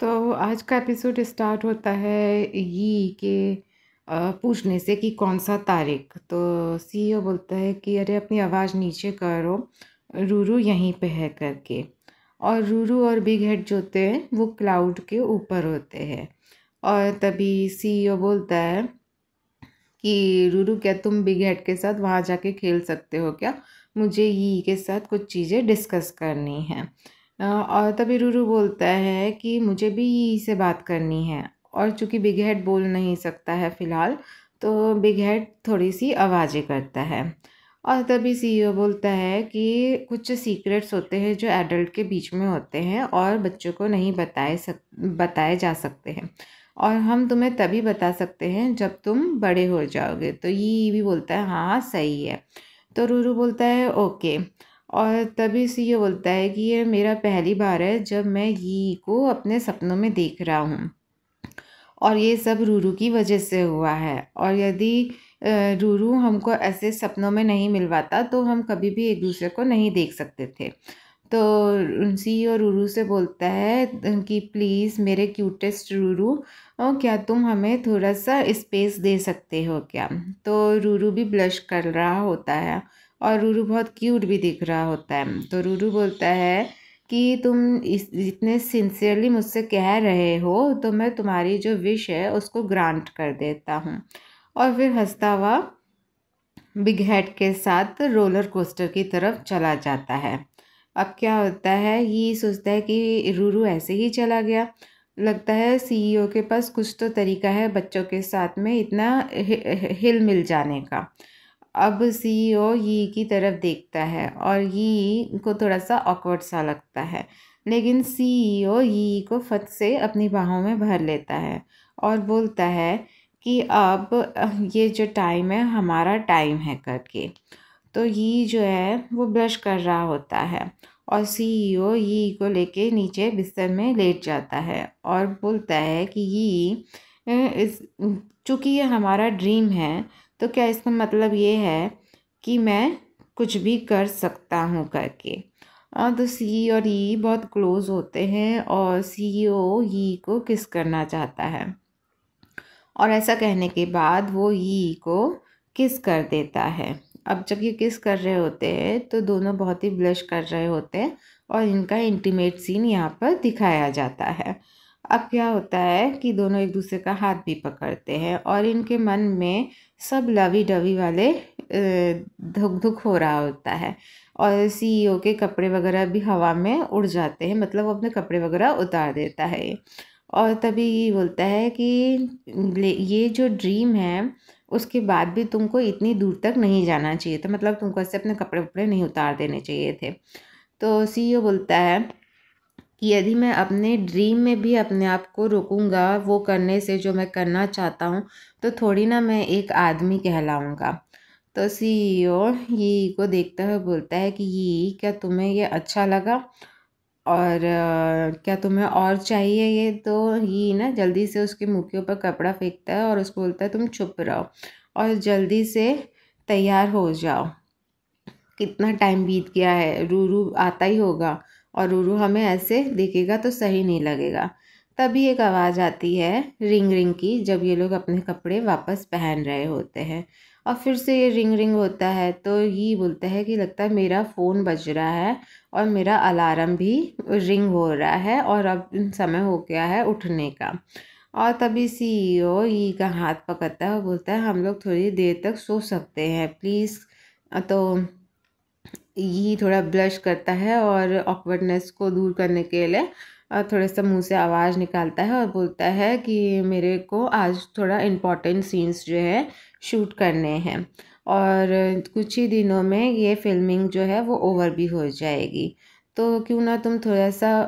तो आज का एपिसोड स्टार्ट होता है ये के पूछने से कि कौन सा तारीख तो सीईओ e बोलता है कि अरे अपनी आवाज़ नीचे करो रूरू यहीं पे है करके और रूरू और बिग हेड जो होते हैं वो क्लाउड के ऊपर होते हैं और तभी सीईओ e बोलता है कि रूरू क्या तुम बिग हेड के साथ वहाँ जाके खेल सकते हो क्या मुझे ई के साथ कुछ चीज़ें डिस्कस करनी है और तभी रूरू बोलता है कि मुझे भी ई से बात करनी है और चूंकि बिग हेड बोल नहीं सकता है फ़िलहाल तो बिग हेड थोड़ी सी आवाज़ें करता है और तभी सीईओ e बोलता है कि कुछ सीक्रेट्स होते हैं जो एडल्ट के बीच में होते हैं और बच्चों को नहीं बताए सक बताए जा सकते हैं और हम तुम्हें तभी बता सकते हैं जब तुम बड़े हो जाओगे तो ये भी बोलता है हाँ, हाँ सही है तो रूरू बोलता है ओके और तभी से ये बोलता है कि ये मेरा पहली बार है जब मैं यी को अपने सपनों में देख रहा हूँ और ये सब रूरू की वजह से हुआ है और यदि रूरू हमको ऐसे सपनों में नहीं मिलवाता तो हम कभी भी एक दूसरे को नहीं देख सकते थे तो उनसी और रूरू से बोलता है कि प्लीज़ मेरे क्यूटेस्ट रूरू क्या तुम हमें थोड़ा सा स्पेस दे सकते हो क्या तो रूरू भी ब्लश कर रहा होता है और रूरू बहुत क्यूट भी दिख रहा होता है तो रूरू बोलता है कि तुम इस जितने सिंसियरली मुझसे कह रहे हो तो मैं तुम्हारी जो विश है उसको ग्रांट कर देता हूँ और फिर हंसता हुआ बिग हेड के साथ रोलर कोस्टर की तरफ चला जाता है अब क्या होता है ये सोचता है कि रूरू ऐसे ही चला गया लगता है सीईओ e के पास कुछ तो तरीका है बच्चों के साथ में इतना हिल मिल जाने का अब सी ओ यी की तरफ देखता है और यी को थोड़ा सा ऑकवर्ड सा लगता है लेकिन सी ई ओ यी को फत से अपनी बाहों में भर लेता है और बोलता है कि अब ये जो टाइम है हमारा टाइम है करके तो यी जो है वो ब्रश कर रहा होता है और सी ई ओ यी को लेके नीचे बिस्तर में लेट जाता है और बोलता है कि यी इस चूँकि ये हमारा ड्रीम है तो क्या इसका मतलब ये है कि मैं कुछ भी कर सकता हूँ करके तो और तो सी और ई बहुत क्लोज होते हैं और सी ओ ई को किस करना चाहता है और ऐसा कहने के बाद वो ई e को किस कर देता है अब जब ये किस कर रहे होते हैं तो दोनों बहुत ही ब्लश कर रहे होते हैं और इनका इंटीमेट सीन यहाँ पर दिखाया जाता है अब क्या होता है कि दोनों एक दूसरे का हाथ भी पकड़ते हैं और इनके मन में सब लवी डवी वाले धुक धुक हो रहा होता है और सीईओ e के कपड़े वगैरह भी हवा में उड़ जाते हैं मतलब वो अपने कपड़े वगैरह उतार देता है और तभी ये बोलता है कि ये जो ड्रीम है उसके बाद भी तुमको इतनी दूर तक नहीं जाना चाहिए था मतलब तुमको ऐसे अपने कपड़े वपड़े नहीं उतार देने चाहिए थे तो सी e बोलता है कि यदि मैं अपने ड्रीम में भी अपने आप को रुकूंगा वो करने से जो मैं करना चाहता हूँ तो थोड़ी ना मैं एक आदमी कहलाऊँगा तो सीईओ ये e को देखता हुए बोलता है कि ये क्या तुम्हें ये अच्छा लगा और आ, क्या तुम्हें और चाहिए ये तो ये ना जल्दी से उसके मुँह के ऊपर कपड़ा फेंकता है और उसको बोलता है तुम छुप रहो और जल्दी से तैयार हो जाओ कितना टाइम बीत गया है रू रू आता ही होगा और उरू हमें ऐसे दिखेगा तो सही नहीं लगेगा तभी एक आवाज़ आती है रिंग रिंग की जब ये लोग अपने कपड़े वापस पहन रहे होते हैं और फिर से ये रिंग रिंग होता है तो ये बोलता है कि लगता है मेरा फ़ोन बज रहा है और मेरा अलार्म भी रिंग हो रहा है और अब समय हो गया है उठने का और तभी सीईओ e ई का हाथ पकड़ता है और बोलता है हम लोग थोड़ी देर तक सो सकते हैं प्लीज़ तो ही थोड़ा ब्लश करता है और ऑकवर्डनेस को दूर करने के लिए थोड़ा सा मुंह से आवाज़ निकालता है और बोलता है कि मेरे को आज थोड़ा इम्पोर्टेंट सीन्स जो है शूट करने हैं और कुछ ही दिनों में ये फिल्मिंग जो है वो ओवर भी हो जाएगी तो क्यों ना तुम थोड़ा सा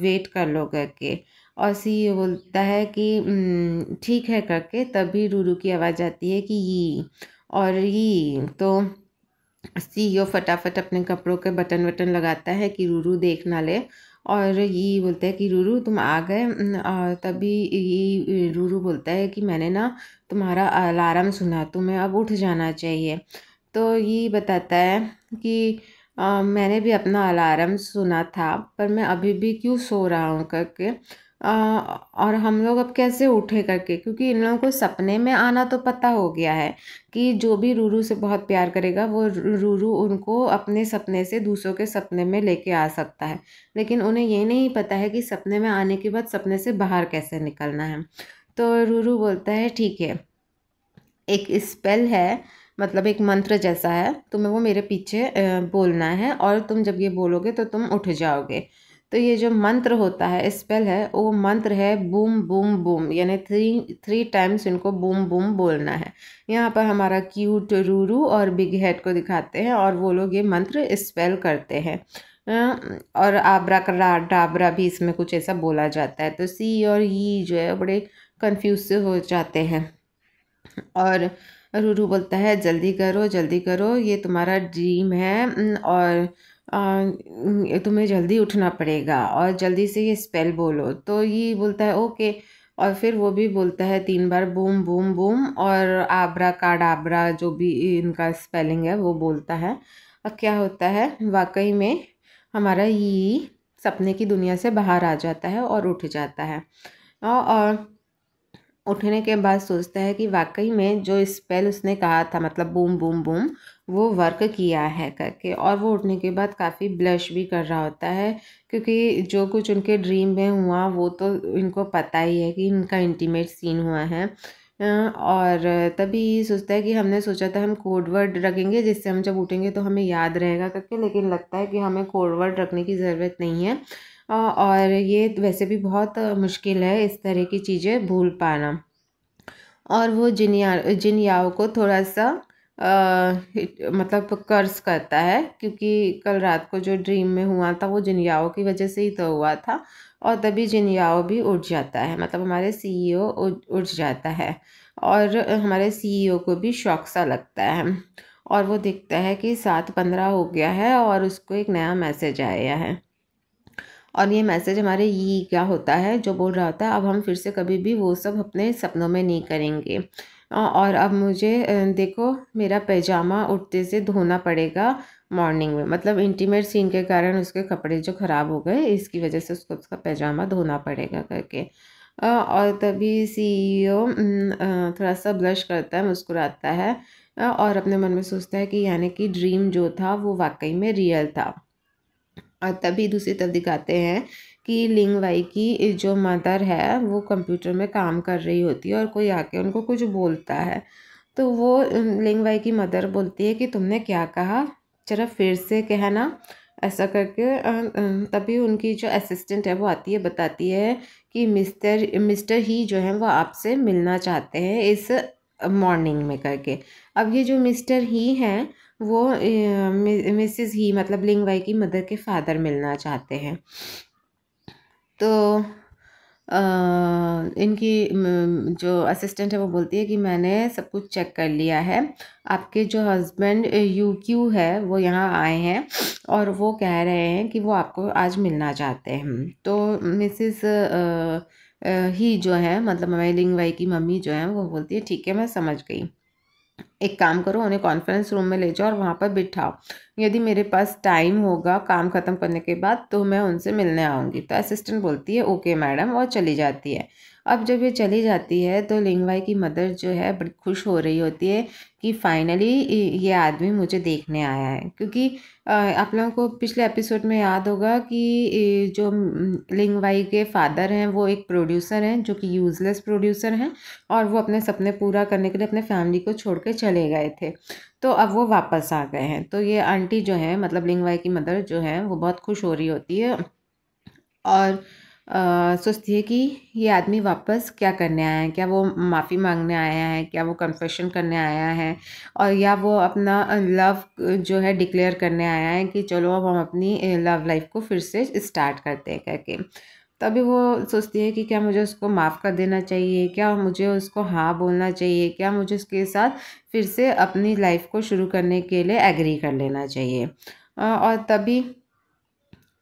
वेट कर लो करके और सी ये बोलता है कि ठीक है करके तभी रूरू की आवाज़ आती है कि ये और ये तो सीईओ फटाफट अपने कपड़ों के बटन वटन लगाता है कि रूरू देख ना ले और ये बोलता है कि रूरू तुम आ गए और तभी ये रूरू बोलता है कि मैंने ना तुम्हारा अलार्म सुना तुम्हें अब उठ जाना चाहिए तो ये बताता है कि आ, मैंने भी अपना अलार्म सुना था पर मैं अभी भी क्यों सो रहा हूँ करके और हम लोग अब कैसे उठे करके क्योंकि इन लोगों को सपने में आना तो पता हो गया है कि जो भी रूरू से बहुत प्यार करेगा वो रूरू उनको अपने सपने से दूसरों के सपने में लेके आ सकता है लेकिन उन्हें ये नहीं पता है कि सपने में आने के बाद सपने से बाहर कैसे निकलना है तो रूरू बोलता है ठीक है एक स्पेल है मतलब एक मंत्र जैसा है तुम्हें वो मेरे पीछे बोलना है और तुम जब ये बोलोगे तो तुम उठ जाओगे तो ये जो मंत्र होता है स्पेल है वो मंत्र है बूम बूम बूम यानी थ्री थ्री टाइम्स इनको बूम बूम बोलना है यहाँ पर हमारा क्यूट रूरू और बिग हेड को दिखाते हैं और वो लोग ये मंत्र स्पेल करते हैं और आबरा करा डाबरा भी इसमें कुछ ऐसा बोला जाता है तो सी और ई e जो है बड़े कन्फ्यूज से हो जाते हैं और रूरू बोलता है जल्दी करो जल्दी करो ये तुम्हारा ड्रीम है और तुम्हें जल्दी उठना पड़ेगा और जल्दी से ये स्पेल बोलो तो ये बोलता है ओके और फिर वो भी बोलता है तीन बार बूम बूम बूम और आबरा काड आबरा जो भी इनका स्पेलिंग है वो बोलता है और क्या होता है वाकई में हमारा ये सपने की दुनिया से बाहर आ जाता है और उठ जाता है और उठने के बाद सोचता है कि वाकई में जो स्पेल उसने कहा था मतलब बूम बूम बूम वो वर्क किया है करके और वो उठने के बाद काफ़ी ब्लश भी कर रहा होता है क्योंकि जो कुछ उनके ड्रीम में हुआ वो तो इनको पता ही है कि इनका इंटीमेट सीन हुआ है और तभी सोचता है कि हमने सोचा था हम कोडवर्ड रखेंगे जिससे हम जब उठेंगे तो हमें याद रहेगा करके लेकिन लगता है कि हमें कोडवर्ड रखने की ज़रूरत नहीं है और ये वैसे भी बहुत मुश्किल है इस तरह की चीज़ें भूल पाना और वो जिन या जिन याओ को थोड़ा सा मतलब कर्ज करता है क्योंकि कल रात को जो ड्रीम में हुआ था वो जिनयाओ की वजह से ही तो हुआ था और तभी जिनयाओ भी उठ जाता है मतलब हमारे सीईओ e उठ जाता है और हमारे सीईओ e को भी शौक सा लगता है और वो देखता है कि सात पंद्रह हो गया है और उसको एक नया मैसेज आया है और ये मैसेज हमारे ये e क्या होता है जो बोल रहा होता है अब हम फिर से कभी भी वो सब अपने सपनों में नहीं करेंगे और अब मुझे देखो मेरा पैजामा उठते से धोना पड़ेगा मॉर्निंग में मतलब इंटीमेट सीन के कारण उसके कपड़े जो ख़राब हो गए इसकी वजह से उसको उसका पैजामा धोना पड़ेगा करके और तभी सीईओ e थोड़ा सा ब्लश करता है मुस्कुराता है और अपने मन में सोचता है कि यानी कि ड्रीम जो था वो वाकई में रियल था और तभी दूसरी तरफ दिखाते हैं कि लिंग वाई की जो मदर है वो कंप्यूटर में काम कर रही होती है और कोई आके उनको कुछ बोलता है तो वो लिंग वाई की मदर बोलती है कि तुमने क्या कहा जरा फिर से कहना ऐसा करके तभी उनकी जो असिस्टेंट है वो आती है बताती है कि मिस्टर मिस्टर ही जो है वो आपसे मिलना चाहते हैं इस मॉर्निंग में करके अब ये जो मिस्टर ही हैं वो मिसेस ही मतलब लिंग वाई की मदर के फादर मिलना चाहते हैं तो इनकी जो असिस्टेंट है वो बोलती है कि मैंने सब कुछ चेक कर लिया है आपके जो हस्बैंड यू क्यू है वो यहाँ आए हैं और वो कह रहे हैं कि वो आपको आज मिलना चाहते हैं तो मिसिस ही जो है मतलब लिंग भाई की मम्मी जो है वो बोलती है ठीक है मैं समझ गई एक काम करो उन्हें कॉन्फ्रेंस रूम में ले जाओ और वहाँ पर बिठाओ यदि मेरे पास टाइम होगा काम ख़त्म करने के बाद तो मैं उनसे मिलने आऊँगी तो असिस्टेंट बोलती है ओके मैडम और चली जाती है अब जब ये चली जाती है तो लिंगवाई की मदर जो है बड़ी खुश हो रही होती है कि फाइनली ये आदमी मुझे देखने आया है क्योंकि आप लोगों को पिछले एपिसोड में याद होगा कि जो लिंगवाई के फादर हैं वो एक प्रोड्यूसर हैं जो कि यूज़लेस प्रोड्यूसर हैं और वो अपने सपने पूरा करने के लिए अपने फैमिली को छोड़ के चले गए थे तो अब वो वापस आ गए हैं तो ये आंटी जो है मतलब लिंगवाई की मदर जो है वो बहुत खुश हो रही होती है और सोचती है कि ये आदमी वापस क्या करने आया है क्या वो माफ़ी मांगने आया है क्या वो कन्फेशन करने आया है और या वो अपना लव जो है डिक्लेयर करने आया है कि चलो अब हम अपनी लव लाइफ को फिर से स्टार्ट करते हैं करके तभी तो वो सोचती है कि क्या मुझे उसको माफ़ कर देना चाहिए क्या मुझे उसको हाँ बोलना चाहिए क्या मुझे उसके साथ फिर से अपनी लाइफ को शुरू करने के लिए एग्री कर लेना चाहिए और तभी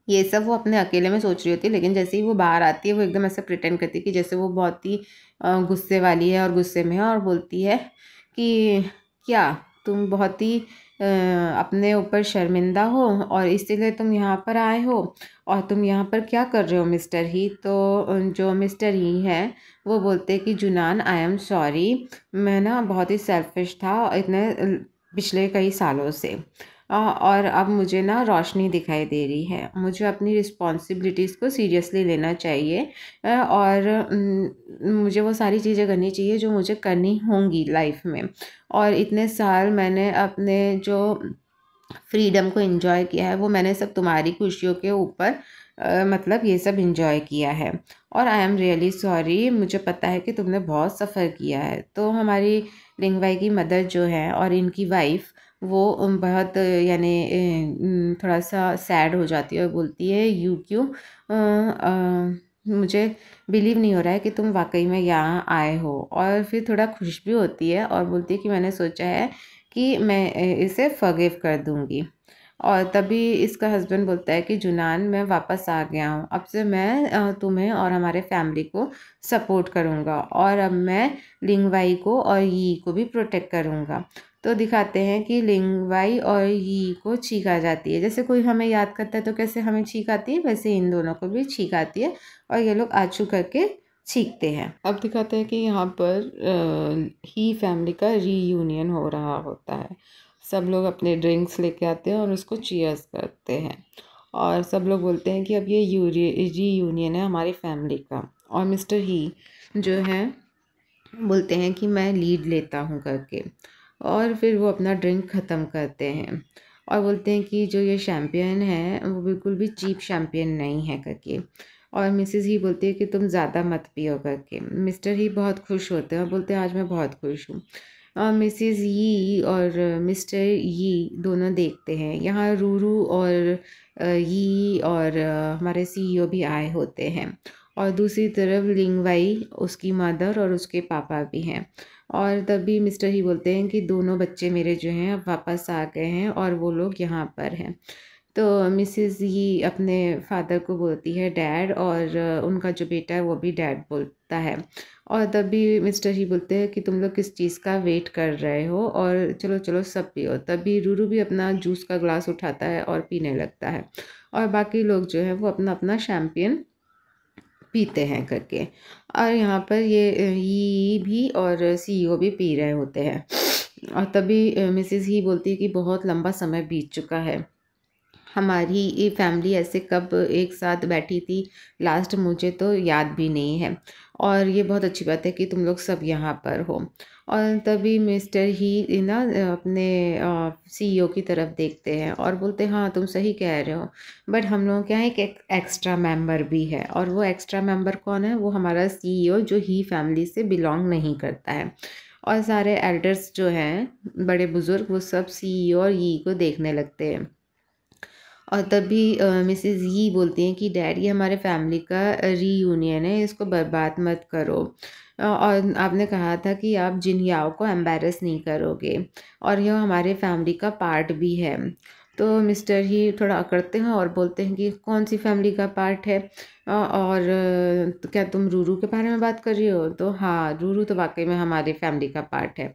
ये सब वो अपने अकेले में सोच रही होती है लेकिन जैसे ही वो बाहर आती है वो एकदम ऐसा प्रिटेंड करती है कि जैसे वो बहुत ही गुस्से वाली है और गुस्से में है और बोलती है कि क्या तुम बहुत ही अपने ऊपर शर्मिंदा हो और इसीलिए तुम यहाँ पर आए हो और तुम यहाँ पर क्या कर रहे हो मिस्टर ही तो जो मिस्टर ही हैं वो बोलते हैं कि जुनान आई एम सॉरी मैं ना बहुत ही सेल्फिश था इतने पिछले कई सालों से और अब मुझे ना रोशनी दिखाई दे रही है मुझे अपनी रिस्पॉन्सिबिलिटीज़ को सीरियसली लेना चाहिए और मुझे वो सारी चीज़ें करनी चाहिए जो मुझे करनी होंगी लाइफ में और इतने साल मैंने अपने जो फ्रीडम को इन्जॉय किया है वो मैंने सब तुम्हारी खुशियों के ऊपर मतलब ये सब इन्जॉय किया है और आई एम रियली सॉरी मुझे पता है कि तुमने बहुत सफ़र किया है तो हमारी लिंगवाई की मदर जो है और इनकी वाइफ वो बहुत यानी थोड़ा सा सैड हो जाती है और बोलती है यू क्यों मुझे बिलीव नहीं हो रहा है कि तुम वाकई में यहाँ आए हो और फिर थोड़ा खुश भी होती है और बोलती है कि मैंने सोचा है कि मैं इसे फगेव कर दूँगी और तभी इसका हस्बैंड बोलता है कि जुनान मैं वापस आ गया हूँ अब से मैं तुम्हें और हमारे फैमिली को सपोर्ट करूँगा और अब मैं लिंगवाई को और यी को भी प्रोटेक्ट करूँगा तो दिखाते हैं कि लिंग वाई और यी को छीक आ जाती है जैसे कोई हमें याद करता है तो कैसे हमें छीक आती है वैसे इन दोनों को भी छीक आती है और ये लोग आछू करके छींकते हैं अब दिखाते हैं कि यहाँ पर आ, ही फैमिली का रीयूनियन हो रहा होता है सब लोग अपने ड्रिंक्स लेके आते हैं और उसको चीयर्स करते हैं और सब लोग बोलते हैं कि अब ये यूनियन है हमारी फैमिली का और मिस्टर ही जो है बोलते हैं कि मैं लीड लेता हूँ करके और फिर वो अपना ड्रिंक ख़त्म करते हैं और बोलते हैं कि जो ये शैम्पियन है वो बिल्कुल भी चीप शैम्पियन नहीं है करके और मिसेस ही बोलती है कि तुम ज़्यादा मत पियो करके मिस्टर ही बहुत खुश होते हैं और बोलते हैं आज मैं बहुत खुश हूँ और मिसेस यी और मिस्टर यी दोनों देखते हैं यहाँ रूरू और यी और हमारे सीईओ e भी आए होते हैं और दूसरी तरफ लिंगवाई उसकी मदर और उसके पापा भी हैं और तभी मिस्टर ही बोलते हैं कि दोनों बच्चे मेरे जो हैं अब वापस आ गए हैं और वो लोग यहाँ पर हैं तो मिसेस ही अपने फादर को बोलती है डैड और उनका जो बेटा है वो भी डैड बोलता है और तभी मिस्टर ही बोलते हैं कि तुम लोग किस चीज़ का वेट कर रहे हो और चलो चलो सब पियो तभी रूरू भी अपना जूस का ग्लास उठाता है और पीने लगता है और बाकी लोग जो है वो अपना अपना शैम्पियन पीते हैं करके और यहाँ पर ये ही भी और सीईओ e भी पी रहे होते हैं और तभी मिसिज़ ही बोलती है कि बहुत लंबा समय बीत चुका है हमारी फैमिली ऐसे कब एक साथ बैठी थी लास्ट मुझे तो याद भी नहीं है और ये बहुत अच्छी बात है कि तुम लोग सब यहाँ पर हो और तभी मिस्टर ही ना अपने सीईओ e की तरफ देखते हैं और बोलते हैं हाँ तुम सही कह रहे हो बट हम लोगों के यहाँ एक, एक एक्स्ट्रा मेंबर भी है और वो एक्स्ट्रा मेंबर कौन है वो हमारा सीईओ e जो ही फैमिली से बिलोंग नहीं करता है और सारे एल्डर्स जो हैं बड़े बुज़ुर्ग वो सब सीईओ e और ई को देखने लगते हैं और तभी मिसेस यी बोलती हैं कि डैड ये हमारे फैमिली का रीयूनियन है इसको बर्बाद मत करो और आपने कहा था कि आप जिन याओ को एम्बेरस नहीं करोगे और यह हमारे फैमिली का पार्ट भी है तो मिस्टर ही थोड़ा अकड़ते हैं और बोलते हैं कि कौन सी फैमिली का पार्ट है और तो क्या तुम रूरू के बारे में बात कर रही हो तो हाँ रूरू तो वाकई में हमारी फैमिली का पार्ट है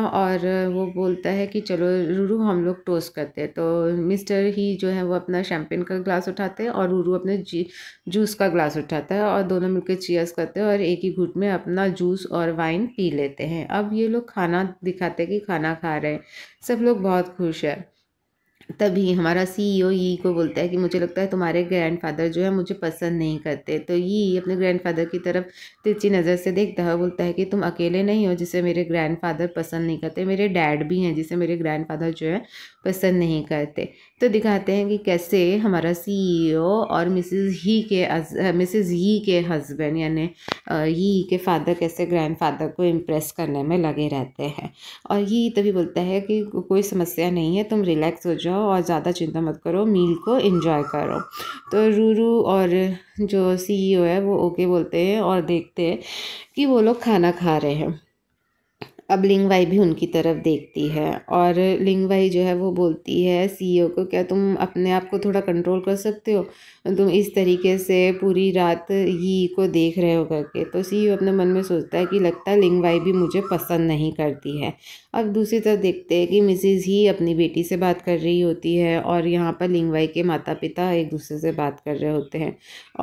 और वो बोलता है कि चलो रूरू हम लोग टोस्ट करते हैं तो मिस्टर ही जो है वो अपना शैम्पेन का ग्लास उठाते हैं और रूरू अपने जी जूस का ग्लास उठाता है और दोनों मिलकर चीयर्स करते हैं और एक ही घुट में अपना जूस और वाइन पी लेते हैं अब ये लोग खाना दिखाते हैं कि खाना खा रहे हैं सब लोग बहुत खुश है तभी हमारा सीईओ e यही को बोलता है कि मुझे लगता है तुम्हारे ग्रैंडफादर जो है मुझे पसंद नहीं करते तो ये अपने ग्रैंडफादर की तरफ तिरछी नज़र से देखता है बोलता है कि तुम अकेले नहीं हो जिसे मेरे ग्रैंडफादर पसंद नहीं करते मेरे डैड भी हैं जिसे मेरे ग्रैंडफादर जो है पसंद नहीं करते तो दिखाते हैं कि कैसे हमारा सीईओ e और मिसेस ही के मिसेस ही के हस्बैंड यानी ही के फादर कैसे ग्रैंडफादर को इम्प्रेस करने में लगे रहते हैं और ये तभी तो बोलता है कि कोई समस्या नहीं है तुम रिलैक्स हो जाओ और ज़्यादा चिंता मत करो मील को इन्जॉय करो तो रूरू और जो सीईओ e है वो ओके बोलते हैं और देखते हैं कि वो लोग खाना खा रहे हैं अब लिंगवाई भी उनकी तरफ देखती है और लिंगवाई जो है वो बोलती है सीईओ e को क्या तुम अपने आप को थोड़ा कंट्रोल कर सकते हो तुम इस तरीके से पूरी रात ही को देख रहे हो करके तो सीईओ e अपने मन में सोचता है कि लगता है लिंगवाई भी मुझे पसंद नहीं करती है अब दूसरी तरफ देखते हैं कि मिसिज़ ही अपनी बेटी से बात कर रही होती है और यहाँ पर लिंगवाई के माता पिता एक दूसरे से बात कर रहे होते हैं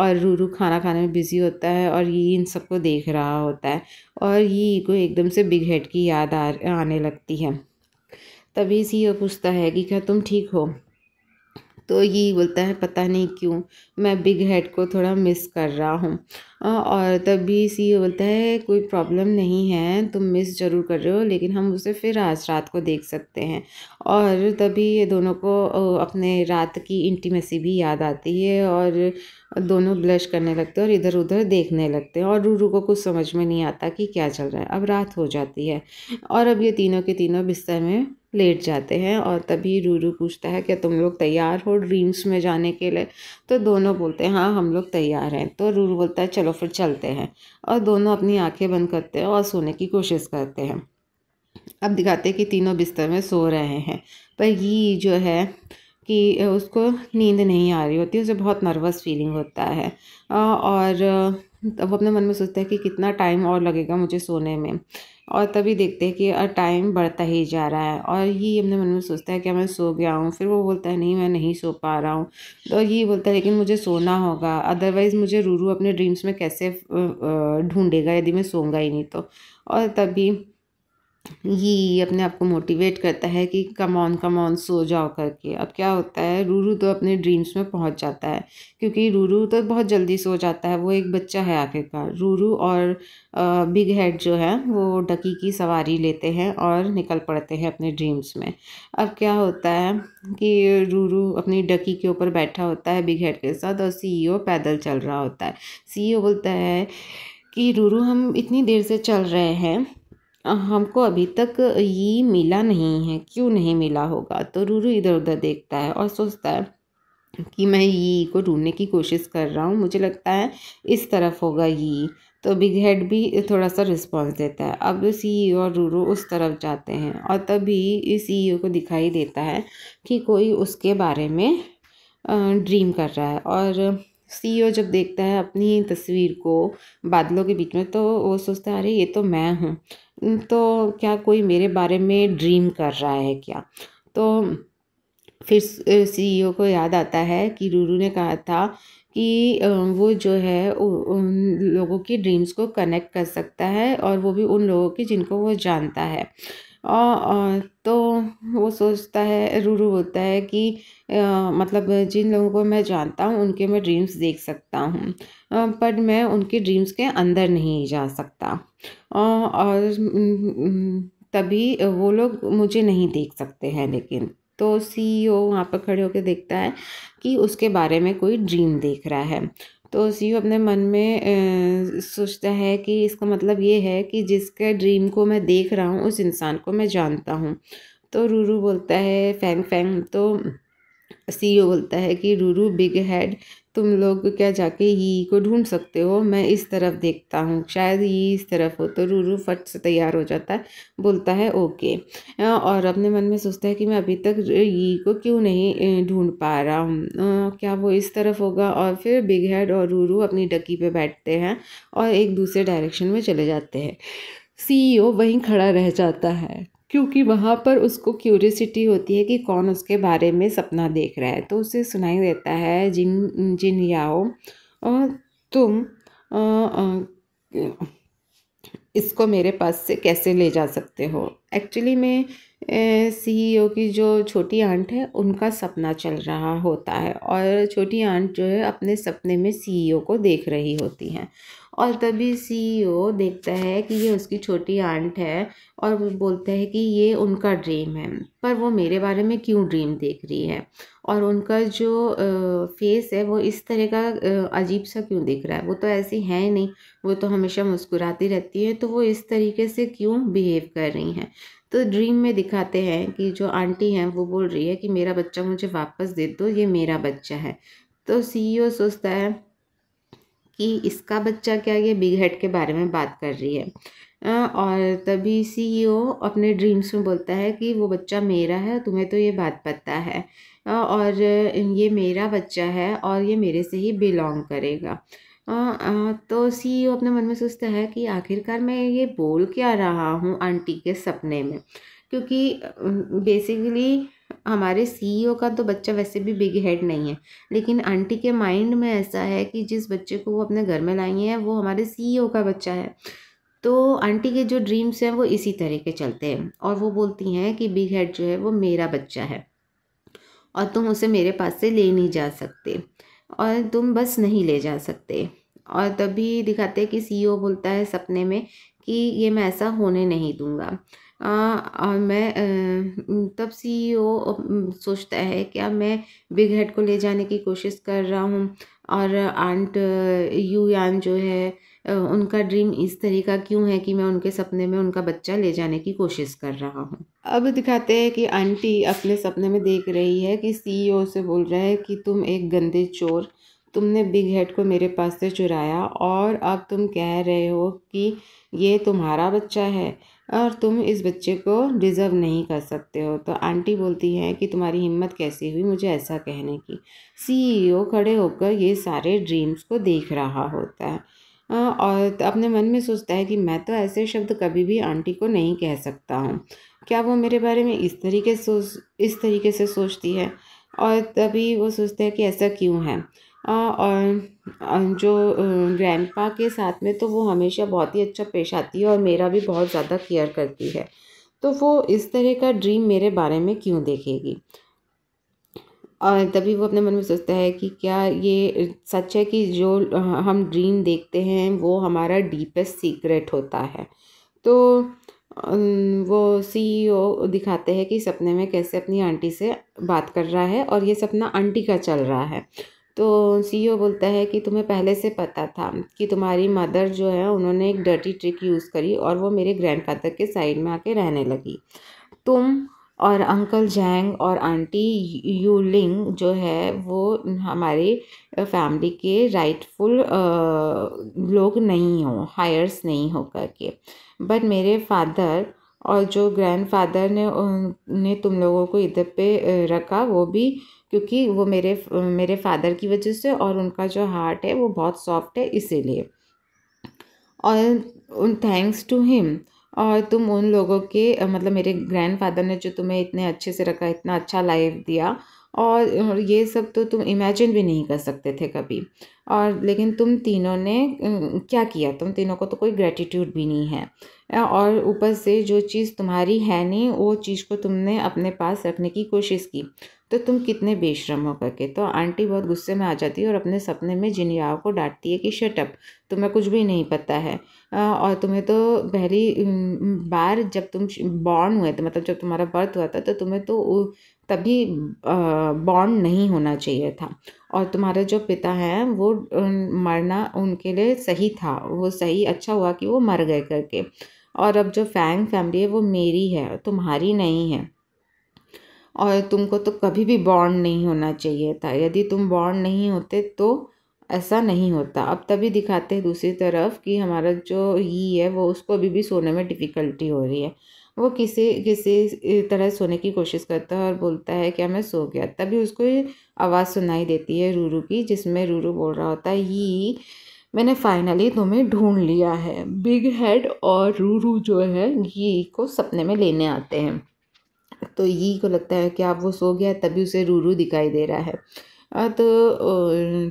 और रूरू खाना खाने में बिज़ी होता है और ये इन सबको देख रहा होता है और ये को एकदम से बिग हेड की याद आ आने लगती है तभी सी पूछता है कि क्या तुम ठीक हो तो ये बोलता है पता नहीं क्यों मैं बिग हेड को थोड़ा मिस कर रहा हूँ और तभी सी बोलता है कोई प्रॉब्लम नहीं है तुम मिस ज़रूर कर रहे हो लेकिन हम उसे फिर आज रात को देख सकते हैं और तभी ये दोनों को अपने रात की इंटीमेसी भी याद आती है और दोनों ब्लश करने लगते हैं और इधर उधर देखने लगते हैं और रूरू को कुछ समझ में नहीं आता कि क्या चल रहा है अब रात हो जाती है और अब ये तीनों के तीनों बिस्तर में लेट जाते हैं और तभी रूरू पूछता है कि तुम लोग तैयार हो ड्रीम्स में जाने के लिए तो दोनों बोलते हैं हाँ हम लोग तैयार हैं तो रूरू बोलता है चलो फिर चलते हैं और दोनों अपनी आंखें बंद करते हैं और सोने की कोशिश करते हैं अब दिखाते हैं कि तीनों बिस्तर में सो रहे हैं पर ये जो है कि उसको नींद नहीं आ रही होती उसे बहुत नर्वस फीलिंग होता है और तब अपने मन में सोचता है कि कितना टाइम और लगेगा मुझे सोने में और तभी देखते हैं कि टाइम बढ़ता ही जा रहा है और ये अपने मन में सोचता है कि मैं सो गया हूँ फिर वो बोलता है नहीं मैं नहीं सो पा रहा हूँ और ये बोलता है लेकिन मुझे सोना होगा अदरवाइज़ मुझे रूरू अपने ड्रीम्स में कैसे ढूंढेगा यदि मैं सोऊंगा ही नहीं तो और तभी ही अपने आप को मोटिवेट करता है कि come on come on so जाओ करके अब क्या होता है रूरू तो अपने ड्रीम्स में पहुंच जाता है क्योंकि रूरू तो बहुत जल्दी सो जाता है वो एक बच्चा है आखिरकार रूरू और बिग हेड जो है वो डकी की सवारी लेते हैं और निकल पड़ते हैं अपने ड्रीम्स में अब क्या होता है कि रूरू अपनी डकी के ऊपर बैठा होता है बिग हेड के साथ और सी e पैदल चल रहा होता है सी e बोलता है कि रूरू हम इतनी देर से चल रहे हैं हमको अभी तक ये मिला नहीं है क्यों नहीं मिला होगा तो रूरू इधर उधर देखता है और सोचता है कि मैं ये को ढूंढने की कोशिश कर रहा हूँ मुझे लगता है इस तरफ होगा ये तो बिग हेड भी थोड़ा सा रिस्पांस देता है अब ई और रूरू उस तरफ जाते हैं और तभी ई को दिखाई देता है कि कोई उसके बारे में ड्रीम कर रहा है और सीईओ जब देखता है अपनी तस्वीर को बादलों के बीच में तो वो सोचता है अरे ये तो मैं हूँ तो क्या कोई मेरे बारे में ड्रीम कर रहा है क्या तो फिर सीईओ को याद आता है कि रूरू ने कहा था कि वो जो है उन लोगों की ड्रीम्स को कनेक्ट कर सकता है और वो भी उन लोगों की जिनको वो जानता है तो वो सोचता है रूरू होता है कि मतलब जिन लोगों को मैं जानता हूँ उनके मैं ड्रीम्स देख सकता हूँ पर मैं उनके ड्रीम्स के अंदर नहीं जा सकता और तभी वो लोग मुझे नहीं देख सकते हैं लेकिन तो सीईओ e वहाँ पर खड़े होकर देखता है कि उसके बारे में कोई ड्रीम देख रहा है तो सी अपने मन में सोचता है कि इसका मतलब ये है कि जिसके ड्रीम को मैं देख रहा हूँ उस इंसान को मैं जानता हूँ तो रूरू बोलता है फैंग फैंग तो ओ बोलता है कि रूरू बिग हेड तुम लोग क्या जाके ई को ढूंढ सकते हो मैं इस तरफ देखता हूँ शायद ये इस तरफ हो तो रूरू फट से तैयार हो जाता है बोलता है ओके और अपने मन में सोचता है कि मैं अभी तक ई को क्यों नहीं ढूंढ पा रहा हूँ क्या वो इस तरफ होगा और फिर बिग हेड और रूरू अपनी डक्की पे बैठते हैं और एक दूसरे डायरेक्शन में चले जाते हैं सी वहीं खड़ा रह जाता है क्योंकि वहाँ पर उसको क्यूरियसिटी होती है कि कौन उसके बारे में सपना देख रहा है तो उसे सुनाई देता है जिन जिन याओ तुम आ, आ, इसको मेरे पास से कैसे ले जा सकते हो एक्चुअली में सीईओ की जो छोटी आंट है उनका सपना चल रहा होता है और छोटी आंट जो है अपने सपने में सीईओ e को देख रही होती हैं और तभी सीईओ e देखता है कि ये उसकी छोटी आंट है और वो बोलता है कि ये उनका ड्रीम है पर वो मेरे बारे में क्यों ड्रीम देख रही है और उनका जो फेस है वो इस तरह का अजीब सा क्यों दिख रहा है वो तो ऐसी है नहीं वो तो हमेशा मुस्कुराती रहती है तो वो इस तरीके से क्यों बिहेव कर रही हैं तो ड्रीम में दिखाते हैं कि जो आंटी हैं वो बोल रही है कि मेरा बच्चा मुझे वापस दे दो ये मेरा बच्चा है तो सीईओ e सोचता है कि इसका बच्चा क्या ये बिग हेड के बारे में बात कर रही है और तभी सीईओ e अपने ड्रीम्स में बोलता है कि वो बच्चा मेरा है तुम्हें तो ये बात पता है और ये मेरा बच्चा है और ये मेरे से ही बिलोंग करेगा तो सीईओ e अपने मन में सोचता है कि आखिरकार मैं ये बोल क्या रहा हूँ आंटी के सपने में क्योंकि बेसिकली हमारे सीईओ e का तो बच्चा वैसे भी बिग हेड नहीं है लेकिन आंटी के माइंड में ऐसा है कि जिस बच्चे को वो अपने घर में लाई हैं वो हमारे सीईओ e का बच्चा है तो आंटी के जो ड्रीम्स हैं वो इसी तरह के चलते हैं और वो बोलती हैं कि बिग हेड जो है वो मेरा बच्चा है और तुम उसे मेरे पास से ले नहीं जा सकते और तुम बस नहीं ले जा सकते और तभी दिखाते हैं कि सीईओ e बोलता है सपने में कि ये मैं ऐसा होने नहीं दूंगा आ, मैं तब सीईओ e सोचता है क्या मैं बिग हेड को ले जाने की कोशिश कर रहा हूँ और आंट यू यान जो है उनका ड्रीम इस तरीका क्यों है कि मैं उनके सपने में उनका बच्चा ले जाने की कोशिश कर रहा हूँ अब दिखाते हैं कि आंटी अपने सपने में देख रही है कि सीईओ e से बोल रहा है कि तुम एक गंदे चोर तुमने बिग हेड को मेरे पास से चुराया और अब तुम कह रहे हो कि ये तुम्हारा बच्चा है और तुम इस बच्चे को डिज़र्व नहीं कर सकते हो तो आंटी बोलती है कि तुम्हारी हिम्मत कैसी हुई मुझे ऐसा कहने की सीईओ e खड़े होकर ये सारे ड्रीम्स को देख रहा होता है और अपने मन में सोचता है कि मैं तो ऐसे शब्द कभी भी आंटी को नहीं कह सकता हूँ क्या वो मेरे बारे में इस तरीके सोच इस तरीके से सोचती है और तभी वो सोचते हैं कि ऐसा क्यों है और जो ग्रैंडपा के साथ में तो वो हमेशा बहुत ही अच्छा पेश आती है और मेरा भी बहुत ज़्यादा केयर करती है तो वो इस तरह का ड्रीम मेरे बारे में क्यों देखेगी और तभी वो अपने मन में सोचता है कि क्या ये सच है कि जो हम ड्रीम देखते हैं वो हमारा डीपेस्ट सीक्रेट होता है तो वो सीईओ e दिखाते हैं कि सपने में कैसे अपनी आंटी से बात कर रहा है और ये सपना आंटी का चल रहा है तो सीईओ बोलता है कि तुम्हें पहले से पता था कि तुम्हारी मदर जो है उन्होंने एक डर्टी ट्रिक यूज़ करी और वो मेरे ग्रैंडफादर के साइड में आके रहने लगी तुम और अंकल जैंग और आंटी यूलिंग जो है वो हमारे फैमिली के राइटफुल लोग नहीं हो हायर्स नहीं हो करके बट मेरे फादर और जो ग्रैंडफादर ने ने तुम लोगों को इधर पे रखा वो भी क्योंकि वो मेरे मेरे फादर की वजह से और उनका जो हार्ट है वो बहुत सॉफ्ट है इसीलिए और उन थैंक्स टू हिम और तुम उन लोगों के मतलब मेरे ग्रैंडफादर ने जो तुम्हें इतने अच्छे से रखा इतना अच्छा लाइफ दिया और ये सब तो तुम इमेजिन भी नहीं कर सकते थे कभी और लेकिन तुम तीनों ने क्या किया तुम तीनों को तो कोई ग्रेटिट्यूड भी नहीं है और ऊपर से जो चीज़ तुम्हारी है नहीं वो चीज़ को तुमने अपने पास रखने की कोशिश की तो तुम कितने बेशरम हो करके तो आंटी बहुत गुस्से में आ जाती है और अपने सपने में जिनियाओ को डांटती है कि शटअप तुम्हें कुछ भी नहीं पता है और तुम्हें तो पहली बार जब तुम बॉर्न हुए थे मतलब जब तुम्हारा बर्थ हुआ था तो तुम्हें तो तभी बॉर्न नहीं होना चाहिए था और तुम्हारे जो पिता हैं वो मरना उनके लिए सही था वो सही अच्छा हुआ कि वो मर गए करके और अब जो फैंग फैमिली है वो मेरी है तुम्हारी नहीं है और तुमको तो कभी भी बॉन्ड नहीं होना चाहिए था यदि तुम बॉन्ड नहीं होते तो ऐसा नहीं होता अब तभी दिखाते हैं दूसरी तरफ कि हमारा जो ई है वो उसको अभी भी सोने में डिफ़िकल्टी हो रही है वो किसी किसी तरह सोने की कोशिश करता है और बोलता है क्या मैं सो गया तभी उसको आवाज़ सुनाई देती है रूरू की जिसमें रूरू बोल रहा होता है ही मैंने फाइनली तुम्हें ढूंढ लिया है बिग हेड और रूरू जो है घी को सपने में लेने आते हैं तो यी को लगता है कि आप वो सो गया तभी उसे रूरू दिखाई दे रहा है तो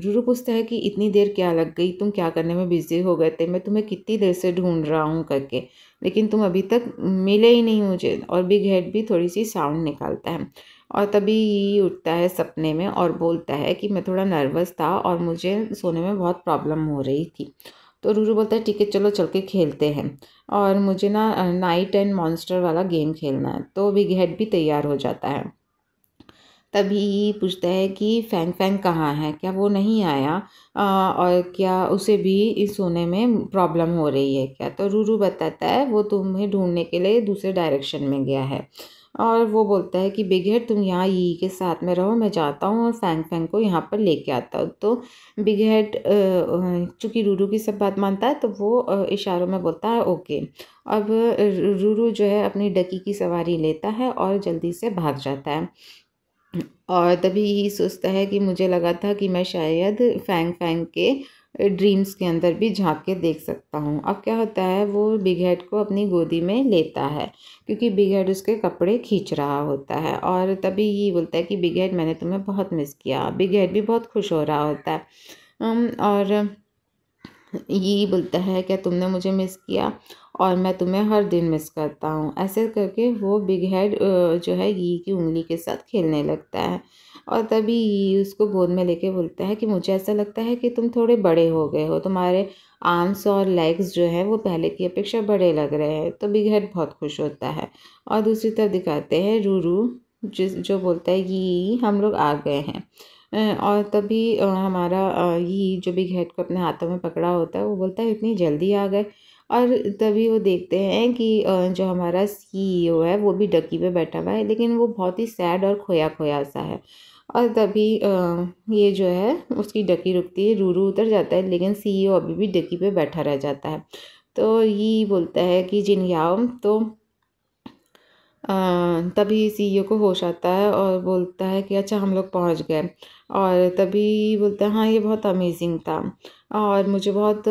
रूरू पूछता है कि इतनी देर क्या लग गई तुम क्या करने में बिजी हो गए थे मैं तुम्हें कितनी देर से ढूंढ रहा हूँ करके लेकिन तुम अभी तक मिले ही नहीं मुझे और बिग हेड भी थोड़ी सी साउंड निकालता है और तभी ये उठता है सपने में और बोलता है कि मैं थोड़ा नर्वस था और मुझे सोने में बहुत प्रॉब्लम हो रही थी तो रूरू बोलता है ठीक है चलो चल के खेलते हैं और मुझे ना नाइट एंड मॉन्स्टर वाला गेम खेलना है तो बिग हेड भी तैयार हो जाता है तभी पूछता है कि फैंग फैंग कहाँ है क्या वो नहीं आया आ, और क्या उसे भी इस सोने में प्रॉब्लम हो रही है क्या तो रूरू बताता है वो तुम्हें ढूंढने के लिए दूसरे डायरेक्शन में गया है और वो बोलता है कि बिगेट तुम यहाँ यी के साथ में रहो मैं जाता हूँ और फैंग फैंग को यहाँ पर लेके आता हूँ तो बिगेट चूँकि रूरू की सब बात मानता है तो वो इशारों में बोलता है ओके अब रूरू जो है अपनी डकी की सवारी लेता है और जल्दी से भाग जाता है और तभी यही सोचता है कि मुझे लगा था कि मैं शायद फैंग फैंग के ड्रीम्स के अंदर भी झांक के देख सकता हूँ अब क्या होता है वो बिग हेड को अपनी गोदी में लेता है क्योंकि बिग हेड उसके कपड़े खींच रहा होता है और तभी ये बोलता है कि बिग हेड मैंने तुम्हें बहुत मिस किया बिग हेड भी बहुत खुश हो रहा होता है और ये बोलता है क्या तुमने मुझे मिस किया और मैं तुम्हें हर दिन मिस करता हूँ ऐसे करके वो बिग हेड जो है ये की उंगली के साथ खेलने लगता है और तभी उसको गोद में लेके बोलता है कि मुझे ऐसा लगता है कि तुम थोड़े बड़े हो गए हो तुम्हारे आर्म्स और लेग्स जो है वो पहले की अपेक्षा बड़े लग रहे हैं तो हेड बहुत खुश होता है और दूसरी तरफ दिखाते हैं रूरू जिस जो बोलता है ये हम लोग आ गए हैं और तभी हमारा ये जो बिग हेड को अपने हाथों में पकड़ा होता है वो बोलता है इतनी जल्दी आ गए और तभी वो देखते हैं कि जो हमारा सीईओ e है वो भी डकी पे बैठा हुआ है लेकिन वो बहुत ही सैड और खोया खोया सा है और तभी ये जो है उसकी डकी रुकती है रूरू उतर जाता है लेकिन सीईओ e अभी भी डकी पे बैठा रह जाता है तो ये बोलता है कि जिन याओ तो तभी सीईओ e को होश आता है और बोलता है कि अच्छा हम लोग पहुंच गए और तभी बोलते हैं हाँ ये बहुत अमेजिंग था और मुझे बहुत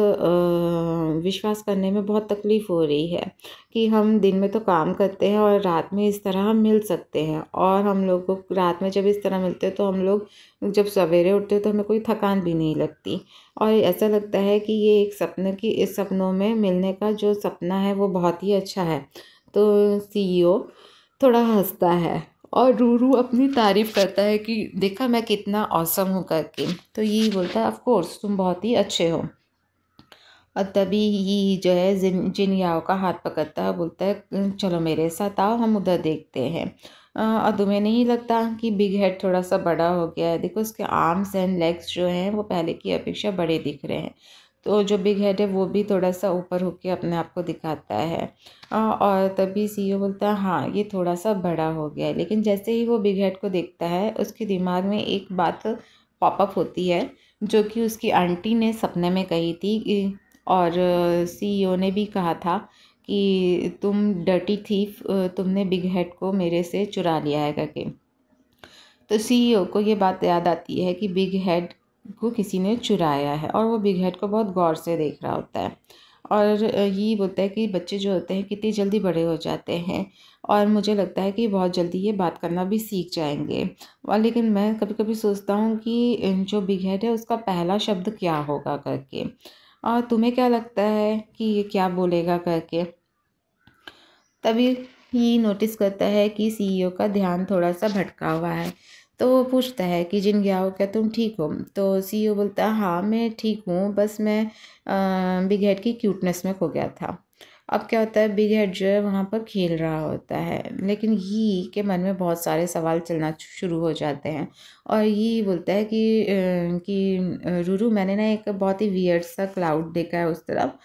विश्वास करने में बहुत तकलीफ़ हो रही है कि हम दिन में तो काम करते हैं और रात में इस तरह हम मिल सकते हैं और हम लोग को रात में जब इस तरह मिलते हैं तो हम लोग जब सवेरे उठते हैं तो हमें कोई थकान भी नहीं लगती और ऐसा लगता है कि ये एक सपने की इस सपनों में मिलने का जो सपना है वो बहुत ही अच्छा है तो सी e थोड़ा हंसता है और रूरू अपनी तारीफ़ करता है कि देखा मैं कितना औसम हूँ करके तो ये बोलता है ऑफकोर्स तुम बहुत ही अच्छे हो और तभी ये जो है जिन जिन याओ का हाथ पकड़ता है बोलता है चलो मेरे साथ आओ हम उधर देखते हैं और तुम्हें नहीं लगता कि बिग हेड थोड़ा सा बड़ा हो गया है देखो उसके आर्म्स एंड लेग्स जो हैं वो पहले की अपेक्षा बड़े दिख रहे हैं तो जो बिग हेड है वो भी थोड़ा सा ऊपर होके अपने आप को दिखाता है और तभी सीईओ e बोलता है हाँ ये थोड़ा सा बड़ा हो गया है लेकिन जैसे ही वो बिग हेड को देखता है उसके दिमाग में एक बात पॉपअप होती है जो कि उसकी आंटी ने सपने में कही थी और सीईओ e ने भी कहा था कि तुम डर्टी थीफ तुमने बिग हेड को मेरे से चुरा लिया है करके तो सीईओ e को ये बात याद आती है कि बिग हेड को किसी ने चुराया है और वो बिग हेड को बहुत गौर से देख रहा होता है और ये बोलता है कि बच्चे जो होते हैं कितनी जल्दी बड़े हो जाते हैं और मुझे लगता है कि बहुत जल्दी ये बात करना भी सीख जाएंगे और लेकिन मैं कभी कभी सोचता हूँ कि जो बिग हेड है उसका पहला शब्द क्या होगा करके और तुम्हें क्या लगता है कि ये क्या बोलेगा करके तभी ये नोटिस करता है कि सीईओ का ध्यान थोड़ा सा भटका हुआ है तो वो पूछता है कि जिन गयाओ क्या तुम ठीक हो तो सी e बोलता है हाँ मैं ठीक हूँ बस मैं बिग हेड की क्यूटनेस में खो गया था अब क्या होता है बिग हेड जो है वहाँ पर खेल रहा होता है लेकिन ये के मन में बहुत सारे सवाल चलना शुरू हो जाते हैं और ये बोलता है कि कि रूरू मैंने ना एक बहुत ही वियर्ड सा क्लाउड देखा है उस तरफ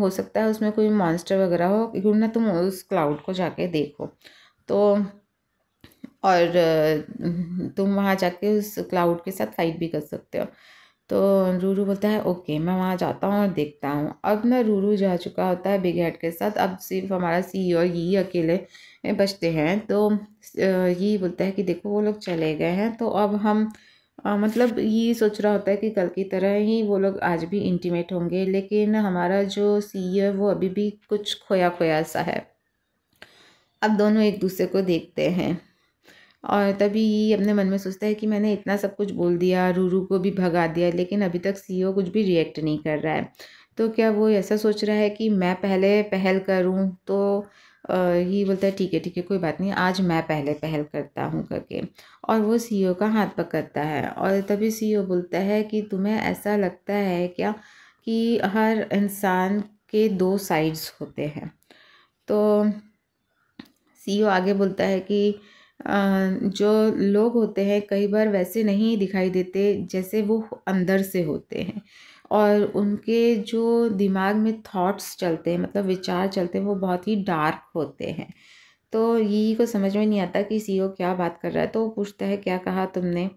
हो सकता है उसमें कोई मॉन्स्टर वगैरह हो क्यों ना तुम उस क्लाउड को जाके देखो तो और तुम वहाँ जाके उस क्लाउड के साथ फाइट भी कर सकते हो तो रूरू बोलता है ओके मैं वहाँ जाता हूँ और देखता हूँ अब ना रूरू जा चुका होता है बिग हेड के साथ अब सिर्फ हमारा सी e और यही अकेले बचते हैं तो यही बोलता है कि देखो वो लोग चले गए हैं तो अब हम आ, मतलब ये सोच रहा होता है कि कल की तरह ही वो लोग आज भी इंटीमेट होंगे लेकिन हमारा जो सी e है वो अभी भी कुछ खोया खोया सा है अब दोनों एक दूसरे को देखते हैं और तभी ये अपने मन में सोचता है कि मैंने इतना सब कुछ बोल दिया रूरू को भी भगा दिया लेकिन अभी तक सीईओ e कुछ भी रिएक्ट नहीं कर रहा है तो क्या वो ऐसा सोच रहा है कि मैं पहले पहल करूँ तो ही बोलता है ठीक है ठीक है कोई बात नहीं आज मैं पहले पहल करता हूँ करके और वो सीईओ e का हाथ पकड़ता है और तभी सीईओ e बोलता है कि तुम्हें ऐसा लगता है क्या कि हर इंसान के दो साइड्स होते हैं तो सीईओ आगे बोलता है कि जो लोग होते हैं कई बार वैसे नहीं दिखाई देते जैसे वो अंदर से होते हैं और उनके जो दिमाग में थॉट्स चलते हैं मतलब विचार चलते हैं वो बहुत ही डार्क होते हैं तो यही को समझ में नहीं आता कि सी e क्या बात कर रहा है तो वो पूछता है क्या कहा तुमने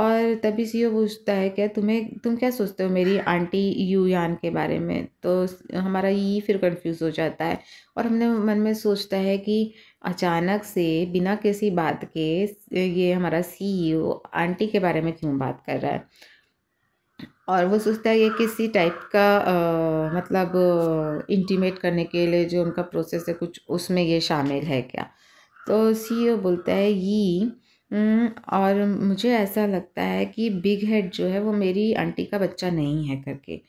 और तभी सी पूछता है क्या तुम्हें तुम क्या सोचते हो मेरी आंटी यू यान के बारे में तो हमारा ये फिर कंफ्यूज हो जाता है और हमने मन में सोचता है कि अचानक से बिना किसी बात के ये हमारा सीईओ e आंटी के बारे में क्यों बात कर रहा है और वो सोचता है ये किसी टाइप का आ, मतलब इंटीमेट करने के लिए जो उनका प्रोसेस है कुछ उसमें ये शामिल है क्या तो सीईओ e बोलता है ये हम्म, और मुझे ऐसा लगता है कि बिग हेड जो है वो मेरी आंटी का बच्चा नहीं है करके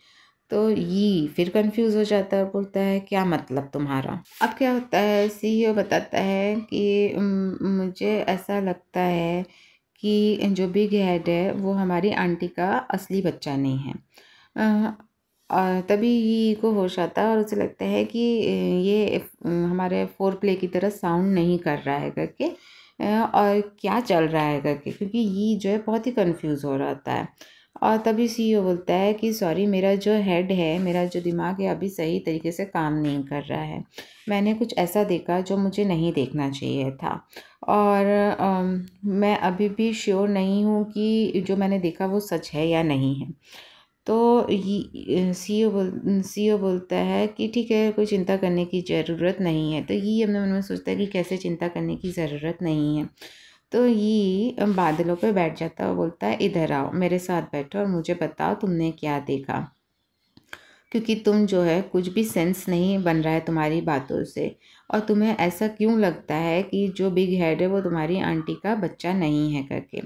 तो ये फिर कंफ्यूज हो जाता है और बोलता है क्या मतलब तुम्हारा अब क्या होता है सीईओ e बताता है कि मुझे ऐसा लगता है कि जो बिग हेड है वो हमारी आंटी का असली बच्चा नहीं है और तभी ये e e को होश आता है और उसे लगता है कि ये हमारे फोर प्ले की तरह साउंड नहीं कर रहा है करके और क्या चल रहा है करके क्योंकि ये जो है बहुत ही कंफ्यूज हो रहा होता है और तभी सी e बोलता है कि सॉरी मेरा जो हेड है मेरा जो दिमाग है अभी सही तरीके से काम नहीं कर रहा है मैंने कुछ ऐसा देखा जो मुझे नहीं देखना चाहिए था और आ, मैं अभी भी श्योर नहीं हूँ कि जो मैंने देखा वो सच है या नहीं है तो सी ओ बोल सी ओ बोलता है कि ठीक है कोई चिंता करने की ज़रूरत नहीं है तो ये अपने मन में सोचता है कि कैसे चिंता करने की ज़रूरत नहीं है तो ये बादलों पे बैठ जाता है और बोलता है इधर आओ मेरे साथ बैठो और मुझे बताओ तुमने क्या देखा क्योंकि तुम जो है कुछ भी सेंस नहीं बन रहा है तुम्हारी बातों से और तुम्हें ऐसा क्यों लगता है कि जो बिग हेड है वो तुम्हारी आंटी का बच्चा नहीं है करके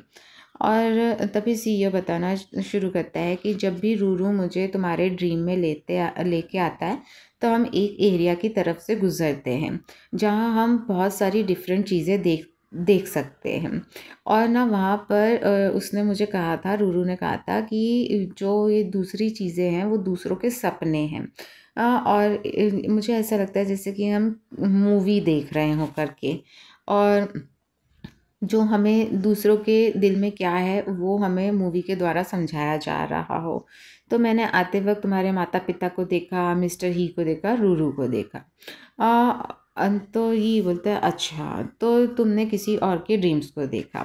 और तभी सी ये बताना शुरू करता है कि जब भी रूरू मुझे तुम्हारे ड्रीम में लेते लेके आता है तो हम एक एरिया की तरफ से गुजरते हैं जहाँ हम बहुत सारी डिफरेंट चीज़ें देख देख सकते हैं और ना वहाँ पर उसने मुझे कहा था रूरू ने कहा था कि जो ये दूसरी चीज़ें हैं वो दूसरों के सपने हैं और मुझे ऐसा लगता है जैसे कि हम मूवी देख रहे हो करके और जो हमें दूसरों के दिल में क्या है वो हमें मूवी के द्वारा समझाया जा रहा हो तो मैंने आते वक्त तुम्हारे माता पिता को देखा मिस्टर ही को देखा रूरू को देखा आ, तो ये बोलता है अच्छा तो तुमने किसी और के ड्रीम्स को देखा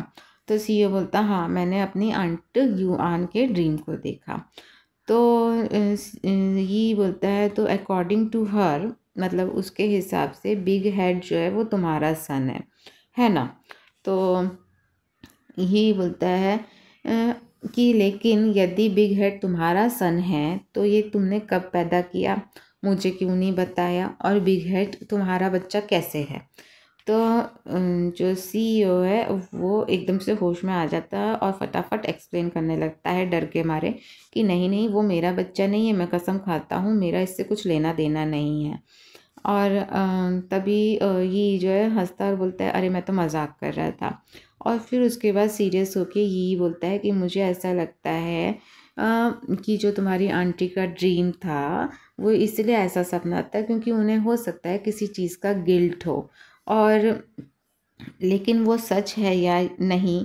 तो सी ओ e बोलता हाँ मैंने अपनी आंट यू आन के ड्रीम को देखा तो ये बोलता है तो अकॉर्डिंग टू हर मतलब उसके हिसाब से बिग हेड जो है वो तुम्हारा सन है है ना तो यही बोलता है कि लेकिन यदि बिग हेड तुम्हारा सन है तो ये तुमने कब पैदा किया मुझे क्यों नहीं बताया और बिग हेड तुम्हारा बच्चा कैसे है तो जो सीईओ e है वो एकदम से होश में आ जाता है और फटाफट एक्सप्लेन करने लगता है डर के मारे कि नहीं नहीं वो मेरा बच्चा नहीं है मैं कसम खाता हूँ मेरा इससे कुछ लेना देना नहीं है और तभी ये जो है हंसता और बोलता है अरे मैं तो मजाक कर रहा था और फिर उसके बाद सीरियस होके ये बोलता है कि मुझे ऐसा लगता है कि जो तुम्हारी आंटी का ड्रीम था वो इसलिए ऐसा सपना था क्योंकि उन्हें हो सकता है किसी चीज़ का गिल्ट हो और लेकिन वो सच है या नहीं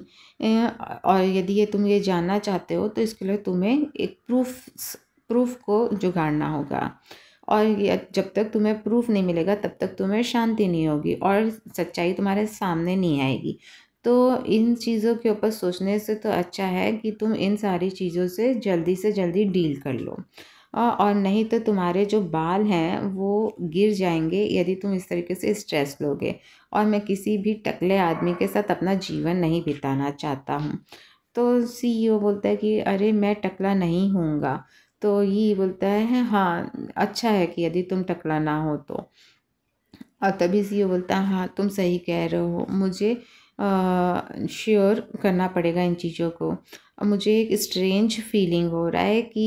और यदि ये तुम ये जानना चाहते हो तो इसके लिए तुम्हें एक प्रूफ प्रूफ को जुगाड़ना होगा और जब तक तुम्हें प्रूफ नहीं मिलेगा तब तक तुम्हें शांति नहीं होगी और सच्चाई तुम्हारे सामने नहीं आएगी तो इन चीज़ों के ऊपर सोचने से तो अच्छा है कि तुम इन सारी चीज़ों से जल्दी से जल्दी डील कर लो और नहीं तो तुम्हारे जो बाल हैं वो गिर जाएंगे यदि तुम इस तरीके से स्ट्रेस लोगे और मैं किसी भी टकले आदमी के साथ अपना जीवन नहीं बिताना चाहता हूँ तो सीईओ e बोलता है कि अरे मैं टकला नहीं हूँगा तो ये बोलता है हाँ, हाँ अच्छा है कि यदि तुम टकला ना हो तो और तभी ये बोलता है हाँ तुम सही कह रहे हो मुझे श्योर करना पड़ेगा इन चीज़ों को और मुझे एक स्ट्रेंज फीलिंग हो रहा है कि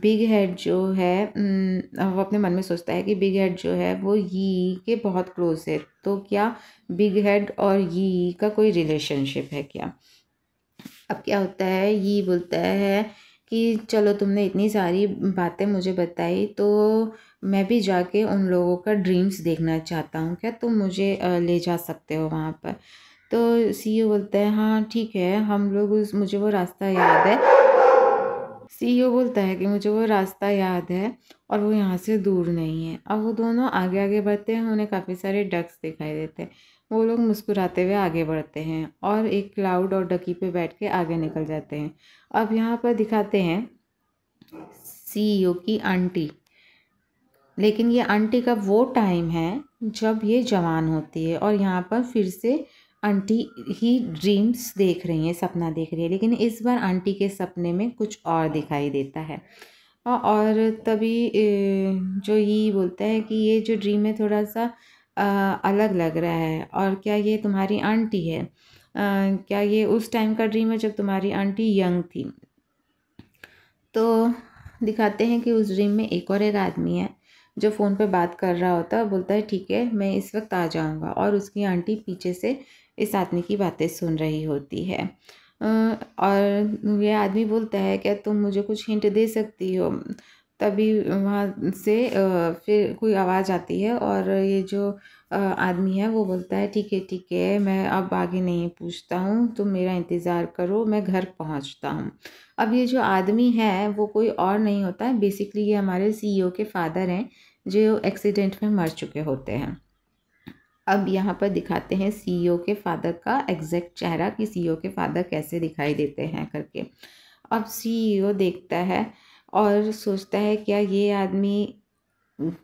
बिग हेड जो है वो अपने मन में सोचता है कि बिग हेड जो है वो यी के बहुत क्लोज है तो क्या बिग हेड और यी का कोई रिलेशनशिप है क्या अब क्या होता है यी बोलता है कि चलो तुमने इतनी सारी बातें मुझे बताई तो मैं भी जाके उन लोगों का ड्रीम्स देखना चाहता हूँ क्या तुम मुझे ले जा सकते हो वहाँ पर तो सी ओ e बोलता है हाँ ठीक है हम लोग उस मुझे वो रास्ता याद है सी ओ e बोलता है कि मुझे वो रास्ता याद है और वो यहाँ से दूर नहीं है अब वो दोनों आगे आगे बढ़ते हैं उन्हें काफ़ी सारे डक्स दिखाई देते हैं वो लोग मुस्कुराते हुए आगे बढ़ते हैं और एक क्लाउड और डकी पे बैठ के आगे निकल जाते हैं अब यहाँ पर दिखाते हैं सीईओ e की आंटी लेकिन ये आंटी का वो टाइम है जब ये जवान होती है और यहाँ पर फिर से आंटी ही ड्रीम्स देख रही हैं सपना देख रही है लेकिन इस बार आंटी के सपने में कुछ और दिखाई देता है और तभी जो ये बोलता है कि ये जो ड्रीम है थोड़ा सा अलग लग रहा है और क्या ये तुम्हारी आंटी है? क्या ये उस टाइम का ड्रीम है जब तुम्हारी आंटी यंग थी? तो दिखाते हैं कि उस ड्रीम में एक और एक आदमी है जो फ़ोन पे बात कर रहा होता है बोलता है ठीक है मैं इस वक्त आ जाऊँगा और उसकी आंटी पीछे से इस आदमी की बातें सुन रही होती है और ये आदमी बोलता है क्या तुम मुझे कुछ हिंट दे सकती हो? तभी वहाँ से फिर कोई आवाज़ आती है और ये जो आदमी है वो बोलता है ठीक है ठीक है मैं अब आगे नहीं पूछता हूँ तुम मेरा इंतज़ार करो मैं घर पहुँचता हूँ अब ये जो आदमी है वो कोई और नहीं होता है बेसिकली ये हमारे सीईओ e के फादर हैं जो एक्सीडेंट में मर चुके होते हैं अब यहाँ पर दिखाते हैं सीईओ e के फादर का एग्जैक्ट चेहरा कि सीईओ e के फादर कैसे दिखाई देते हैं करके अब सीईओ देखता है और सोचता है क्या ये आदमी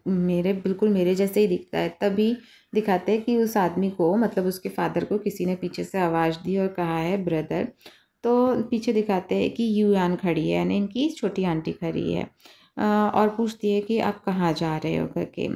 मेरे बिल्कुल मेरे जैसे ही दिखता है तभी दिखाते हैं कि उस आदमी को मतलब उसके फादर को किसी ने पीछे से आवाज़ दी और कहा है ब्रदर तो पीछे दिखाते हैं कि यू आन खड़ी है यानी इनकी छोटी आंटी खड़ी है और पूछती है कि आप कहाँ जा रहे हो करके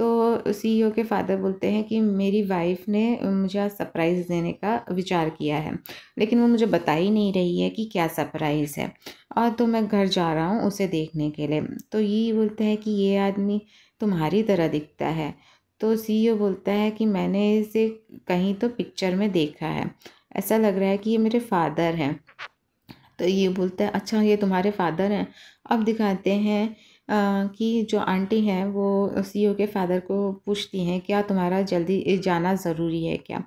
तो सीईओ e के फादर बोलते हैं कि मेरी वाइफ ने मुझे आज सरप्राइज़ देने का विचार किया है लेकिन वो मुझे बता ही नहीं रही है कि क्या सरप्राइज़ है और तो मैं घर जा रहा हूँ उसे देखने के लिए तो ये बोलते हैं कि ये आदमी तुम्हारी तरह दिखता है तो सीईओ e बोलता है कि मैंने इसे कहीं तो पिक्चर में देखा है ऐसा लग रहा है कि ये मेरे फादर हैं तो ये बोलता है अच्छा ये तुम्हारे फादर हैं अब दिखाते हैं कि जो आंटी हैं वो सी के फादर को पूछती हैं क्या तुम्हारा जल्दी जाना ज़रूरी है क्या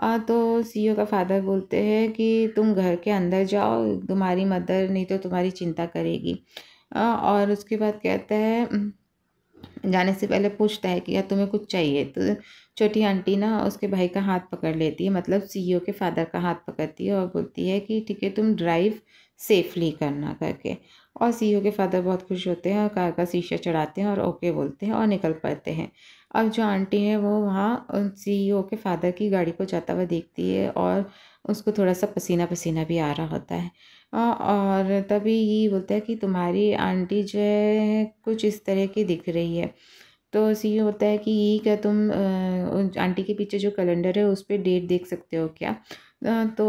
आ, तो सी का फादर बोलते हैं कि तुम घर के अंदर जाओ तुम्हारी मदर नहीं तो तुम्हारी चिंता करेगी आ, और उसके बाद कहता है जाने से पहले पूछता है कि यार तुम्हें कुछ चाहिए तो छोटी आंटी ना उसके भाई का हाथ पकड़ लेती है मतलब सीईओ के फादर का हाथ पकड़ती है और बोलती है कि ठीक है तुम ड्राइव सेफली करना करके और सीईओ के फादर बहुत खुश होते हैं और कार का शीशा चढ़ाते हैं और ओके बोलते हैं और निकल पड़ते हैं अब जो आंटी है वो वहाँ सीईओ के फादर की गाड़ी को जाता हुआ देखती है और उसको थोड़ा सा पसीना पसीना भी आ रहा होता है और तभी ये बोलता है कि तुम्हारी आंटी जो है कुछ इस तरह की दिख रही है तो सी होता है कि ये क्या तुम आंटी के पीछे जो कैलेंडर है उस पर डेट देख सकते हो क्या तो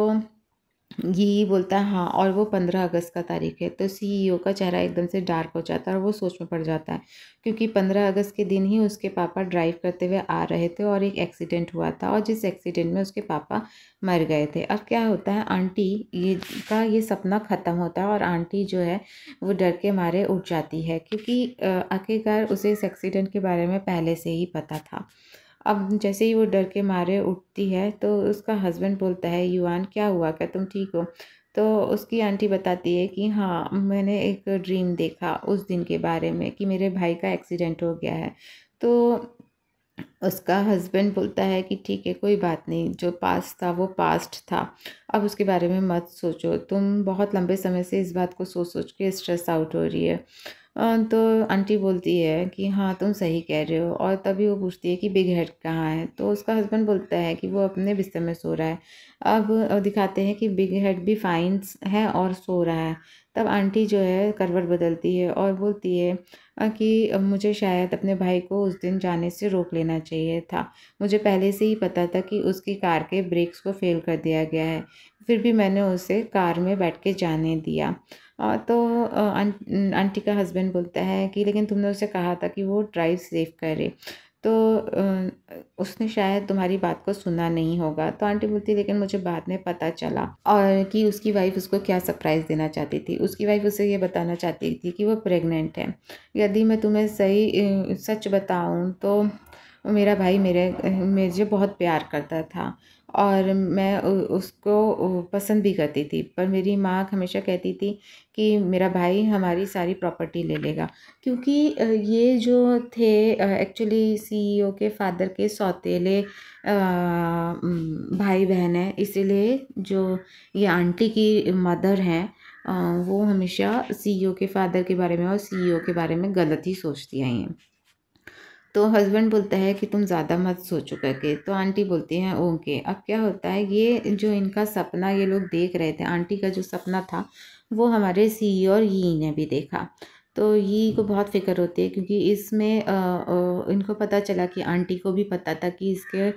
ये बोलता है हाँ और वो पंद्रह अगस्त का तारीख है तो सीईओ e का चेहरा एकदम से डार्क हो जाता है और वो सोच में पड़ जाता है क्योंकि पंद्रह अगस्त के दिन ही उसके पापा ड्राइव करते हुए आ रहे थे और एक एक्सीडेंट हुआ था और जिस एक्सीडेंट में उसके पापा मर गए थे अब क्या होता है आंटी ये का ये सपना ख़त्म होता है और आंटी जो है वो डर के मारे उठ जाती है क्योंकि आखिरकार उसे इस एक्सीडेंट के बारे में पहले से ही पता था अब जैसे ही वो डर के मारे उठती है तो उसका हस्बैंड बोलता है युवान क्या हुआ क्या तुम ठीक हो तो उसकी आंटी बताती है कि हाँ मैंने एक ड्रीम देखा उस दिन के बारे में कि मेरे भाई का एक्सीडेंट हो गया है तो उसका हस्बैंड बोलता है कि ठीक है कोई बात नहीं जो पास्ट था वो पास्ट था अब उसके बारे में मत सोचो तुम बहुत लंबे समय से इस बात को सोच सोच के स्ट्रेस आउट हो रही है तो आंटी बोलती है कि हाँ तुम सही कह रहे हो और तभी वो पूछती है कि बिग हेड कहाँ है तो उसका हस्बैंड बोलता है कि वो अपने बिस्तर में सो रहा है अब दिखाते हैं कि बिग हेड भी फाइन है और सो रहा है तब आंटी जो है करवट बदलती है और बोलती है कि मुझे शायद अपने भाई को उस दिन जाने से रोक लेना चाहिए था मुझे पहले से ही पता था कि उसकी कार के ब्रेक्स को फेल कर दिया गया है फिर भी मैंने उसे कार में बैठ के जाने दिया तो अं-, आंटी का हस्बैंड बोलता है कि लेकिन तुमने उसे कहा था कि वो ड्राइव सेफ करे तो उसने शायद तुम्हारी बात को सुना नहीं होगा तो आंटी बोलती लेकिन मुझे बाद में पता चला और कि उसकी वाइफ उसको क्या सरप्राइज़ देना चाहती थी उसकी वाइफ उसे ये बताना चाहती थी कि वो प्रेग्नेंट है यदि मैं तुम्हें सही सच बताऊँ तो मेरा भाई मेरे मुझे बहुत प्यार करता था और मैं उसको पसंद भी करती थी पर मेरी माँ हमेशा कहती थी कि मेरा भाई हमारी सारी प्रॉपर्टी ले लेगा क्योंकि ये जो थे एक्चुअली सीईओ e के फादर के सौतेले भाई बहन हैं इसीलिए जो ये आंटी की मदर हैं वो हमेशा सीईओ e के फादर के बारे में और सीईओ e के बारे में गलत ही सोचती आई हैं तो हस्बैंड बोलता है कि तुम ज़्यादा मत सोचो करके तो आंटी बोलती हैं ओके अब क्या होता है ये जो इनका सपना ये लोग देख रहे थे आंटी का जो सपना था वो हमारे सी e और यी e e ने भी देखा तो ये को बहुत फ़िक्र होती है क्योंकि इसमें इनको पता चला कि आंटी को भी पता था कि इसके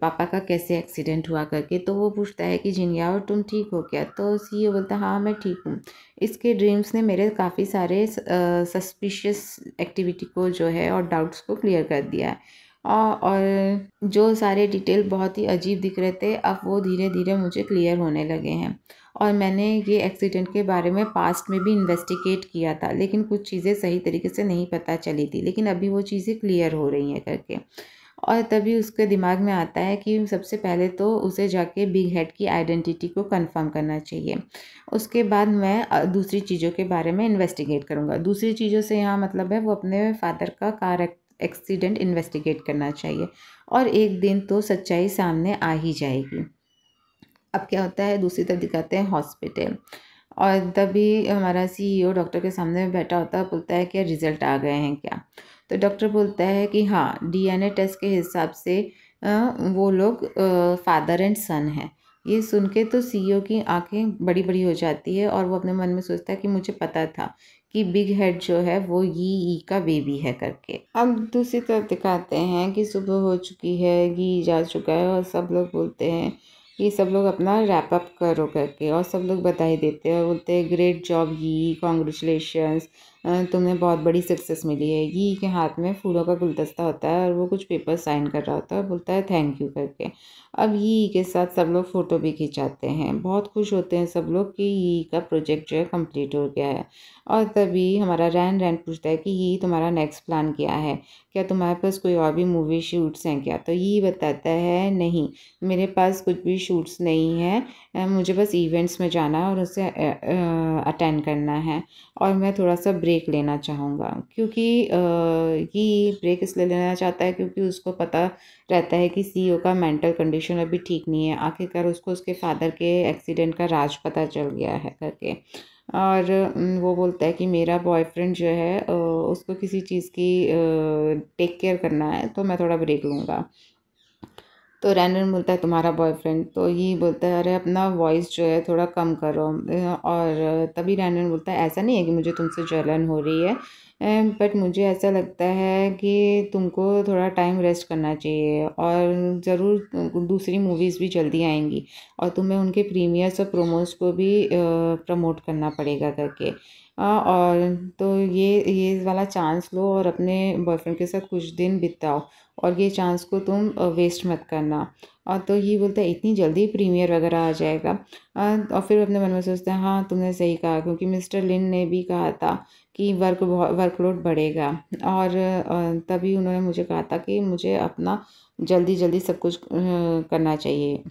पापा का कैसे एक्सीडेंट हुआ करके तो वो पूछता है कि जिनिया और तुम ठीक हो क्या तो सी बोलता हाँ मैं ठीक हूँ इसके ड्रीम्स ने मेरे काफ़ी सारे सस्पिशियस एक्टिविटी को जो है और डाउट्स को क्लियर कर दिया है और जो सारे डिटेल बहुत ही अजीब दिख रहे थे अब वो धीरे धीरे मुझे क्लियर होने लगे हैं और मैंने ये एक्सीडेंट के बारे में पास्ट में भी इन्वेस्टिगेट किया था लेकिन कुछ चीज़ें सही तरीके से नहीं पता चली थी लेकिन अभी वो चीज़ें क्लियर हो रही हैं करके और तभी उसके दिमाग में आता है कि सबसे पहले तो उसे जाके बिग हेड की आइडेंटिटी को कंफर्म करना चाहिए उसके बाद मैं दूसरी चीज़ों के बारे में इन्वेस्टिगेट करूँगा दूसरी चीज़ों से यहाँ मतलब है वो अपने फादर का कार एक्सीडेंट इन्वेस्टिगेट करना चाहिए और एक दिन तो सच्चाई सामने आ ही जाएगी अब क्या होता है दूसरी तरफ दिखाते हैं हॉस्पिटल और तभी हमारा सीईओ डॉक्टर e के सामने बैठा होता है बोलता है कि रिज़ल्ट आ गए हैं क्या तो डॉक्टर बोलता है कि हाँ डीएनए टेस्ट के हिसाब से वो लोग फादर एंड सन हैं ये सुन के तो सीईओ e की आंखें बड़ी बड़ी हो जाती है और वो अपने मन में सोचता है कि मुझे पता था कि बिग हेड जो है वो ये ई का बेबी है करके अब दूसरी तरफ दिखाते हैं कि सुबह हो चुकी है घी जा चुका है और सब लोग बोलते हैं ये सब लोग अपना रैप अप करो करके और सब लोग बधाई देते हैं और बोलते हैं ग्रेट जॉब ही कॉन्ग्रेचुलेशंस तुम्हें बहुत बड़ी सक्सेस मिली है ये के हाथ में फूलों का गुलदस्ता होता है और वो कुछ पेपर साइन कर रहा होता है और बोलता है थैंक यू करके अब यी के साथ सब लोग फ़ोटो भी खिंचाते हैं बहुत खुश होते हैं सब लोग कि यी का प्रोजेक्ट जो है कम्प्लीट हो गया है और तभी हमारा रैन रैन पूछता है कि यही तुम्हारा नेक्स्ट प्लान क्या है क्या तुम्हारे पास कोई और भी मूवी शूट्स हैं क्या तो यही बताता है नहीं मेरे पास कुछ भी शूट्स नहीं है मुझे बस इवेंट्स में जाना है और उसे अटेंड करना है और मैं थोड़ा सा ब्रेक ब्रेक लेना चाहूँगा क्योंकि ये ब्रेक इसलिए लेना चाहता है क्योंकि उसको पता रहता है कि सीईओ e का मेंटल कंडीशन अभी ठीक नहीं है आखिरकार उसको उसके फादर के एक्सीडेंट का राज पता चल गया है करके और वो बोलता है कि मेरा बॉयफ्रेंड जो है उसको किसी चीज़ की टेक केयर करना है तो मैं थोड़ा ब्रेक लूँगा तो रैनन बोलता है तुम्हारा बॉयफ्रेंड तो ये बोलता है अरे अपना वॉइस जो है थोड़ा कम करो और तभी रैनन बोलता है ऐसा नहीं है कि मुझे तुमसे जलन हो रही है बट मुझे ऐसा लगता है कि तुमको थोड़ा टाइम रेस्ट करना चाहिए और ज़रूर दूसरी मूवीज़ भी जल्दी आएंगी और तुम्हें उनके प्रीमियर्स और प्रोमोज़ को भी प्रमोट करना पड़ेगा करके और तो ये ये वाला चांस लो और अपने बॉयफ्रेंड के साथ कुछ दिन बिताओ और ये चांस को तुम वेस्ट मत करना और तो ये बोलता है इतनी जल्दी प्रीमियर वगैरह आ जाएगा और फिर अपने मन में सोचते हैं हाँ तुमने सही कहा क्योंकि मिस्टर लिन ने भी कहा था कि वर्क वर्कलोड बढ़ेगा और तभी उन्होंने मुझे कहा था कि मुझे अपना जल्दी जल्दी सब कुछ करना चाहिए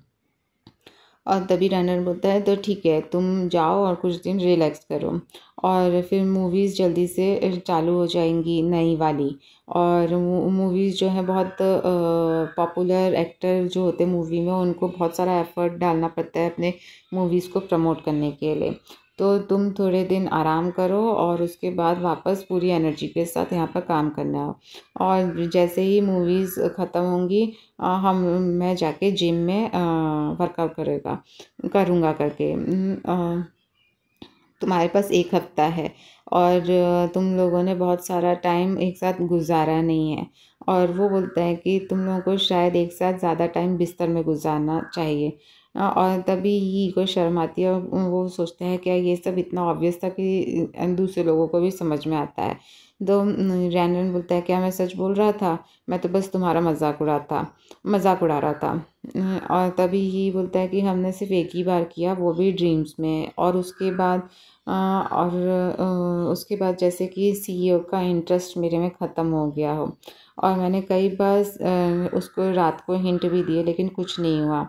और तभी रनर बोलता है तो ठीक है तुम जाओ और कुछ दिन रिलैक्स करो और फिर मूवीज़ जल्दी से चालू हो जाएंगी नई वाली और मूवीज़ जो है बहुत पॉपुलर एक्टर जो होते हैं मूवी में उनको बहुत सारा एफर्ट डालना पड़ता है अपने मूवीज़ को प्रमोट करने के लिए तो तुम थोड़े दिन आराम करो और उसके बाद वापस पूरी एनर्जी के साथ यहाँ पर काम करने आओ और जैसे ही मूवीज़ ख़त्म होंगी हम मैं जाके जिम में वर्कआउट करेगा करूँगा करके तुम्हारे पास एक हफ्ता है और तुम लोगों ने बहुत सारा टाइम एक साथ गुजारा नहीं है और वो बोलते हैं कि तुम लोगों को शायद एक साथ ज़्यादा टाइम बिस्तर में गुजारना चाहिए हाँ, और तभी ही ईगो शर्म आती है और वो सोचते हैं क्या ये सब इतना ऑब्वियस था कि दूसरे लोगों को भी समझ में आता है तो रैन बोलता है क्या मैं सच बोल रहा था मैं तो बस तुम्हारा मजाक उड़ा था मजाक उड़ा रहा था और तभी ही बोलता है कि हमने सिर्फ एक ही बार किया वो भी ड्रीम्स में और उसके बाद और उसके बाद जैसे कि सीईओ e का इंटरेस्ट मेरे में ख़त्म हो गया हो और मैंने कई बार उसको रात को हिंट भी दिए लेकिन कुछ नहीं हुआ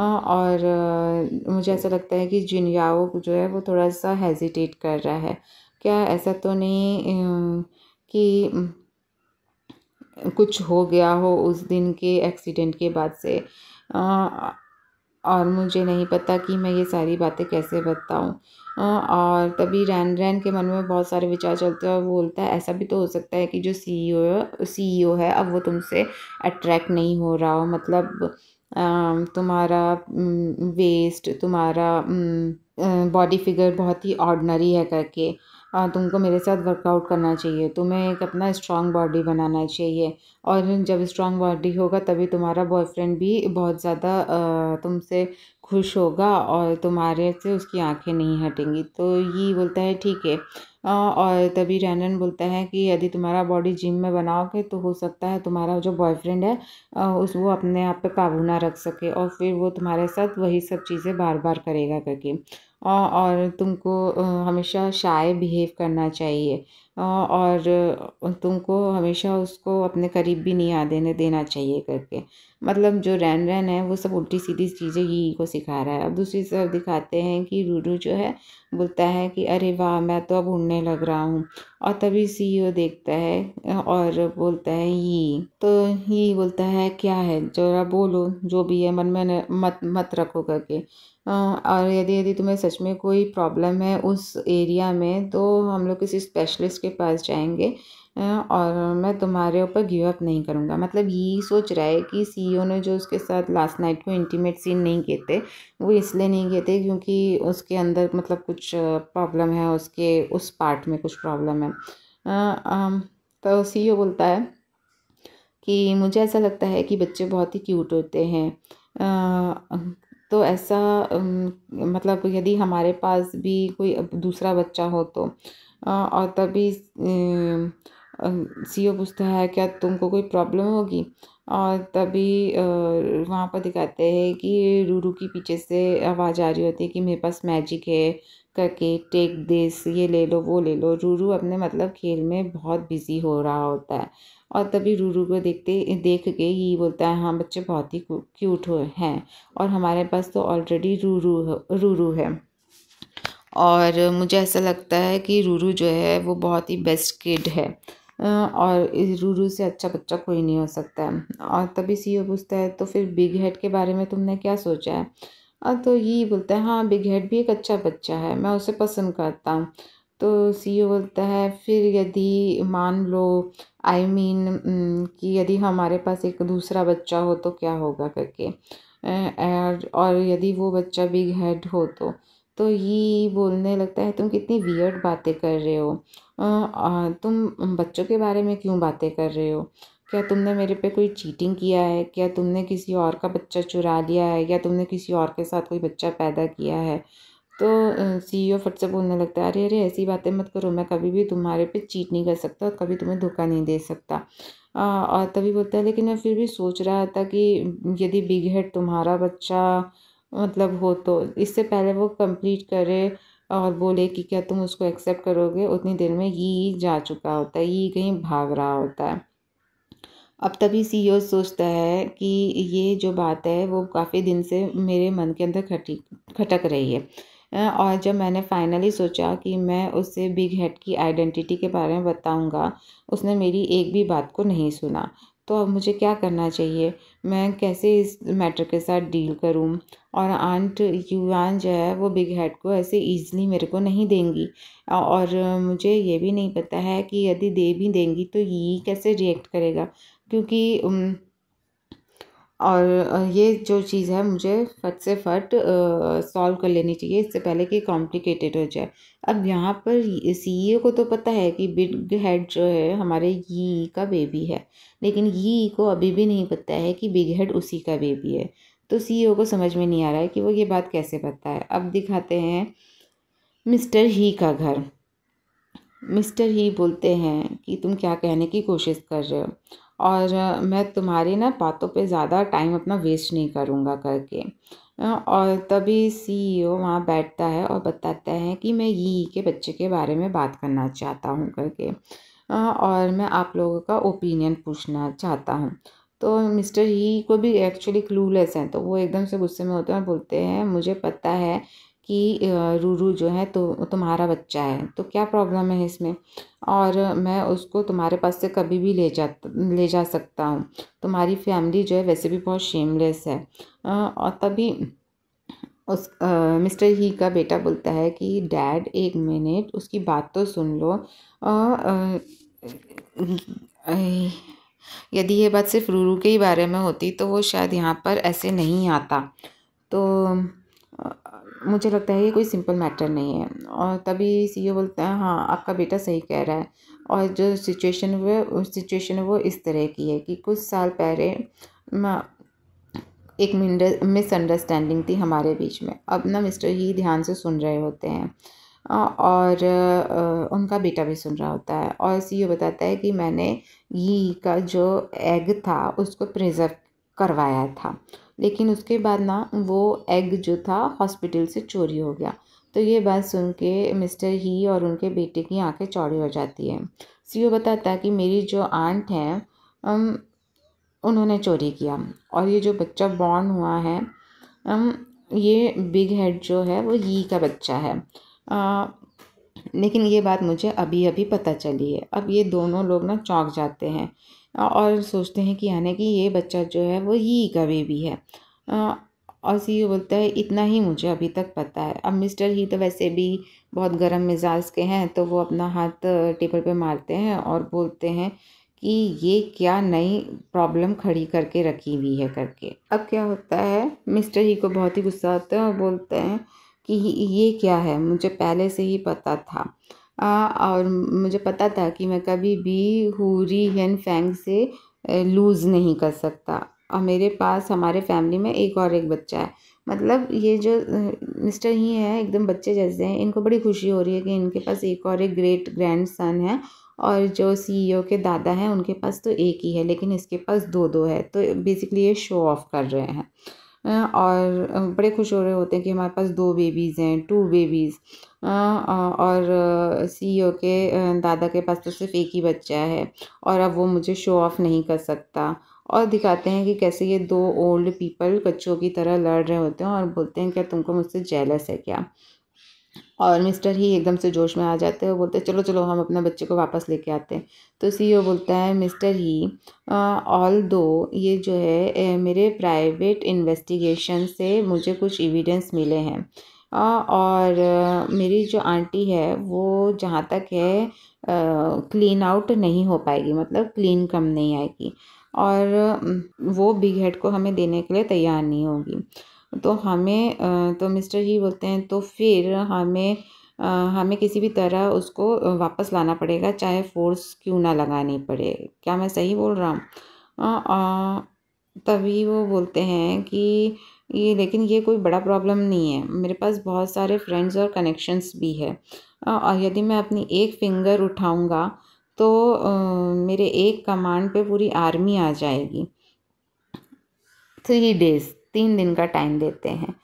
और मुझे ऐसा लगता है कि जिनयाओ जो है वो थोड़ा सा हेजिटेट कर रहा है क्या ऐसा तो नहीं कि कुछ हो गया हो उस दिन के एक्सीडेंट के बाद से और मुझे नहीं पता कि मैं ये सारी बातें कैसे बताऊँ और तभी रैन रैन के मन में बहुत सारे विचार चलते हैं और वो बोलता है ऐसा भी तो हो सकता है कि जो सीईओ सीईओ e e है अब वो तुमसे अट्रैक्ट नहीं हो रहा हो मतलब तुम्हारा वेस्ट तुम्हारा बॉडी फिगर बहुत ही ऑर्डनरी है करके तुमको मेरे साथ वर्कआउट करना चाहिए तुम्हें एक अपना स्ट्रांग बॉडी बनाना चाहिए और जब स्ट्रांग बॉडी होगा तभी तुम्हारा बॉयफ्रेंड भी बहुत ज़्यादा तुमसे खुश होगा और तुम्हारे से उसकी आंखें नहीं हटेंगी तो ये बोलता है ठीक है और तभी रैनन बोलता है कि यदि तुम्हारा बॉडी जिम में बनाओगे तो हो सकता है तुम्हारा जो बॉयफ्रेंड है उस वो अपने आप पे काबू ना रख सके और फिर वो तुम्हारे साथ वही सब चीज़ें बार बार करेगा करके और तुमको हमेशा शाय बिहेव करना चाहिए और तुमको हमेशा उसको अपने करीब भी नहीं आ देने देना चाहिए करके मतलब जो रैन रैन है वो सब उल्टी सीधी चीज़ें ही को सिखा रहा है अब दूसरी तरफ दिखाते हैं कि रूरू जो है बोलता है कि अरे वाह मैं तो अब उड़ने लग रहा हूँ और तभी सीईओ e देखता है और बोलता है ही तो ही बोलता है क्या है जरा बोलो जो भी है मन में मत मत रखो करके और यदि यदि तुम्हें सच में कोई प्रॉब्लम है उस एरिया में तो हम लोग किसी स्पेशलिस्ट के पास जाएंगे और मैं तुम्हारे ऊपर गिव अप नहीं करूँगा मतलब ये सोच रहा है कि सीईओ e ने जो उसके साथ लास्ट नाइट को इंटीमेट सीन नहीं किए थे वो इसलिए नहीं किए थे क्योंकि उसके अंदर मतलब कुछ प्रॉब्लम है उसके उस पार्ट में कुछ प्रॉब्लम है तो सी e बोलता है कि मुझे ऐसा लगता है कि बच्चे बहुत ही क्यूट होते हैं तो ऐसा मतलब यदि हमारे पास भी कोई दूसरा बच्चा हो तो और तभी सीओ पूछता है क्या तुमको कोई प्रॉब्लम होगी और तभी वहाँ पर दिखाते हैं कि रूरू की पीछे से आवाज़ आ रही होती है कि मेरे पास मैजिक है करके टेक दिस ये ले लो वो ले लो रूरू अपने मतलब खेल में बहुत बिज़ी हो रहा होता है और तभी रूरू को देखते देख के ये बोलता है हाँ बच्चे बहुत ही क्यूट हो हैं और हमारे पास तो ऑलरेडी रूरू रूरू है और मुझे ऐसा लगता है कि रूरू जो है वो बहुत ही बेस्ट किड है और इस रूरू से अच्छा बच्चा कोई नहीं हो सकता है और तभी ओ पूछता है तो फिर बिग हेड के बारे में तुमने क्या सोचा है तो ये बोलता है हाँ बिग हेड भी एक अच्छा बच्चा है मैं उसे पसंद करता हूँ तो सी बोलता है फिर यदि मान लो आई I मीन mean, कि यदि हमारे पास एक दूसरा बच्चा हो तो क्या होगा करके और, और यदि वो बच्चा बिग हेड हो तो तो ये बोलने लगता है तुम कितनी वियर्ड बातें कर रहे हो तुम बच्चों के बारे में क्यों बातें कर रहे हो क्या तुमने मेरे पे कोई चीटिंग किया है क्या तुमने किसी और का बच्चा चुरा लिया है या तुमने किसी और के साथ कोई बच्चा पैदा किया है तो सी ओ e फट से बोलने लगता है अरे अरे ऐसी बातें मत करो मैं कभी भी तुम्हारे पे चीट नहीं कर सकता और कभी तुम्हें धोखा नहीं दे सकता आ, और तभी बोलता है लेकिन मैं फिर भी सोच रहा था कि यदि बिग हेड तुम्हारा बच्चा मतलब हो तो इससे पहले वो कंप्लीट करे और बोले कि क्या तुम उसको एक्सेप्ट करोगे उतनी देर में ये जा चुका होता है ये कहीं भाग रहा होता है अब तभी सी ओ e सोचता है कि ये जो बात है वो काफ़ी दिन से मेरे मन के अंदर खटी खटक रही है और जब मैंने फाइनली सोचा कि मैं उससे बिग हेड की आइडेंटिटी के बारे में बताऊंगा उसने मेरी एक भी बात को नहीं सुना तो अब मुझे क्या करना चाहिए मैं कैसे इस मैटर के साथ डील करूं और आंट युवान जो है वो बिग हेड को ऐसे ईजली मेरे को नहीं देंगी और मुझे ये भी नहीं पता है कि यदि दे भी देंगी तो ये कैसे रिएक्ट करेगा क्योंकि और ये जो चीज़ है मुझे फट से फट सॉल्व कर लेनी चाहिए इससे पहले कि कॉम्प्लिकेटेड हो जाए अब यहाँ पर सी e को तो पता है कि बिग हेड जो है हमारे ई e का बेबी है लेकिन ई e को अभी भी नहीं पता है कि बिग हेड उसी का बेबी है तो सी को समझ में नहीं आ रहा है कि वो ये बात कैसे पता है अब दिखाते हैं मिस्टर ही का घर मिस्टर ही बोलते हैं कि तुम क्या कहने की कोशिश कर रहे हो और मैं तुम्हारी ना बातों पे ज़्यादा टाइम अपना वेस्ट नहीं करूँगा करके और तभी सीईओ e वहाँ बैठता है और बताता है कि मैं यी के बच्चे के बारे में बात करना चाहता हूँ करके और मैं आप लोगों का ओपिनियन पूछना चाहता हूँ तो मिस्टर ही e को भी एक्चुअली क्लूलेस हैं तो वो एकदम से गुस्से में होते हैं और बोलते हैं मुझे पता है कि रूरू जो है तो तुम्हारा बच्चा है तो क्या प्रॉब्लम है इसमें और मैं उसको तुम्हारे पास से कभी भी ले जा ले जा सकता हूँ तुम्हारी फैमिली जो है वैसे भी बहुत शेमलेस है और तभी उस आ, मिस्टर ही का बेटा बोलता है कि डैड एक मिनट उसकी बात तो सुन लो आ, आ, यदि ये बात सिर्फ रूरू के ही बारे में होती तो वो शायद यहाँ पर ऐसे नहीं आता तो मुझे लगता है ये कोई सिंपल मैटर नहीं है और तभी सी बोलता है हाँ आपका बेटा सही कह रहा है और जो सिचुएशन हुआ उस सिचुएशन वो इस तरह की है कि कुछ साल पहले एक मिसअंडरस्टैंडिंग थी हमारे बीच में अब ना मिस्टर ही ध्यान से सुन रहे होते हैं और उनका बेटा भी सुन रहा होता है और सी बताता है कि मैंने ही का जो एग था उसको प्रिजर्व करवाया था लेकिन उसके बाद ना वो एग जो था हॉस्पिटल से चोरी हो गया तो ये बात सुन के मिस्टर ही और उनके बेटे की आंखें चौड़ी हो जाती है सीओ बताता है कि मेरी जो आंट है उन्होंने चोरी किया और ये जो बच्चा बॉर्न हुआ है ये बिग हेड जो है वो ही का बच्चा है आ, लेकिन ये बात मुझे अभी अभी पता चली है अब ये दोनों लोग ना चौंक जाते हैं और सोचते हैं कि यानी कि ये बच्चा जो है वो ही का बेबी है और सी बोलता है इतना ही मुझे अभी तक पता है अब मिस्टर ही तो वैसे भी बहुत गर्म मिजाज के हैं तो वो अपना हाथ टेबल पे मारते हैं और बोलते हैं कि ये क्या नई प्रॉब्लम खड़ी करके रखी हुई है करके अब क्या होता है मिस्टर ही को बहुत ही गुस्सा आता है और बोलते हैं कि ये क्या है मुझे पहले से ही पता था और मुझे पता था कि मैं कभी भी हुरी हैन फैंग से लूज़ नहीं कर सकता और मेरे पास हमारे फैमिली में एक और एक बच्चा है मतलब ये जो मिस्टर ही हैं एकदम बच्चे जैसे हैं इनको बड़ी खुशी हो रही है कि इनके पास एक और एक ग्रेट ग्रैंड सन है और जो सीईओ e के दादा हैं उनके पास तो एक ही है लेकिन इसके पास दो दो है तो बेसिकली ये शो ऑफ कर रहे हैं और बड़े खुश हो रहे होते हैं कि हमारे पास दो बेबीज़ हैं टू बेबीज़ और सी ओ e के दादा के पास तो सिर्फ एक ही बच्चा है और अब वो मुझे शो ऑफ़ नहीं कर सकता और दिखाते हैं कि कैसे ये दो ओल्ड पीपल बच्चों की तरह लड़ रहे होते हैं और बोलते हैं क्या तुमको मुझसे जेलस है क्या और मिस्टर ही एकदम से जोश में आ जाते हैं वो बोलते हैं चलो चलो हम अपने बच्चे को वापस लेके आते हैं तो सीईओ बोलता है मिस्टर ही ऑल दो ये जो है मेरे प्राइवेट इन्वेस्टिगेशन से मुझे कुछ एविडेंस मिले हैं और मेरी जो आंटी है वो जहाँ तक है क्लीन आउट नहीं हो पाएगी मतलब क्लीन कम नहीं आएगी और वो बिग हेड को हमें देने के लिए तैयार नहीं होगी तो हमें तो मिस्टर जी बोलते हैं तो फिर हमें हमें किसी भी तरह उसको वापस लाना पड़ेगा चाहे फोर्स क्यों ना लगानी पड़े क्या मैं सही बोल रहा हूँ तभी वो बोलते हैं कि ये लेकिन ये कोई बड़ा प्रॉब्लम नहीं है मेरे पास बहुत सारे फ्रेंड्स और कनेक्शंस भी है और यदि मैं अपनी एक फिंगर उठाऊंगा तो मेरे एक कमांड पे पूरी आर्मी आ जाएगी थ्री डेज तीन दिन का टाइम देते हैं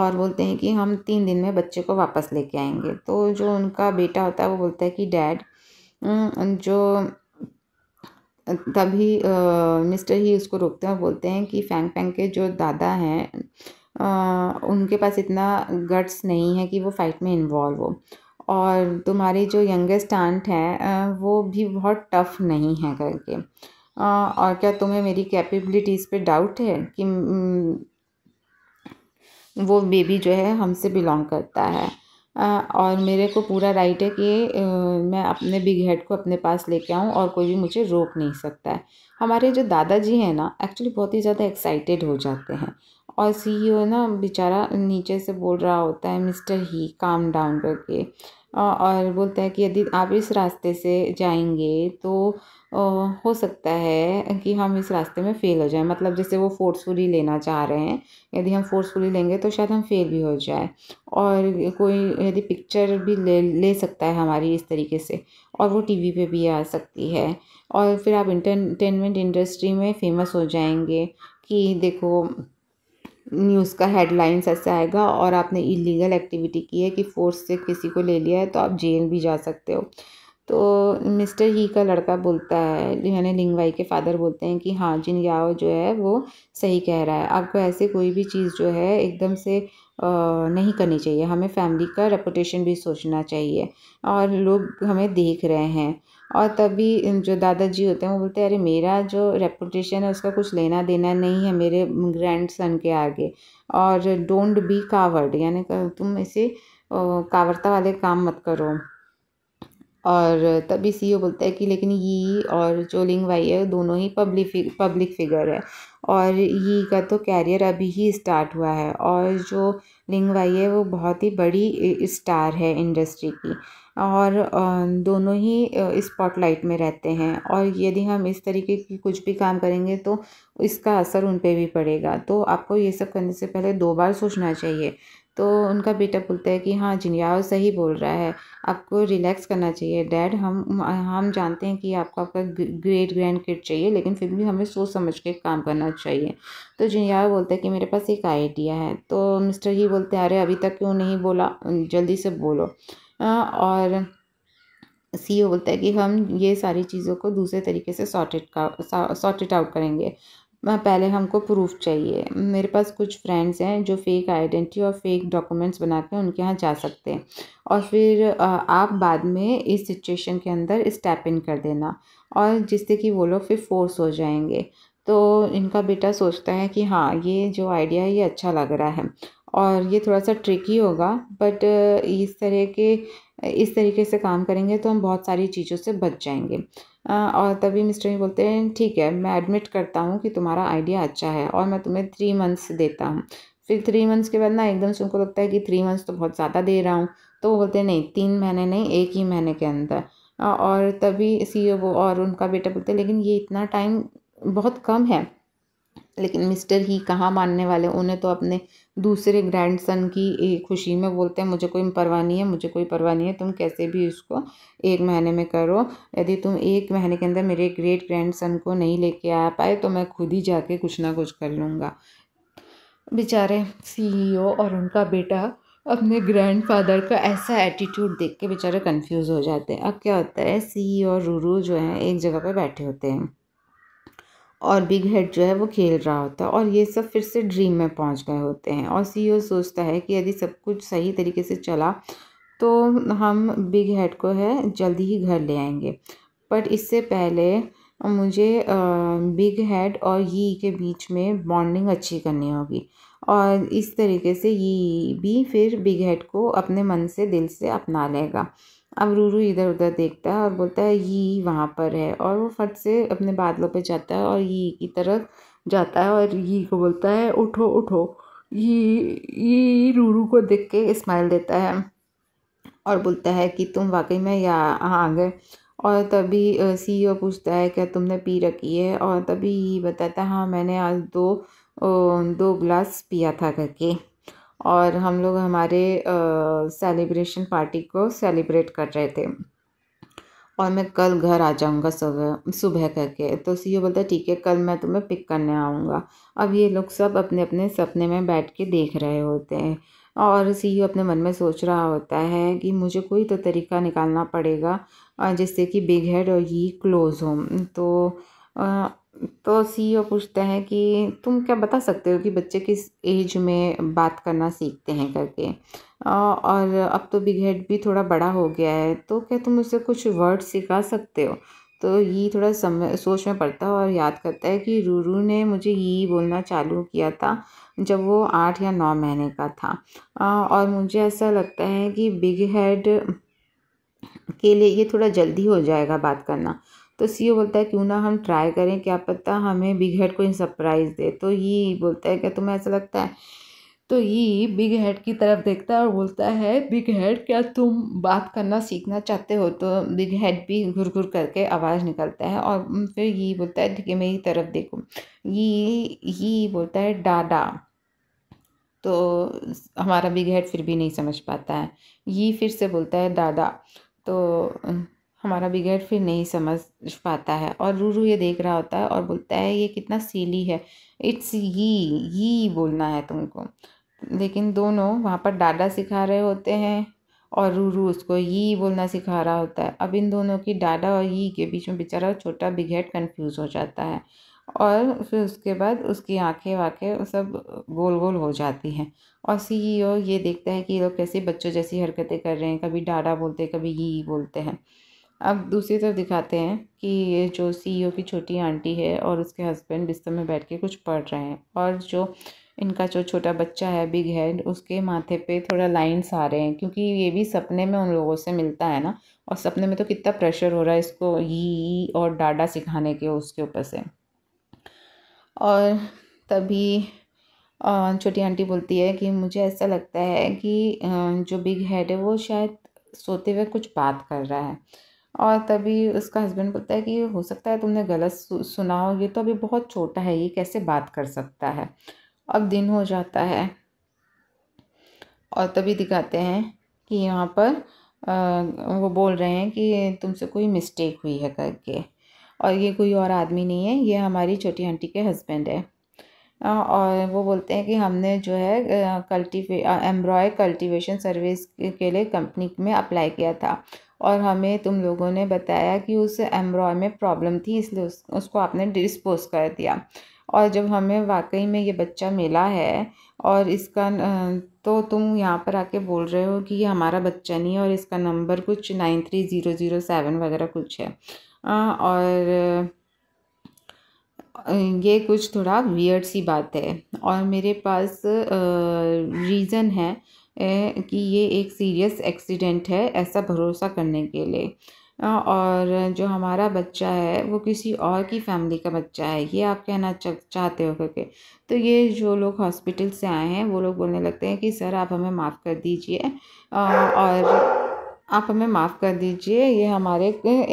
और बोलते हैं कि हम तीन दिन में बच्चे को वापस लेके आएंगे तो जो उनका बेटा होता है वो बोलता है कि डैड जो तभी मिस्टर ही उसको रोकते हैं और बोलते हैं कि फैंग फैंग के जो दादा हैं उनके पास इतना गट्स नहीं है कि वो फाइट में इन्वॉल्व हो और तुम्हारी जो यंगेस्ट आंट है वो भी बहुत टफ नहीं है करके और क्या तुम्हें मेरी कैपेबिलिटीज़ पे डाउट है कि हम्म, वो बेबी जो है हमसे बिलोंग करता है और मेरे को पूरा राइट है कि मैं अपने बिग हेड को अपने पास लेके आऊँ और कोई भी मुझे रोक नहीं सकता है हमारे जो दादाजी हैं ना एक्चुअली बहुत ही ज़्यादा एक्साइटेड हो जाते हैं और सीईओ e ना बेचारा नीचे से बोल रहा होता है मिस्टर ही काम डाउन करके और बोलता है कि यदि आप इस रास्ते से जाएंगे तो हो सकता है कि हम इस रास्ते में फ़ेल हो जाएं मतलब जैसे वो फोर्सफुली लेना चाह रहे हैं यदि हम फोर्सफुली लेंगे तो शायद हम फेल भी हो जाए और कोई यदि पिक्चर भी ले ले सकता है हमारी इस तरीके से और वो टीवी पे भी आ सकती है और फिर आप इंटरटेनमेंट इंडस्ट्री में फेमस हो जाएंगे कि देखो न्यूज़ का हेडलाइंस ऐसा आएगा और आपने इलीगल एक्टिविटी की है कि फोर्स से किसी को ले लिया है तो आप जेल भी जा सकते हो तो मिस्टर ही का लड़का बोलता है यानी लिंगवाई के फादर बोलते हैं कि हाँ जिन याओ जो है वो सही कह रहा है आपको ऐसे कोई भी चीज़ जो है एकदम से नहीं करनी चाहिए हमें फैमिली का रेपुटेशन भी सोचना चाहिए और लोग हमें देख रहे हैं और तभी जो दादाजी होते हैं वो बोलते हैं अरे मेरा जो रेपुटेशन है उसका कुछ लेना देना नहीं है मेरे ग्रैंड सन के आगे और डोंट बी कावर्ड यानी तुम इसे कावरता वाले काम मत करो और तभी सीईओ e बोलता है कि लेकिन यी और जो लिंग वाई है दोनों ही पब्लिक पब्लिक फिगर है और यी का तो कैरियर अभी ही स्टार्ट हुआ है और जो लिंग वाई है वो बहुत ही बड़ी स्टार है इंडस्ट्री की और दोनों ही स्पॉटलाइट में रहते हैं और यदि हम इस तरीके की कुछ भी काम करेंगे तो इसका असर उन पर भी पड़ेगा तो आपको ये सब करने से पहले दो बार सोचना चाहिए तो उनका बेटा बोलता है कि हाँ जिनयाओ सही बोल रहा है आपको रिलैक्स करना चाहिए डैड हम हम जानते हैं कि आपको आपका ग्रेट ग्रैंड किट चाहिए लेकिन फिर भी हमें सोच समझ के काम करना चाहिए तो जिनयाओ बोलता है कि मेरे पास एक आइडिया है तो मिस्टर ही बोलते हैं अरे अभी तक क्यों नहीं बोला जल्दी से बोलो और सी ओ e बोलता है कि हम ये सारी चीज़ों को दूसरे तरीके से सॉर्टेड का सॉर्टेड आउट करेंगे पहले हमको प्रूफ चाहिए मेरे पास कुछ फ्रेंड्स हैं जो फेक आइडेंटिटी और फेक डॉक्यूमेंट्स बना के उनके यहाँ जा सकते हैं और फिर आप बाद में इस सिचुएशन के अंदर स्टेप इन कर देना और जिससे कि वो लोग फिर फोर्स हो जाएंगे तो इनका बेटा सोचता है कि हाँ ये जो आइडिया है ये अच्छा लग रहा है और ये थोड़ा सा ट्रिकी होगा बट इस तरह के इस तरीके से काम करेंगे तो हम बहुत सारी चीज़ों से बच जाएंगे और तभी मिस्टर ही बोलते हैं ठीक है मैं एडमिट करता हूँ कि तुम्हारा आइडिया अच्छा है और मैं तुम्हें थ्री मंथ्स देता हूँ फिर थ्री मंथ्स के बाद ना एकदम से उनको लगता है कि थ्री मंथ्स तो बहुत ज़्यादा दे रहा हूँ तो वो बोलते हैं नहीं तीन महीने नहीं एक ही महीने के अंदर और तभी सी e वो और उनका बेटा बोलते हैं लेकिन ये इतना टाइम बहुत कम है लेकिन मिस्टर ही कहाँ मानने वाले उन्हें तो अपने दूसरे ग्रैंडसन की खुशी में बोलते हैं मुझे कोई परवाह नहीं है मुझे कोई परवाह नहीं है तुम कैसे भी इसको एक महीने में करो यदि तुम एक महीने के अंदर मेरे ग्रेट ग्रैंडसन को नहीं लेके आ पाए तो मैं खुद ही जाके कुछ ना कुछ कर लूँगा बेचारे सीईओ e और उनका बेटा अपने ग्रैंडफादर का ऐसा एटीट्यूड देख के बेचारे कंफ्यूज हो जाते हैं अब क्या होता है सी e और रूरू जो हैं एक जगह पे बैठे होते हैं और बिग हेड जो है वो खेल रहा होता है और ये सब फिर से ड्रीम में पहुंच गए होते हैं और सीईओ e सोचता है कि यदि सब कुछ सही तरीके से चला तो हम बिग हेड को है जल्दी ही घर ले आएंगे बट इससे पहले मुझे बिग हेड और यी के बीच में बॉन्डिंग अच्छी करनी होगी और इस तरीके से ये भी फिर बिग हेड को अपने मन से दिल से अपना लेगा अब रूरू इधर उधर देखता है और बोलता है ये वहाँ पर है और वो फट से अपने बादलों पे जाता है और ये की तरफ जाता है और ये को बोलता है उठो उठो ये ये रूरू को देख के स्माइल देता है और बोलता है कि तुम वाकई में यहाँ आ गए और तभी सी ओ e पूछता है क्या तुमने पी रखी है और तभी ये बताता है हाँ मैंने आज दो दो ग्लास पिया था करके और हम लोग हमारे सेलिब्रेशन पार्टी को सेलिब्रेट कर रहे थे और मैं कल घर आ जाऊंगा सुबह सुबह करके तो सी बोलता ठीक है कल मैं तुम्हें पिक करने आऊँगा अब ये लोग सब अपने अपने सपने में बैठ के देख रहे होते हैं और सी अपने मन में सोच रहा होता है कि मुझे कोई तो तरीका निकालना पड़ेगा जिससे कि बिग हेड और ये क्लोज़ हो तो तो सीईओ e पूछते हैं कि तुम क्या बता सकते हो कि बच्चे किस एज में बात करना सीखते हैं करके और अब तो बिग हेड भी थोड़ा बड़ा हो गया है तो क्या तुम उसे कुछ वर्ड सिखा सकते हो तो ये थोड़ा समय सोच में पड़ता है और याद करता है कि रूरू ने मुझे ये बोलना चालू किया था जब वो आठ या नौ महीने का था और मुझे ऐसा लगता है कि बिग हेड के लिए ये थोड़ा जल्दी हो जाएगा बात करना तो सी बोलता है क्यों ना हम ट्राई करें क्या पता हमें बिग हेड को इन सरप्राइज़ दे तो ये बोलता है क्या तुम्हें ऐसा लगता है तो ये बिग हेड की तरफ देखता है और बोलता है बिग हेड क्या तुम बात करना सीखना चाहते हो तो बिग हेड भी घुर घुर करके आवाज़ निकलता है और फिर ये बोलता है ठीक है मेरी तरफ देखो ये ये बोलता है डाडा तो हमारा बिग हेड फिर भी नहीं समझ पाता है ये फिर से बोलता है दादा तो हमारा बिगड़ फिर नहीं समझ पाता है और रू रू ये देख रहा होता है और बोलता है ये कितना सीली है इट्स यी यी बोलना है तुमको लेकिन दोनों वहाँ पर डाडा सिखा रहे होते हैं और रू रू उसको यी बोलना सिखा रहा होता है अब इन दोनों की डाडा और यी के बीच में बेचारा छोटा बिघेट कन्फ्यूज़ हो जाता है और फिर उसके बाद उसकी आंखें वाँखें सब गोल गोल हो जाती हैं और सीईओ e ये देखता है कि ये लोग कैसे बच्चों जैसी हरकतें कर रहे हैं कभी डाडा बोलते हैं कभी यी बोलते हैं अब दूसरी तरफ दिखाते हैं कि ये जो सीईओ e की छोटी आंटी है और उसके हस्बैंड बिस्तर में बैठ के कुछ पढ़ रहे हैं और जो इनका जो छोटा बच्चा है बिग हेड उसके माथे पे थोड़ा लाइन्स आ रहे हैं क्योंकि ये भी सपने में उन लोगों से मिलता है ना और सपने में तो कितना प्रेशर हो रहा है इसको ई और डाडा सिखाने के उसके ऊपर से और तभी छोटी आंटी बोलती है कि मुझे ऐसा लगता है कि जो बिग हेड है वो शायद सोते हुए कुछ बात कर रहा है और तभी उसका हस्बैंड बोलता है कि हो सकता है तुमने गलत सुना हो ये तो अभी बहुत छोटा है ये कैसे बात कर सकता है अब दिन हो जाता है और तभी दिखाते हैं कि यहाँ पर आ, वो बोल रहे हैं कि तुमसे कोई मिस्टेक हुई है करके और ये कोई और आदमी नहीं है ये हमारी छोटी आंटी के हस्बैंड है और वो बोलते हैं कि हमने जो है कल्टीवे एम्ब्रॉय कल्टीवेशन सर्विस के लिए कंपनी में अप्लाई किया था और हमें तुम लोगों ने बताया कि उस एम्ब्रॉय में प्रॉब्लम थी इसलिए उस, उसको आपने डिस्पोज कर दिया और जब हमें वाकई में ये बच्चा मिला है और इसका तो तुम यहाँ पर आके बोल रहे हो कि ये हमारा बच्चा नहीं है और इसका नंबर कुछ nine three zero zero seven वगैरह कुछ है और ये कुछ थोड़ा वियर्ड सी बात है और मेरे पास रीज़न है कि ये एक सीरियस एक्सीडेंट है ऐसा भरोसा करने के लिए और जो हमारा बच्चा है वो किसी और की फैमिली का बच्चा है ये आप कहना चाहते हो करके तो ये जो लोग हॉस्पिटल से आए हैं वो लोग बोलने लगते हैं कि सर आप हमें माफ़ कर दीजिए और आप हमें माफ़ कर दीजिए ये हमारे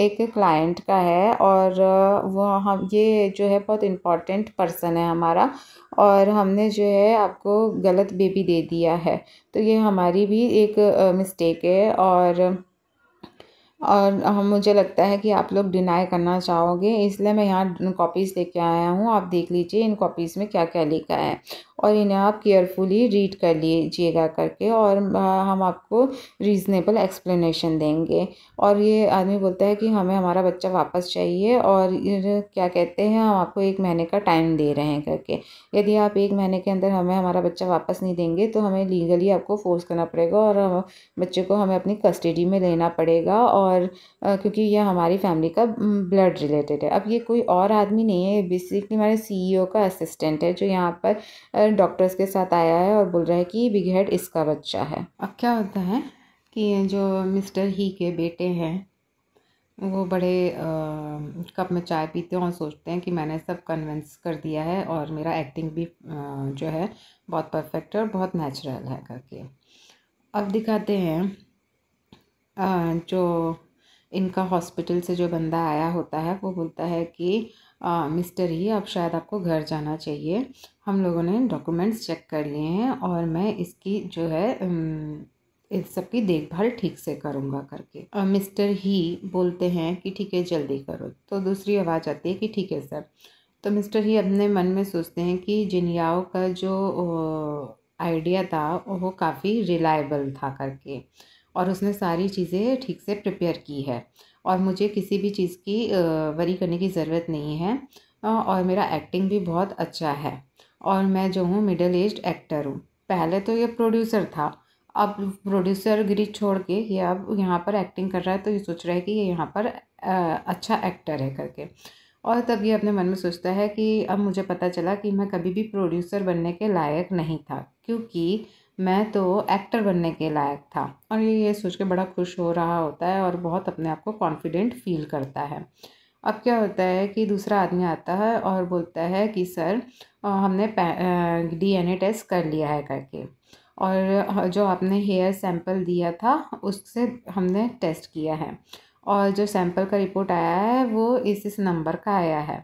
एक क्लाइंट का है और वो हम ये जो है बहुत इम्पॉर्टेंट पर्सन है हमारा और हमने जो है आपको गलत बेबी दे दिया है तो ये हमारी भी एक मिस्टेक है और और हम मुझे लगता है कि आप लोग डिनाई करना चाहोगे इसलिए मैं यहाँ कॉपीज़ लेके आया हूँ आप देख लीजिए इन कॉपीज़ में क्या क्या लिखा है और इन्हें आप केयरफुली रीड कर लीजिएगा करके और हम आपको रीज़नेबल एक्सप्लेनेशन देंगे और ये आदमी बोलता है कि हमें हमारा बच्चा वापस चाहिए और क्या कहते हैं हम आपको एक महीने का टाइम दे रहे हैं करके यदि आप एक महीने के अंदर हमें हमारा बच्चा वापस नहीं देंगे तो हमें लीगली आपको फ़ोर्स करना पड़ेगा और बच्चे को हमें अपनी कस्टडी में लेना पड़ेगा और क्योंकि यह हमारी फैमिली का ब्लड रिलेटेड है अब ये कोई और आदमी नहीं है बेसिकली हमारे सीईओ e का असिस्टेंट है जो यहाँ पर डॉक्टर्स के साथ आया है और बोल रहा है कि बिग हेड इसका बच्चा है अब क्या होता है कि जो मिस्टर ही के बेटे हैं वो बड़े आ, कप में चाय पीते हैं और सोचते हैं कि मैंने सब कन्विंस कर दिया है और मेरा एक्टिंग भी आ, जो है बहुत परफेक्ट है और बहुत नेचुरल है करके अब दिखाते हैं आ, जो इनका हॉस्पिटल से जो बंदा आया होता है वो बोलता है कि आ, मिस्टर ही अब शायद आपको घर जाना चाहिए हम लोगों ने डॉक्यूमेंट्स चेक कर लिए हैं और मैं इसकी जो है इस सबकी देखभाल ठीक से करूँगा करके मिस्टर ही बोलते हैं कि ठीक है जल्दी करो तो दूसरी आवाज़ आती है कि ठीक है सर तो मिस्टर ही अपने मन में सोचते हैं कि जिनयाओ का जो आइडिया था वो काफ़ी रिलायबल था करके और उसने सारी चीज़ें ठीक से प्रिपेयर की है और मुझे किसी भी चीज़ की वरी करने की ज़रूरत नहीं है और मेरा एक्टिंग भी बहुत अच्छा है और मैं जो हूँ मिडल एज एक्टर हूँ पहले तो ये प्रोड्यूसर था अब प्रोड्यूसर गिरी छोड़ के ये अब यहाँ पर एक्टिंग कर रहा है तो ये सोच रहा है कि ये यहाँ पर अच्छा एक्टर है करके और तब ये अपने मन में सोचता है कि अब मुझे पता चला कि मैं कभी भी प्रोड्यूसर बनने के लायक नहीं था क्योंकि मैं तो एक्टर बनने के लायक था और ये ये सोच के बड़ा खुश हो रहा होता है और बहुत अपने आप को कॉन्फिडेंट फील करता है अब क्या होता है कि दूसरा आदमी आता है और बोलता है कि सर हमने डीएनए टेस्ट कर लिया है करके और जो आपने हेयर सैंपल दिया था उससे हमने टेस्ट किया है और जो सैंपल का रिपोर्ट आया है वो इस इस नंबर का आया है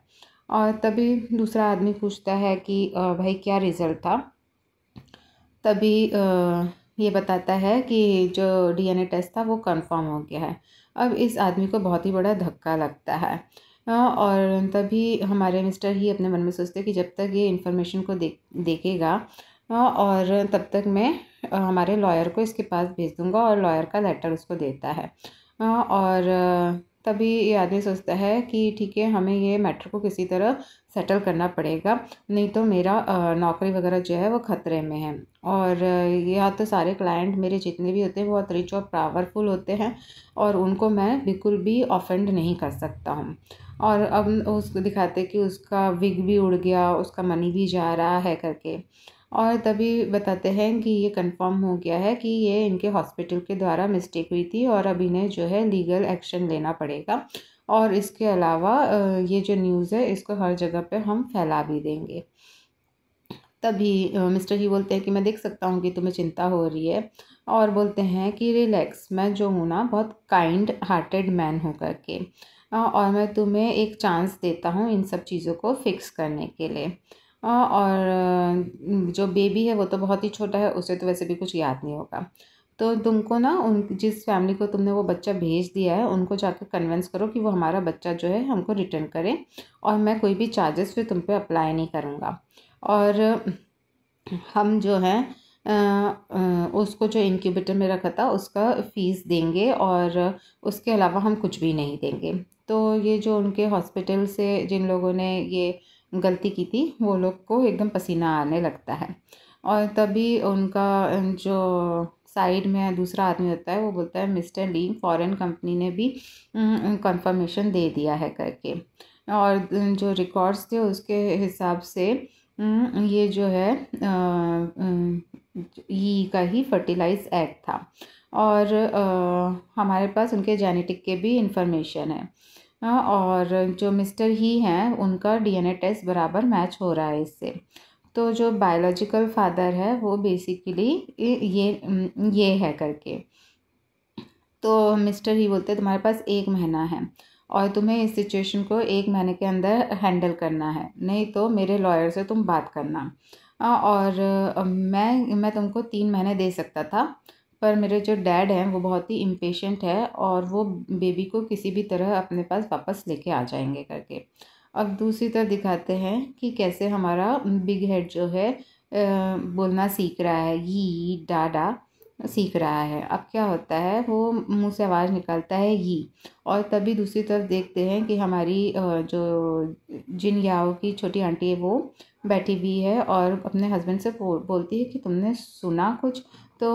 और तभी दूसरा आदमी पूछता है कि भाई क्या रिज़ल्ट था तभी ये बताता है कि जो डीएनए टेस्ट था वो कंफर्म हो गया है अब इस आदमी को बहुत ही बड़ा धक्का लगता है और तभी हमारे मिस्टर ही अपने मन में सोचते हैं कि जब तक ये इन्फॉर्मेशन को दे देखेगा और तब तक मैं हमारे लॉयर को इसके पास भेज दूँगा और लॉयर का लेटर उसको देता है और तभी ये आदमी सोचता है कि ठीक है हमें ये मैटर को किसी तरह सेटल करना पड़ेगा नहीं तो मेरा नौकरी वगैरह जो है वो ख़तरे में है और या तो सारे क्लाइंट मेरे जितने भी होते हैं बहुत रिच और पावरफुल होते हैं और उनको मैं बिल्कुल भी ऑफेंड नहीं कर सकता हूँ और अब उसको दिखाते कि उसका विग भी उड़ गया उसका मनी भी जा रहा है करके और तभी बताते हैं कि ये कंफर्म हो गया है कि ये इनके हॉस्पिटल के द्वारा मिस्टेक हुई थी और अब इन्हें जो है लीगल एक्शन लेना पड़ेगा और इसके अलावा ये जो न्यूज़ है इसको हर जगह पे हम फैला भी देंगे तभी मिस्टर जी बोलते हैं कि मैं देख सकता हूँ कि तुम्हें चिंता हो रही है और बोलते हैं कि रिलैक्स मैं जो हूँ ना बहुत काइंड हार्टेड मैन हूँ करके और मैं तुम्हें एक चांस देता हूँ इन सब चीज़ों को फिक्स करने के लिए और जो बेबी है वो तो बहुत ही छोटा है उसे तो वैसे भी कुछ याद नहीं होगा तो तुमको ना उन जिस फैमिली को तुमने वो बच्चा भेज दिया है उनको जाकर कन्वेंस करो कि वो हमारा बच्चा जो है हमको रिटर्न करें और मैं कोई भी चार्जेस फिर तुम पे अप्लाई नहीं करूँगा और हम जो है उसको जो इनक्यूबेटर में रखा था उसका फ़ीस देंगे और उसके अलावा हम कुछ भी नहीं देंगे तो ये जो उनके हॉस्पिटल से जिन लोगों ने ये गलती की थी वो लोग को एकदम पसीना आने लगता है और तभी उनका जो साइड में दूसरा आदमी होता है वो बोलता है मिस्टर ली फॉरेन कंपनी ने भी कंफर्मेशन दे दिया है करके और जो रिकॉर्ड्स थे उसके हिसाब से ये जो है ई का ही फर्टिलाइज एक्ट था और हमारे पास उनके जेनेटिक के भी इंफॉर्मेशन है और जो मिस्टर ही हैं उनका डीएनए टेस्ट बराबर मैच हो रहा है इससे तो जो बायोलॉजिकल फादर है वो बेसिकली ये ये है करके तो मिस्टर ही बोलते हैं तुम्हारे पास एक महीना है और तुम्हें इस सिचुएशन को एक महीने के अंदर हैंडल करना है नहीं तो मेरे लॉयर से तुम बात करना और मैं मैं तुमको तीन महीने दे सकता था पर मेरे जो डैड हैं वो बहुत ही इम्पेशेंट है और वो बेबी को किसी भी तरह अपने पास वापस लेके आ जाएंगे करके अब दूसरी तरफ दिखाते हैं कि कैसे हमारा बिग हेड जो है बोलना सीख रहा है यी डा सीख रहा है अब क्या होता है वो मुंह से आवाज़ निकालता है यी और तभी दूसरी तरफ देखते हैं कि हमारी जो जिन याओ की छोटी आंटी है वो बैठी हुई है और अपने हस्बैंड से बोलती है कि तुमने सुना कुछ तो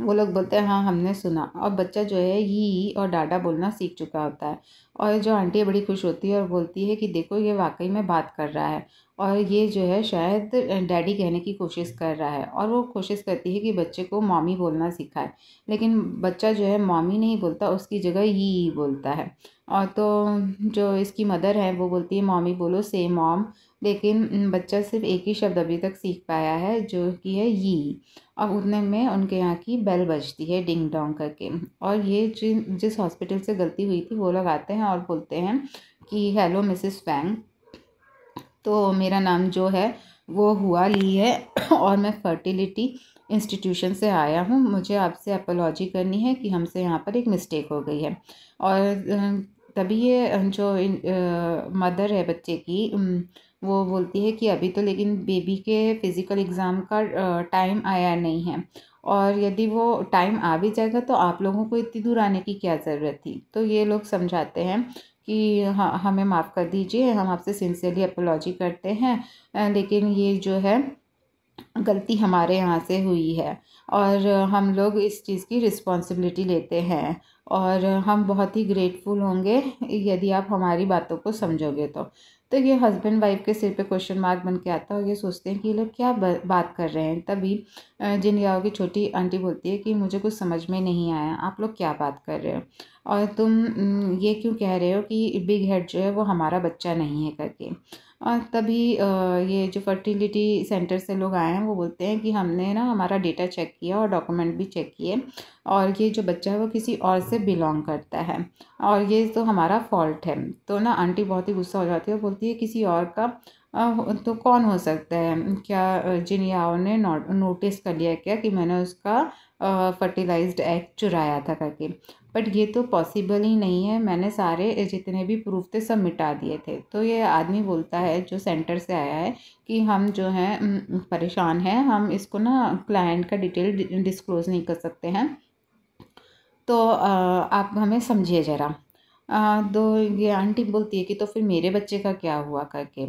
वो लोग बोलते हैं हाँ हमने सुना और बच्चा जो है यी और डाडा बोलना सीख चुका होता है और जो आंटी बड़ी खुश होती है और बोलती है कि देखो ये वाकई में बात कर रहा है और ये जो है शायद डैडी कहने की कोशिश कर रहा है और वो कोशिश करती है कि बच्चे को मामी बोलना सिखाए लेकिन बच्चा जो है मॉमी नहीं बोलता उसकी जगह ही बोलता है और तो जो इसकी मदर है वो बोलती है मामी बोलो से मॉम लेकिन बच्चा सिर्फ एक ही शब्द अभी तक सीख पाया है जो कि है यी अब उतने में उनके यहाँ की बेल बजती है डिंग डोंग करके और ये जिन जिस हॉस्पिटल से गलती हुई थी वो लोग आते हैं और बोलते हैं कि हेलो मिसिस फैंग तो मेरा नाम जो है वो हुआ ली है और मैं फर्टिलिटी इंस्टीट्यूशन से आया हूँ मुझे आपसे अपोलॉजी करनी है कि हमसे यहाँ पर एक मिस्टेक हो गई है और तभी ये जो इन, आ, मदर है बच्चे की वो बोलती है कि अभी तो लेकिन बेबी के फ़िज़िकल एग्ज़ाम का टाइम आया नहीं है और यदि वो टाइम आ भी जाएगा तो आप लोगों को इतनी दूर आने की क्या ज़रूरत थी तो ये लोग समझाते हैं कि हाँ हमें माफ़ कर दीजिए हम आपसे सिंसियरली अपोलॉजी करते हैं लेकिन ये जो है गलती हमारे यहाँ से हुई है और हम लोग इस चीज़ की रिस्पॉन्सिबिलिटी लेते हैं और हम बहुत ही ग्रेटफुल होंगे यदि आप हमारी बातों को समझोगे तो तो ये हस्बैंड वाइफ के सिर पे क्वेश्चन मार्क बन के आता है और ये सोचते हैं कि ये लोग क्या बात कर रहे हैं तभी जिन गाँव की छोटी आंटी बोलती है कि मुझे कुछ समझ में नहीं आया आप लोग क्या बात कर रहे हो और तुम ये क्यों कह रहे हो कि बिग हेड जो है वो हमारा बच्चा नहीं है करके और तभी ये जो फर्टिलिटी सेंटर से लोग आए हैं वो बोलते हैं कि हमने ना हमारा डेटा चेक किया और डॉक्यूमेंट भी चेक किए और ये जो बच्चा है वो किसी और से बिलोंग करता है और ये तो हमारा फॉल्ट है तो ना आंटी बहुत ही गुस्सा हो जाती है और बोलती है किसी और का तो कौन हो सकता है क्या याओ ने नोटिस कर लिया क्या कि मैंने उसका फर्टिलाइज्ड एग चुराया था करके बट ये तो पॉसिबल ही नहीं है मैंने सारे जितने भी प्रूफ थे सब मिटा दिए थे तो ये आदमी बोलता है जो सेंटर से आया है कि हम जो हैं परेशान हैं हम इसको ना क्लाइंट का डिटेल डिस्क्लोज नहीं कर सकते हैं तो आप हमें समझिए ज़रा तो ये आंटी बोलती है कि तो फिर मेरे बच्चे का क्या हुआ करके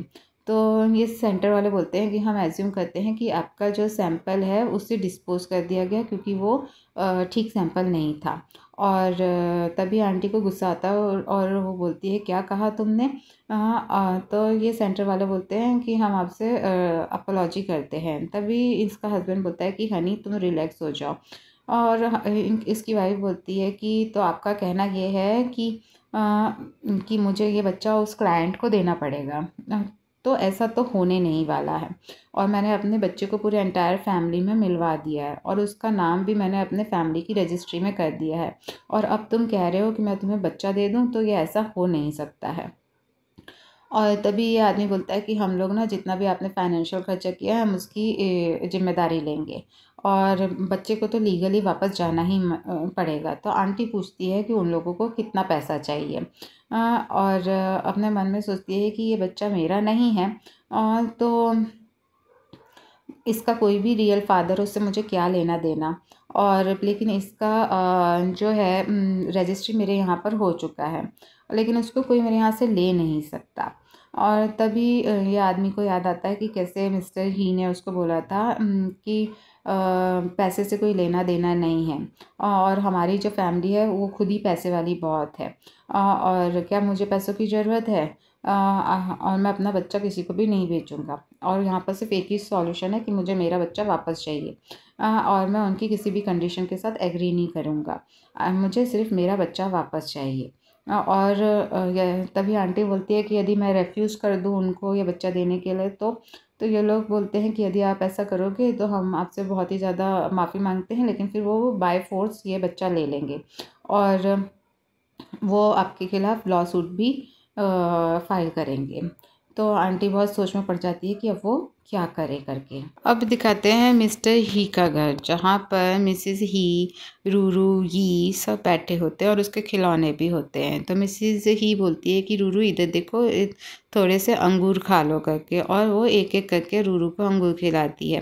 तो ये सेंटर वाले बोलते हैं कि हम एज्यूम करते हैं कि आपका जो सैंपल है उसे डिस्पोज कर दिया गया क्योंकि वो ठीक सैंपल नहीं था और तभी आंटी को गुस्सा आता है और वो बोलती है क्या कहा तुमने तो ये सेंटर वाले बोलते हैं कि हम आपसे अपोलॉजी करते हैं तभी इसका हस्बैंड बोलता है कि हनी तुम रिलैक्स हो जाओ और इसकी वाइफ बोलती है कि तो आपका कहना ये है कि आ, कि मुझे ये बच्चा उस क्लाइंट को देना पड़ेगा तो ऐसा तो होने नहीं वाला है और मैंने अपने बच्चे को पूरे एंटायर फैमिली में मिलवा दिया है और उसका नाम भी मैंने अपने फैमिली की रजिस्ट्री में कर दिया है और अब तुम कह रहे हो कि मैं तुम्हें बच्चा दे दूँ तो ये ऐसा हो नहीं सकता है और तभी ये आदमी बोलता है कि हम लोग ना जितना भी आपने फाइनेंशियल खर्चा किया है हम उसकी जिम्मेदारी लेंगे और बच्चे को तो लीगली वापस जाना ही पड़ेगा तो आंटी पूछती है कि उन लोगों को कितना पैसा चाहिए और अपने मन में सोचती है कि ये बच्चा मेरा नहीं है तो इसका कोई भी रियल फादर उससे मुझे क्या लेना देना और लेकिन इसका जो है रजिस्ट्री मेरे यहाँ पर हो चुका है लेकिन उसको कोई मेरे यहाँ से ले नहीं सकता और तभी ये आदमी को याद आता है कि कैसे मिस्टर ही ने उसको बोला था कि पैसे से कोई लेना देना नहीं है और हमारी जो फैमिली है वो खुद ही पैसे वाली बहुत है और क्या मुझे पैसों की ज़रूरत है और मैं अपना बच्चा किसी को भी नहीं बेचूंगा और यहाँ पर सिर्फ एक ही सॉल्यूशन है कि मुझे मेरा बच्चा वापस चाहिए और मैं उनकी किसी भी कंडीशन के साथ एग्री नहीं करूँगा मुझे सिर्फ मेरा बच्चा वापस चाहिए और तभी आंटी बोलती है कि यदि मैं रेफ्यूज़ कर दूँ उनको ये बच्चा देने के लिए तो तो ये लोग बोलते हैं कि यदि आप ऐसा करोगे तो हम आपसे बहुत ही ज़्यादा माफ़ी मांगते हैं लेकिन फिर वो बाय फोर्स ये बच्चा ले लेंगे और वो आपके खिलाफ़ लॉ सूट भी फाइल करेंगे तो आंटी बहुत सोच में पड़ जाती है कि अब वो क्या करे करके अब दिखाते हैं मिस्टर ही का घर जहाँ पर मिसेस ही रूरू ही सब बैठे होते हैं और उसके खिलौने भी होते हैं तो मिसेस ही बोलती है कि रूरू इधर देखो थोड़े से अंगूर खा लो करके और वो एक एक करके रूरू को अंगूर खिलाती है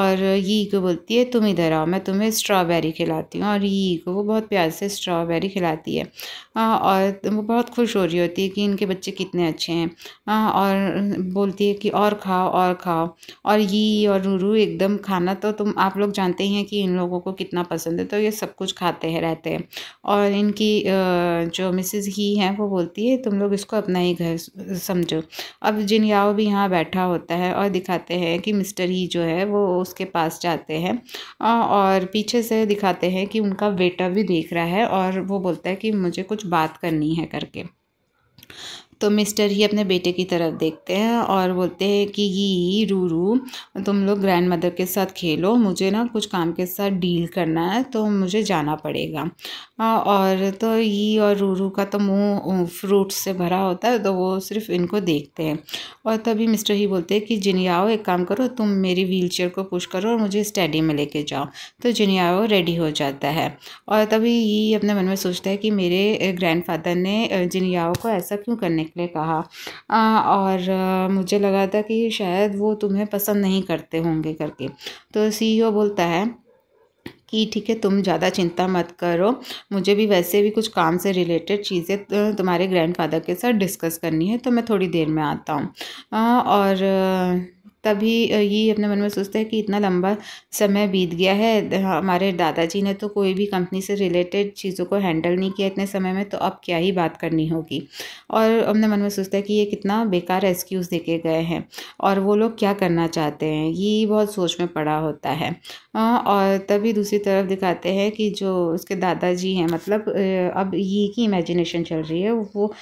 और यी को बोलती है तुम इधर आओ मैं तुम्हें स्ट्रॉबेरी खिलाती हूँ और यी को वो बहुत प्यार से स्ट्रॉबेरी खिलाती है और वो बहुत खुश हो रही होती है कि इनके बच्चे कितने अच्छे हैं और बोलती है कि और खाओ और खाओ खाओ और ये और रूरू एकदम खाना तो तुम आप लोग जानते ही हैं कि इन लोगों को कितना पसंद है तो ये सब कुछ खाते हैं रहते हैं और इनकी जो मिसेस ही हैं वो बोलती है तुम लोग इसको अपना ही घर समझो अब जिन याओ भी यहाँ बैठा होता है और दिखाते हैं कि मिस्टर ही जो है वो उसके पास जाते हैं और पीछे से दिखाते हैं कि उनका बेटा भी देख रहा है और वो बोलता है कि मुझे कुछ बात करनी है करके तो मिस्टर ही अपने बेटे की तरफ देखते हैं और बोलते हैं कि ये रूरू तुम लोग ग्रैंड मदर के साथ खेलो मुझे ना कुछ काम के साथ डील करना है तो मुझे जाना पड़ेगा और तो ये और रूरू का तो मुंह फ्रूट से भरा होता है तो वो सिर्फ इनको देखते हैं और तभी मिस्टर ही बोलते हैं कि जिनियाओ एक काम करो तुम मेरी व्हील को पुश करो और मुझे स्टडी में लेके जाओ तो जिनियाओ रेडी हो जाता है और तभी ये अपने मन में सोचता है कि मेरे ग्रैंड ने जिनियाओ को ऐसा क्यों करने ने कहा आ, और आ, मुझे लगा था कि शायद वो तुम्हें पसंद नहीं करते होंगे करके तो सीईओ e बोलता है कि ठीक है तुम ज़्यादा चिंता मत करो मुझे भी वैसे भी कुछ काम से रिलेटेड चीज़ें तुम्हारे ग्रैंडफादर के साथ डिस्कस करनी है तो मैं थोड़ी देर में आता हूँ और तभी ये अपने मन में सोचता है कि इतना लंबा समय बीत गया है हमारे दादाजी ने तो कोई भी कंपनी से रिलेटेड चीज़ों को हैंडल नहीं किया इतने समय में तो अब क्या ही बात करनी होगी और अपने मन में सोचता है कि ये कितना बेकार एक्सक्यूज़ दे के गए हैं और वो लोग क्या करना चाहते हैं ये बहुत सोच में पड़ा होता है और तभी दूसरी तरफ दिखाते हैं कि जो उसके दादाजी हैं मतलब अब ये की इमेजिनेशन चल रही है वो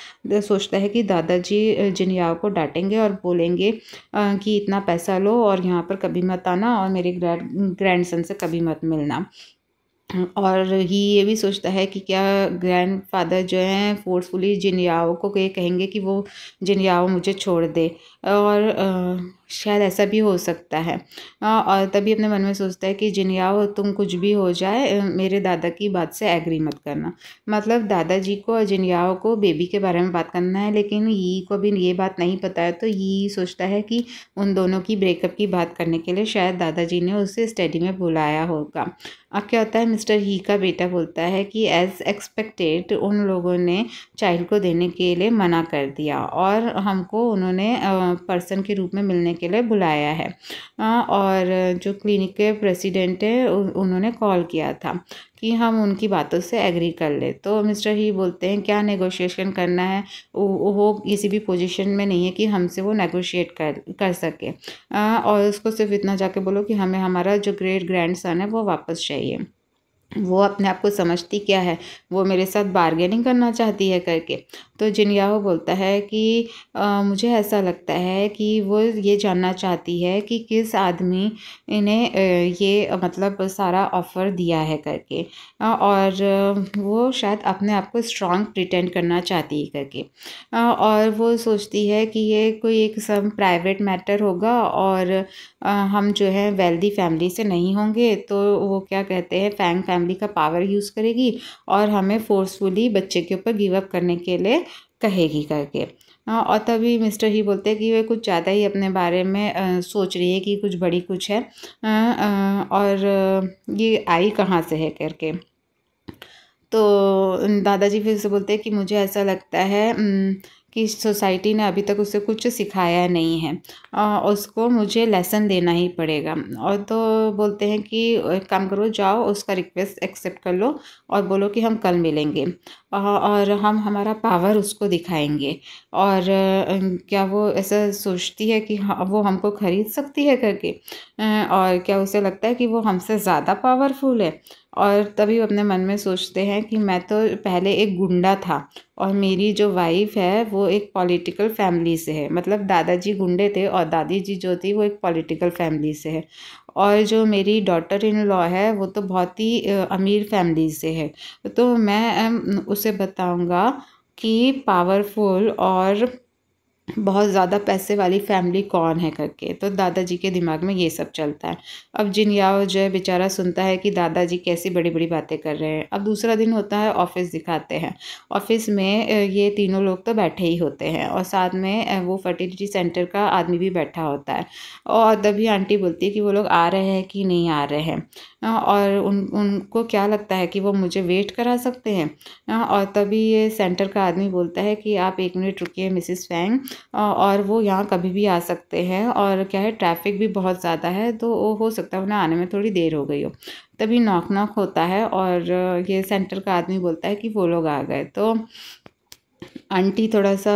सोचता है कि दादाजी जिनयाओ को डांटेंगे और बोलेंगे कि इतना पैसा लो और यहाँ पर कभी मत आना और मेरे ग्रैंड ग्रैंड सन से कभी मत मिलना और ही ये भी सोचता है कि क्या ग्रैंड फादर जो हैं फोर्सफुली जिनयाओ को ये कहेंगे कि वो जिनयाओ मुझे छोड़ दे और शायद ऐसा भी हो सकता है और तभी अपने मन में सोचता है कि जिनयाओ तुम कुछ भी हो जाए मेरे दादा की बात से एग्री मत करना मतलब दादाजी को और जिनयाओ को बेबी के बारे में बात करना है लेकिन यी को भी ये बात नहीं पता है तो यी सोचता है कि उन दोनों की ब्रेकअप की बात करने के लिए शायद दादाजी ने उसे स्टडी में बुलाया होगा अब क्या होता है मिस्टर ही का बेटा बोलता है कि एज़ एक्सपेक्टेड उन लोगों ने चाइल्ड को देने के लिए मना कर दिया और हमको उन्होंने पर्सन के रूप में मिलने के लिए बुलाया है और जो क्लिनिक के प्रेसिडेंट है उन्होंने कॉल किया था कि हम उनकी बातों से एग्री कर ले तो मिस्टर ही बोलते हैं क्या नेगोशिएशन करना है वो किसी भी पोजीशन में नहीं है कि हमसे वो नेगोशिएट कर कर सके और उसको सिर्फ इतना जाके बोलो कि हमें हमारा जो ग्रेट ग्रैंड सन है वो वापस चाहिए वो अपने आप को समझती क्या है वो मेरे साथ बार्गेनिंग करना चाहती है करके तो जिनयाहो बोलता है कि आ, मुझे ऐसा लगता है कि वो ये जानना चाहती है कि किस आदमी इन्हें ये मतलब सारा ऑफ़र दिया है करके और वो शायद अपने आप को स्ट्रांग प्रिटेंड करना चाहती है करके और वो सोचती है कि ये कोई एक सम प्राइवेट मैटर होगा और हम जो है वेल्दी फैमिली से नहीं होंगे तो वो क्या कहते हैं फैंग फैम फैमिली का पावर यूज़ करेगी और हमें फोर्सफुली बच्चे के ऊपर गिव अप करने के लिए कहेगी करके और तभी मिस्टर ही बोलते हैं कि वे कुछ ज़्यादा ही अपने बारे में आ, सोच रही है कि कुछ बड़ी कुछ है आ, आ, और ये आई कहाँ से है करके तो दादाजी फिर से बोलते हैं कि मुझे ऐसा लगता है कि सोसाइटी ने अभी तक उसे कुछ सिखाया नहीं है आ, उसको मुझे लेसन देना ही पड़ेगा और तो बोलते हैं कि एक काम करो जाओ उसका रिक्वेस्ट एक्सेप्ट कर लो और बोलो कि हम कल मिलेंगे आ, और हम हमारा पावर उसको दिखाएंगे और क्या वो ऐसा सोचती है कि हाँ, वो हमको ख़रीद सकती है करके और क्या उसे लगता है कि वो हमसे ज़्यादा पावरफुल है और तभी अपने मन में सोचते हैं कि मैं तो पहले एक गुंडा था और मेरी जो वाइफ है वो एक पॉलिटिकल फैमिली से है मतलब दादाजी गुंडे थे और दादी जी जो थी वो एक पॉलिटिकल फैमिली से है और जो मेरी डॉटर इन लॉ है वो तो बहुत ही अमीर फैमिली से है तो मैं उसे बताऊँगा कि पावरफुल और बहुत ज़्यादा पैसे वाली फैमिली कौन है करके तो दादाजी के दिमाग में ये सब चलता है अब जिन याओ जो बेचारा सुनता है कि दादाजी कैसी बड़ी बड़ी बातें कर रहे हैं अब दूसरा दिन होता है ऑफिस दिखाते हैं ऑफिस में ये तीनों लोग तो बैठे ही होते हैं और साथ में वो फर्टिलिटी सेंटर का आदमी भी बैठा होता है और तभी आंटी बोलती है कि वो लोग आ रहे हैं कि नहीं आ रहे हैं और उन उनको क्या लगता है कि वो मुझे वेट करा सकते हैं और तभी ये सेंटर का आदमी बोलता है कि आप एक मिनट रुकिए मिसिस फैंग और वो यहाँ कभी भी आ सकते हैं और क्या है ट्रैफिक भी बहुत ज़्यादा है तो वो हो सकता है उन्हें आने में थोड़ी देर हो गई हो तभी नॉक नॉक होता है और ये सेंटर का आदमी बोलता है कि वो लोग आ गए तो आंटी थोड़ा सा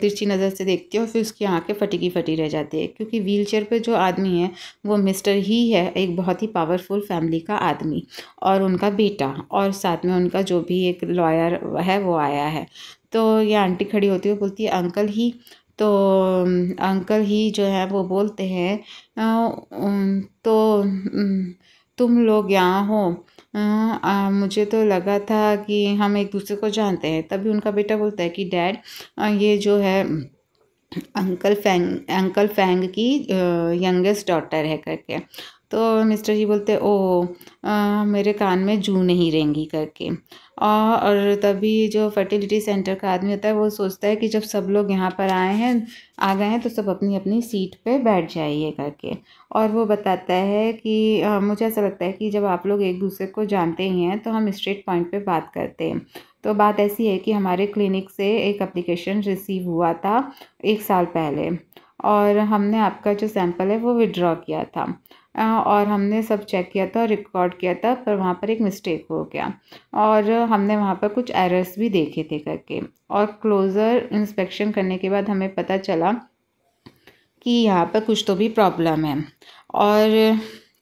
तिरछी नज़र से देखती है और फिर उसकी आंखें फटी की फटी रह जाती है क्योंकि व्हीलचेयर पर जो आदमी है वो मिस्टर ही है एक बहुत ही पावरफुल फैमिली का आदमी और उनका बेटा और साथ में उनका जो भी एक लॉयर है वो आया है तो ये आंटी खड़ी होती है बोलती है अंकल ही तो अंकल ही जो है वो बोलते हैं तो तुम लोग यहाँ हो मुझे तो लगा था कि हम एक दूसरे को जानते हैं तभी उनका बेटा बोलता है कि डैड ये जो है अंकल फैंग अंकल फैंग की यंगेस्ट डॉटर है करके तो मिस्टर जी बोलते ओ आ, मेरे कान में जू नहीं रहेंगी करके और तभी जो फर्टिलिटी सेंटर का आदमी होता है वो सोचता है कि जब सब लोग यहाँ पर आए हैं आ गए हैं तो सब अपनी अपनी सीट पे बैठ जाइए करके और वो बताता है कि आ, मुझे ऐसा लगता है कि जब आप लोग एक दूसरे को जानते ही हैं तो हम स्ट्रेट पॉइंट पर बात करते हैं तो बात ऐसी है कि हमारे क्लिनिक से एक अप्लीकेशन रिसीव हुआ था एक साल पहले और हमने आपका जो सैंपल है वो विड्रॉ किया था और हमने सब चेक किया था और रिकॉर्ड किया था पर वहाँ पर एक मिस्टेक हो गया और हमने वहाँ पर कुछ एरर्स भी देखे थे करके और क्लोज़र इंस्पेक्शन करने के बाद हमें पता चला कि यहाँ पर कुछ तो भी प्रॉब्लम है और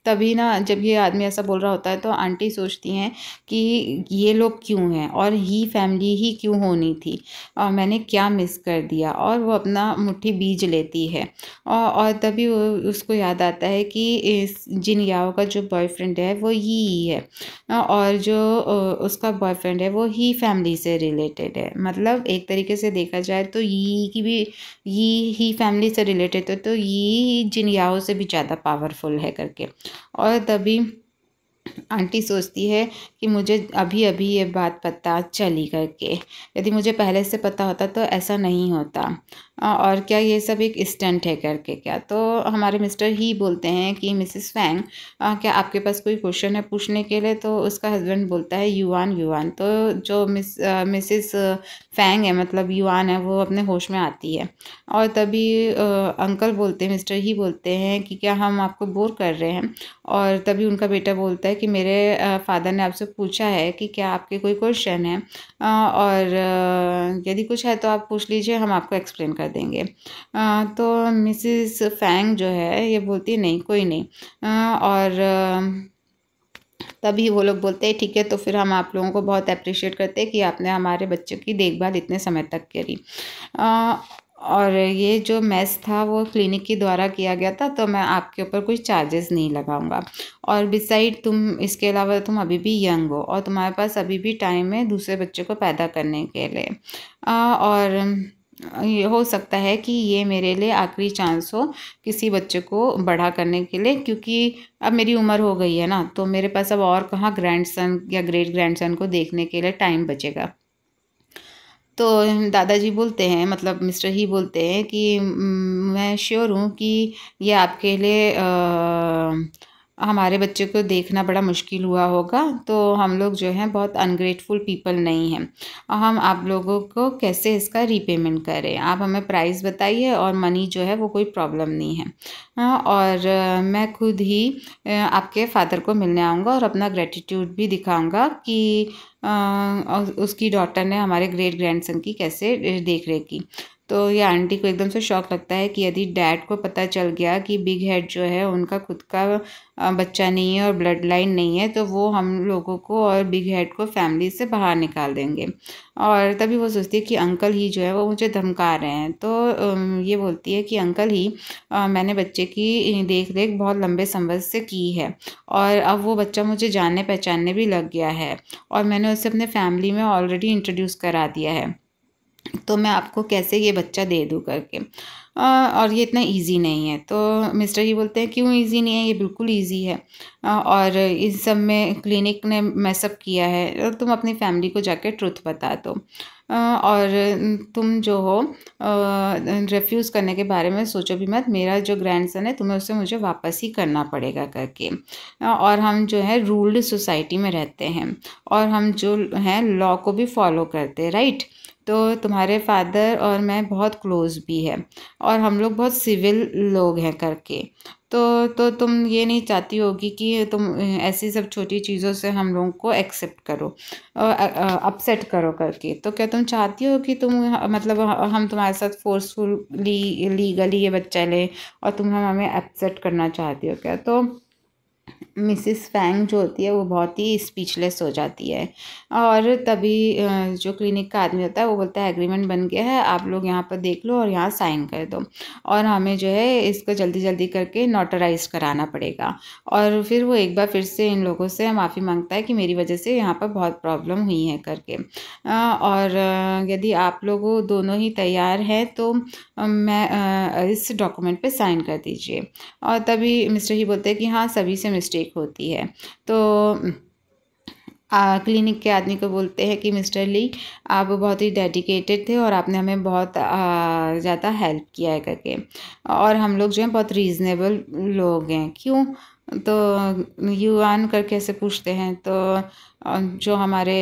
तभी ना जब ये आदमी ऐसा बोल रहा होता है तो आंटी सोचती हैं कि ये लोग क्यों हैं और ही फैमिली ही क्यों होनी थी और मैंने क्या मिस कर दिया और वो अपना मुट्ठी बीज लेती है और, और तभी वो उसको याद आता है कि इस जिन याओ का जो बॉयफ्रेंड है वो ही है और जो उसका बॉयफ्रेंड है वो ही फैमिली से रिलेटेड है मतलब एक तरीके से देखा जाए तो यी की भी यी ही फैमिली से रिलेटेड है तो यी जिन याओ से भी ज़्यादा पावरफुल है करके और तभी आंटी सोचती है कि मुझे अभी अभी ये बात पता चली करके यदि मुझे पहले से पता होता तो ऐसा नहीं होता और क्या ये सब एक स्टंट है करके क्या तो हमारे मिस्टर ही बोलते हैं कि मिसिस फैंग क्या आपके पास कोई क्वेश्चन है पूछने के लिए तो उसका हस्बैंड बोलता है युवान युवान तो जो मिस मिसिस फैंग है मतलब युवान है वो अपने होश में आती है और तभी अंकल बोलते हैं मिस्टर ही बोलते हैं कि क्या हम आपको बोर कर रहे हैं और तभी उनका बेटा बोलता है कि मेरे फादर ने आपसे पूछा है कि क्या आपके कोई क्वेश्चन है और यदि कुछ है तो आप पूछ लीजिए हम आपको एक्सप्लेन कर कर देंगे आ, तो मिसिस फैंग जो है ये बोलती नहीं कोई नहीं आ, और तभी वो लोग बोलते हैं ठीक है तो फिर हम आप लोगों को बहुत अप्रिशिएट करते हैं कि आपने हमारे बच्चों की देखभाल इतने समय तक करी और ये जो मैस था वो क्लिनिक के द्वारा किया गया था तो मैं आपके ऊपर कोई चार्जेस नहीं लगाऊंगा और बिसाइड तुम इसके अलावा तुम अभी भी यंग हो और तुम्हारे पास अभी भी टाइम है दूसरे बच्चों को पैदा करने के लिए आ, और ये हो सकता है कि ये मेरे लिए आखिरी चांस हो किसी बच्चे को बढ़ा करने के लिए क्योंकि अब मेरी उम्र हो गई है ना तो मेरे पास अब और कहाँ ग्रैंडसन या ग्रेट ग्रैंडसन को देखने के लिए टाइम बचेगा तो दादाजी बोलते हैं मतलब मिस्टर ही बोलते हैं कि मैं श्योर हूँ कि ये आपके लिए आ, हमारे बच्चे को देखना बड़ा मुश्किल हुआ होगा तो हम लोग जो हैं बहुत अनग्रेटफुल पीपल नहीं हैं और हम आप लोगों को कैसे इसका रीपेमेंट करें आप हमें प्राइस बताइए और मनी जो है वो कोई प्रॉब्लम नहीं है हाँ, और मैं खुद ही आपके फादर को मिलने आऊँगा और अपना ग्रेटिट्यूड भी दिखाऊँगा कि उसकी डॉटर ने हमारे ग्रेट ग्रैंडसन की कैसे देख रेख की तो ये आंटी को एकदम से शौक लगता है कि यदि डैड को पता चल गया कि बिग हेड जो है उनका खुद का बच्चा नहीं है और ब्लड लाइन नहीं है तो वो हम लोगों को और बिग हेड को फैमिली से बाहर निकाल देंगे और तभी वो सोचती है कि अंकल ही जो है वो मुझे धमका रहे हैं तो ये बोलती है कि अंकल ही मैंने बच्चे की देख रेख बहुत लंबे समय से की है और अब वो बच्चा मुझे जानने पहचानने भी लग गया है और मैंने उसे अपने फैमिली में ऑलरेडी इंट्रोड्यूस करा दिया है तो मैं आपको कैसे ये बच्चा दे दूँ करके और ये इतना इजी नहीं है तो मिस्टर जी बोलते हैं क्यों इजी नहीं है ये बिल्कुल इजी है और इन सब में क्लिनिक ने मैसअप किया है तुम अपनी फैमिली को जाके ट्रुथ बता दो और तुम जो हो रेफ्यूज़ करने के बारे में सोचो भी मत मेरा जो ग्रैंड सन है तुम्हें उसे मुझे वापस ही करना पड़ेगा करके और हम जो है रूल्ड सोसाइटी में रहते हैं और हम जो हैं लॉ को भी फॉलो करते हैं राइट तो तुम्हारे फादर और मैं बहुत क्लोज़ भी है और हम लोग बहुत सिविल लोग हैं करके तो तो तुम ये नहीं चाहती होगी कि तुम ऐसी सब छोटी चीज़ों से हम लोगों को एक्सेप्ट करो अपसेट करो करके तो क्या तुम चाहती हो कि तुम मतलब हम तुम्हारे साथ फोर्सफुली लीगली ये बच्चा लें और तुम हम हमें अपसेट करना चाहती हो क्या तो मिसिस फैंग जो होती है वो बहुत ही स्पीचलेस हो जाती है और तभी जो क्लिनिक का आदमी होता है वो बोलता है एग्रीमेंट बन गया है आप लोग यहाँ पर देख लो और यहाँ साइन कर दो और हमें जो है इसको जल्दी जल्दी करके नोटराइज कराना पड़ेगा और फिर वो एक बार फिर से इन लोगों से माफ़ी मांगता है कि मेरी वजह से यहाँ पर बहुत प्रॉब्लम हुई है करके और यदि आप लोग दोनों ही तैयार हैं तो मैं इस डॉक्यूमेंट पर साइन कर दीजिए और तभी मिस्टर ही बोलते हैं कि हाँ सभी से मिस्टेक होती है तो आ, क्लिनिक के आदमी को बोलते हैं कि मिस्टर ली आप बहुत ही डेडिकेटेड थे और आपने हमें बहुत ज़्यादा हेल्प किया है करके और हम लोग जो हैं बहुत रीज़नेबल लोग हैं क्यों तो यू आन करके ऐसे पूछते हैं तो जो हमारे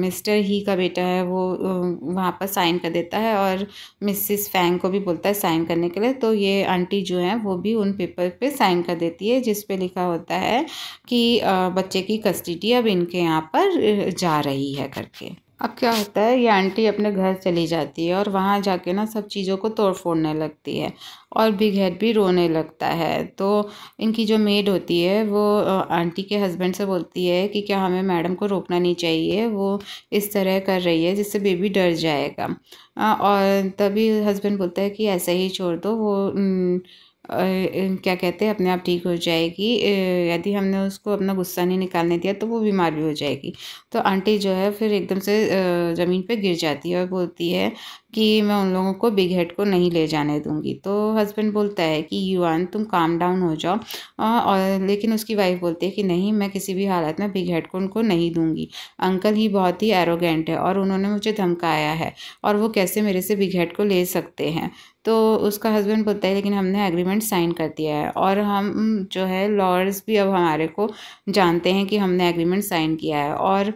मिस्टर ही का बेटा है वो वहाँ पर साइन कर देता है और मिसिस फैंग को भी बोलता है साइन करने के लिए तो ये आंटी जो है वो भी उन पेपर पे साइन कर देती है जिस पे लिखा होता है कि बच्चे की कस्टडी अब इनके यहाँ पर जा रही है करके अब क्या होता है ये आंटी अपने घर चली जाती है और वहाँ जाके ना सब चीज़ों को तोड़ फोड़ने लगती है और बिघैर भी रोने लगता है तो इनकी जो मेड होती है वो आंटी के हस्बैंड से बोलती है कि क्या हमें मैडम को रोकना नहीं चाहिए वो इस तरह कर रही है जिससे बेबी डर जाएगा और तभी हस्बैंड बोलता है कि ऐसे ही छोड़ दो वो न, क्या कहते हैं अपने आप ठीक हो जाएगी यदि हमने उसको अपना गुस्सा नहीं निकालने दिया तो वो बीमार भी हो जाएगी तो आंटी जो है फिर एकदम से ज़मीन पे गिर जाती है और बोलती है कि मैं उन लोगों को बिग हेड को नहीं ले जाने दूंगी तो हस्बैंड बोलता है कि युवान तुम काम डाउन हो जाओ और लेकिन उसकी वाइफ बोलती है कि नहीं मैं किसी भी हालत में बिग हेड को उनको नहीं दूंगी अंकल ही बहुत ही एरोगेंट है और उन्होंने मुझे धमकाया है और वो कैसे मेरे से बिग हेड को ले सकते हैं तो उसका हस्बैंड बोलता है लेकिन हमने एग्रीमेंट साइन कर दिया है और हम जो है लॉयर्स भी अब हमारे को जानते हैं कि हमने एग्रीमेंट साइन किया है और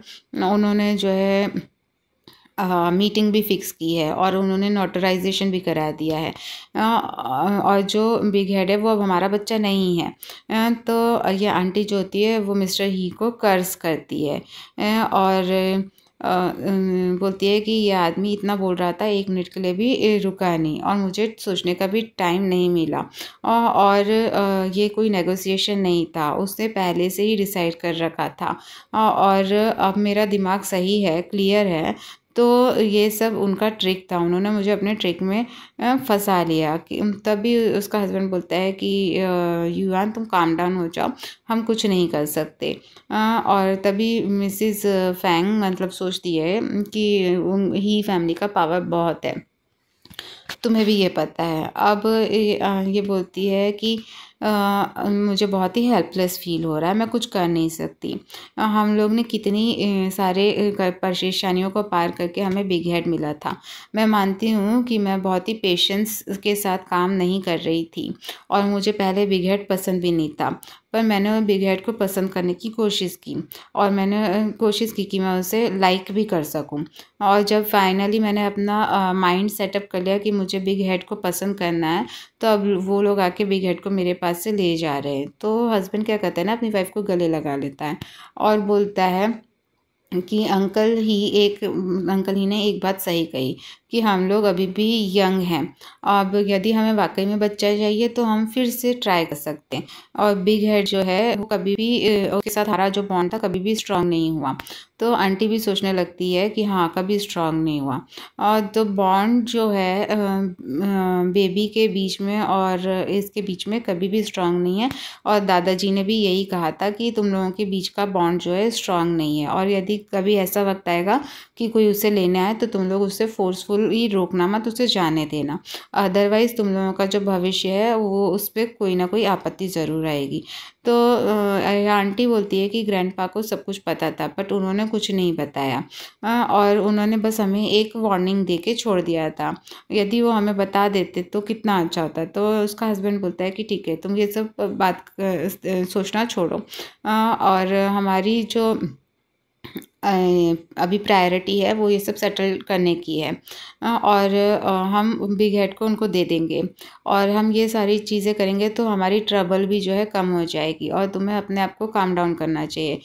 उन्होंने जो है मीटिंग uh, भी फिक्स की है और उन्होंने नोटराइजेशन भी करा दिया है uh, और जो बिग हेड है वो अब हमारा बच्चा नहीं है uh, तो ये आंटी जो होती है वो मिस्टर ही को कर्ज करती है और बोलती है कि ये आदमी इतना बोल रहा था एक मिनट के लिए भी रुका नहीं और मुझे सोचने का भी टाइम नहीं मिला और ये कोई नेगोशिएशन नहीं था उसने पहले से ही डिसाइड कर रखा था और अब मेरा दिमाग सही है क्लियर है तो ये सब उनका ट्रिक था उन्होंने मुझे अपने ट्रिक में फंसा लिया कि तभी उसका हस्बैंड बोलता है कि युवान तुम काम डाउन हो जाओ हम कुछ नहीं कर सकते और तभी मिसिस फैंग मतलब सोचती है कि ही फैमिली का पावर बहुत है तुम्हें भी ये पता है अब ये बोलती है कि आ, मुझे बहुत ही हेल्पलेस फील हो रहा है मैं कुछ कर नहीं सकती हम लोग ने कितनी सारे परेशानियों को पार करके हमें बिग हेड मिला था मैं मानती हूँ कि मैं बहुत ही पेशेंस के साथ काम नहीं कर रही थी और मुझे पहले बिग हेड पसंद भी नहीं था पर मैंने बिग हेड को पसंद करने की कोशिश की और मैंने कोशिश की कि मैं उसे लाइक भी कर सकूं और जब फाइनली मैंने अपना माइंड सेटअप कर लिया कि मुझे बिग हेड को पसंद करना है तो अब वो लोग आके बिग हेड को मेरे पास से ले जा रहे हैं तो हस्बैंड क्या कहते हैं ना अपनी वाइफ को गले लगा लेता है और बोलता है कि अंकल ही एक अंकल ही ने एक बात सही कही कि हम लोग अभी भी यंग हैं अब यदि हमें वाकई में बच्चा चाहिए तो हम फिर से ट्राई कर सकते हैं और बिग हेड जो है वो कभी भी उसके साथ हरा जो बॉन्ड था कभी भी स्ट्रांग नहीं हुआ तो आंटी भी सोचने लगती है कि हाँ कभी स्ट्रांग नहीं हुआ और तो बॉन्ड जो है बेबी के बीच में और इसके बीच में कभी भी स्ट्रांग नहीं है और दादाजी ने भी यही कहा था कि तुम लोगों के बीच का बॉन्ड जो है स्ट्रांग नहीं है और यदि कभी ऐसा वक्त आएगा कि कोई उसे लेने आए तो तुम लोग उससे फोर्सफुल भी रोकना मत उसे जाने देना अदरवाइज़ तुम लोगों का जो भविष्य है वो उस पर कोई ना कोई आपत्ति ज़रूर आएगी तो आंटी बोलती है कि ग्रैंड को सब कुछ पता था बट उन्होंने कुछ नहीं बताया और उन्होंने बस हमें एक वार्निंग दे के छोड़ दिया था यदि वो हमें बता देते तो कितना अच्छा होता तो उसका हस्बैंड बोलता है कि ठीक है तुम ये सब बात सोचना छोड़ो और हमारी जो अभी प्रायोरिटी है वो ये सब सेटल करने की है और हम बिग हेड को उनको दे देंगे और हम ये सारी चीज़ें करेंगे तो हमारी ट्रबल भी जो है कम हो जाएगी और तुम्हें अपने आप को काम डाउन करना चाहिए